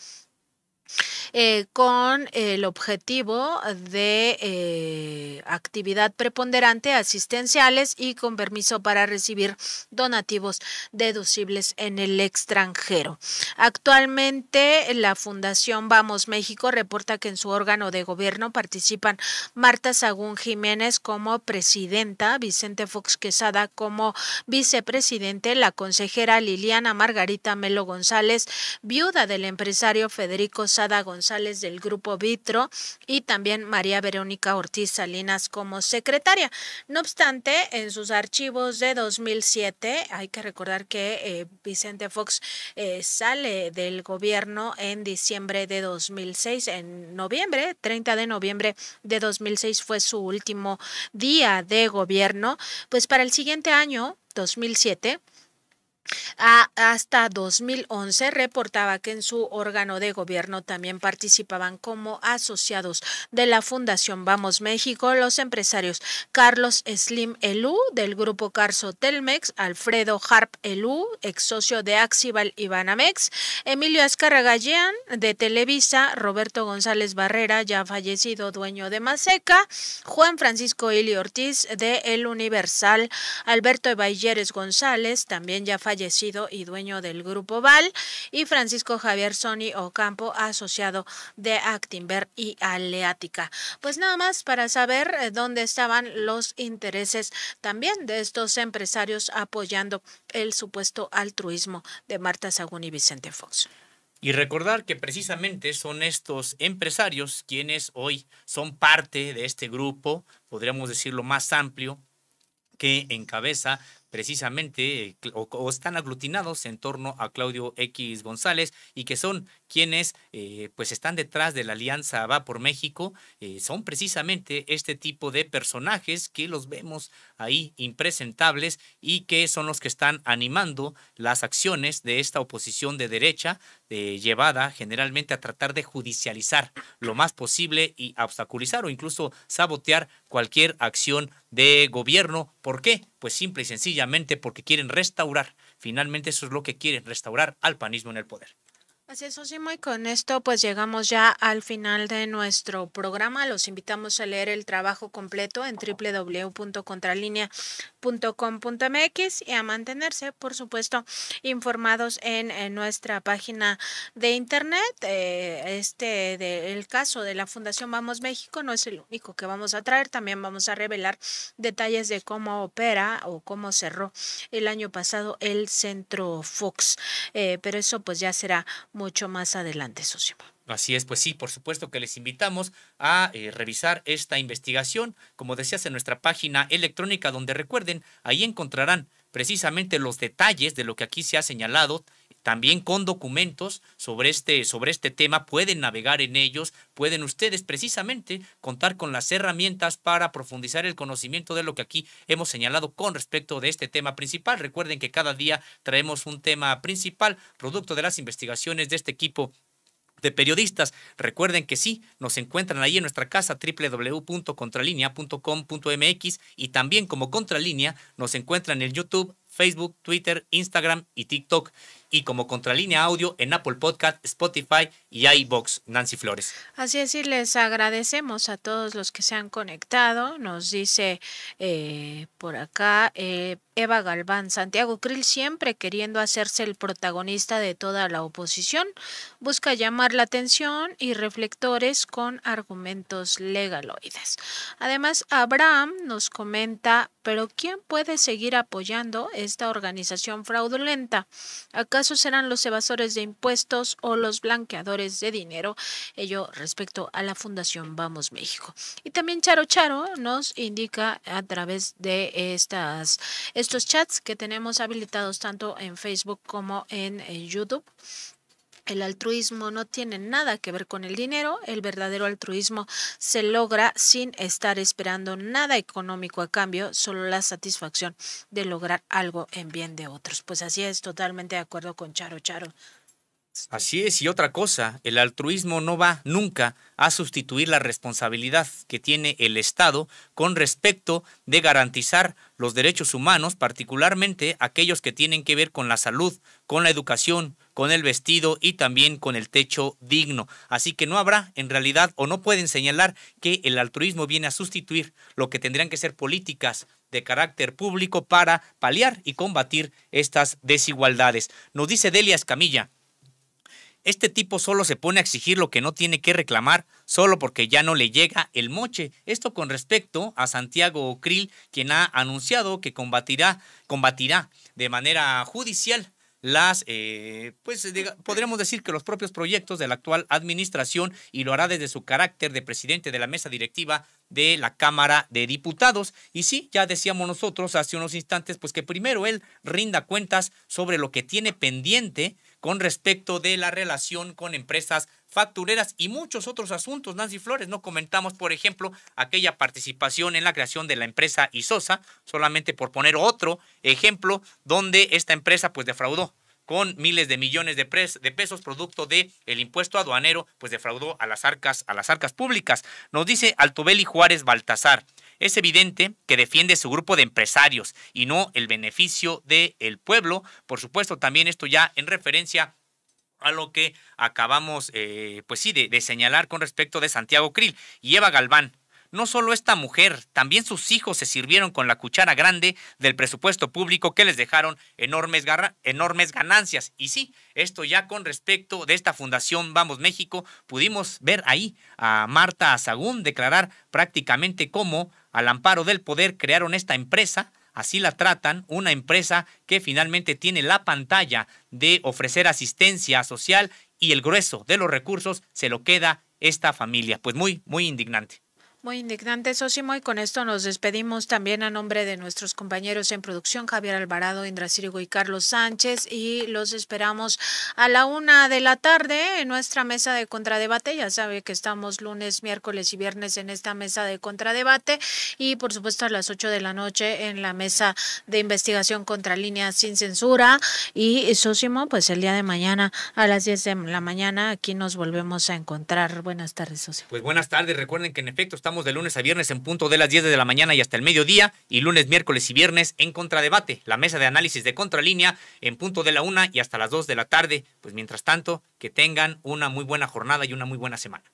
A: Eh, con el objetivo de eh, actividad preponderante, asistenciales y con permiso para recibir donativos deducibles en el extranjero. Actualmente eh, la Fundación Vamos México reporta que en su órgano de gobierno participan Marta Sagún Jiménez como presidenta, Vicente Fox Quesada como vicepresidente, la consejera Liliana Margarita Melo González, viuda del empresario Federico Sánchez González del Grupo Vitro y también María Verónica Ortiz Salinas como secretaria. No obstante, en sus archivos de 2007, hay que recordar que eh, Vicente Fox eh, sale del gobierno en diciembre de 2006, en noviembre, 30 de noviembre de 2006 fue su último día de gobierno, pues para el siguiente año, 2007, Ah, hasta 2011 reportaba que en su órgano de gobierno también participaban como asociados de la Fundación Vamos México los empresarios Carlos Slim Elú del grupo Carso Telmex, Alfredo Harp Elú, ex socio de Axival y Banamex, Emilio Galleán de Televisa, Roberto González Barrera, ya fallecido dueño de Maseca, Juan Francisco Ili Ortiz de El Universal, Alberto Evalleres González, también ya fallecido fallecido y dueño del Grupo Val, y Francisco Javier Sony Ocampo, asociado de Actinver y Aleática. Pues nada más para saber eh, dónde estaban los intereses también de estos empresarios apoyando el supuesto altruismo de Marta Sagún y Vicente Fox.
B: Y recordar que precisamente son estos empresarios quienes hoy son parte de este grupo, podríamos decirlo más amplio, que encabeza precisamente eh, o, están aglutinados en torno a Claudio X González y que son quienes eh, pues están detrás de la Alianza Va por México, eh, son precisamente este tipo de personajes que los vemos ahí impresentables y que son los que están animando las acciones de esta oposición de derecha llevada generalmente a tratar de judicializar lo más posible y obstaculizar o incluso sabotear cualquier acción de gobierno. ¿Por qué? Pues simple y sencillamente porque quieren restaurar, finalmente eso es lo que quieren, restaurar al panismo en el poder.
A: Así es, Osimo, y con esto pues llegamos ya al final de nuestro programa. Los invitamos a leer el trabajo completo en www.contralinea.com.mx y a mantenerse, por supuesto, informados en, nuestra página de internet. Eh, este del caso de la Fundación Vamos México no es el único que vamos a traer. También vamos a revelar detalles de cómo opera o cómo cerró el año pasado el Centro Fox. Eh, pero eso pues ya será mucho más adelante, socio.
B: Así es, pues sí, por supuesto que les invitamos a eh, revisar esta investigación, como decías, en nuestra página electrónica, donde recuerden, ahí encontrarán precisamente los detalles de lo que aquí se ha señalado también con documentos sobre este, sobre este tema, pueden navegar en ellos, pueden ustedes precisamente contar con las herramientas para profundizar el conocimiento de lo que aquí hemos señalado con respecto de este tema principal. Recuerden que cada día traemos un tema principal, producto de las investigaciones de este equipo de periodistas. Recuerden que sí, nos encuentran ahí en nuestra casa www.contralinea.com.mx y también como Contralínea nos encuentran en el YouTube, Facebook, Twitter, Instagram y TikTok. Y como contralínea audio en Apple Podcast, Spotify y iBox, Nancy Flores.
A: Así es, y les agradecemos a todos los que se han conectado. Nos dice eh, por acá eh, Eva Galván, Santiago Krill siempre queriendo hacerse el protagonista de toda la oposición, busca llamar la atención y reflectores con argumentos legaloides. Además, Abraham nos comenta, pero ¿quién puede seguir apoyando? esta organización fraudulenta. ¿Acaso serán los evasores de impuestos o los blanqueadores de dinero? Ello respecto a la Fundación Vamos México. Y también Charo Charo nos indica a través de estas, estos chats que tenemos habilitados tanto en Facebook como en eh, YouTube el altruismo no tiene nada que ver con el dinero, el verdadero altruismo se logra sin estar esperando nada económico a cambio, solo la satisfacción de lograr algo en bien de otros. Pues así es, totalmente de acuerdo con Charo Charo.
B: Así este, es, y otra cosa, el altruismo no va nunca a sustituir la responsabilidad que tiene el Estado con respecto de garantizar los derechos humanos, particularmente aquellos que tienen que ver con la salud, con la educación, con el vestido y también con el techo digno. Así que no habrá, en realidad, o no pueden señalar que el altruismo viene a sustituir lo que tendrían que ser políticas de carácter público para paliar y combatir estas desigualdades. Nos dice Delia Escamilla. Este tipo solo se pone a exigir lo que no tiene que reclamar, solo porque ya no le llega el moche. Esto con respecto a Santiago Ocril, quien ha anunciado que combatirá, combatirá de manera judicial las, eh, pues eh, podríamos decir que los propios proyectos de la actual administración y lo hará desde su carácter de presidente de la mesa directiva de la Cámara de Diputados. Y sí, ya decíamos nosotros hace unos instantes, pues que primero él rinda cuentas sobre lo que tiene pendiente con respecto de la relación con empresas factureras y muchos otros asuntos. Nancy Flores, no comentamos, por ejemplo, aquella participación en la creación de la empresa Isosa, solamente por poner otro ejemplo donde esta empresa pues defraudó con miles de millones de, de, pesos producto de el impuesto aduanero, pues defraudó a las arcas, a las arcas públicas. Nos dice Altobeli Juárez Baltasar. Es evidente que defiende su grupo de empresarios y no el beneficio del el pueblo. Por supuesto, también esto ya en referencia a lo que acabamos, eh, pues sí, de, señalar con respecto de Santiago Krill y Eva Galván. No solo esta mujer, también sus hijos se sirvieron con la cuchara grande del presupuesto público que les dejaron enormes, enormes ganancias. Y sí, esto ya con respecto de esta fundación Vamos México, pudimos ver ahí a Marta Azagún declarar prácticamente cómo, al amparo del poder, crearon esta empresa así la tratan, una empresa que finalmente tiene la pantalla de ofrecer asistencia social y el grueso de los recursos se lo queda esta familia. Pues muy, muy indignante.
A: Muy indignante, Sosimo, y con esto nos despedimos también a nombre de nuestros compañeros en producción, Javier Alvarado, Indra Cirigo y Carlos Sánchez, y los esperamos a la una de la tarde en nuestra mesa de contradebate. Ya sabe que estamos lunes, miércoles y viernes en esta mesa de contradebate, y por supuesto a las ocho de la noche en la mesa de investigación contra líneas sin censura. Y Sosimo, pues el día de mañana a las diez de la mañana aquí nos volvemos a encontrar. Buenas tardes, Sosimo.
B: Pues buenas tardes, recuerden que en efecto estamos de lunes a viernes en punto de las 10 de la mañana y hasta el mediodía y lunes, miércoles y viernes en Contradebate, la mesa de análisis de Contralínea en punto de la 1 y hasta las 2 de la tarde. Pues mientras tanto, que tengan una muy buena jornada y una muy buena semana.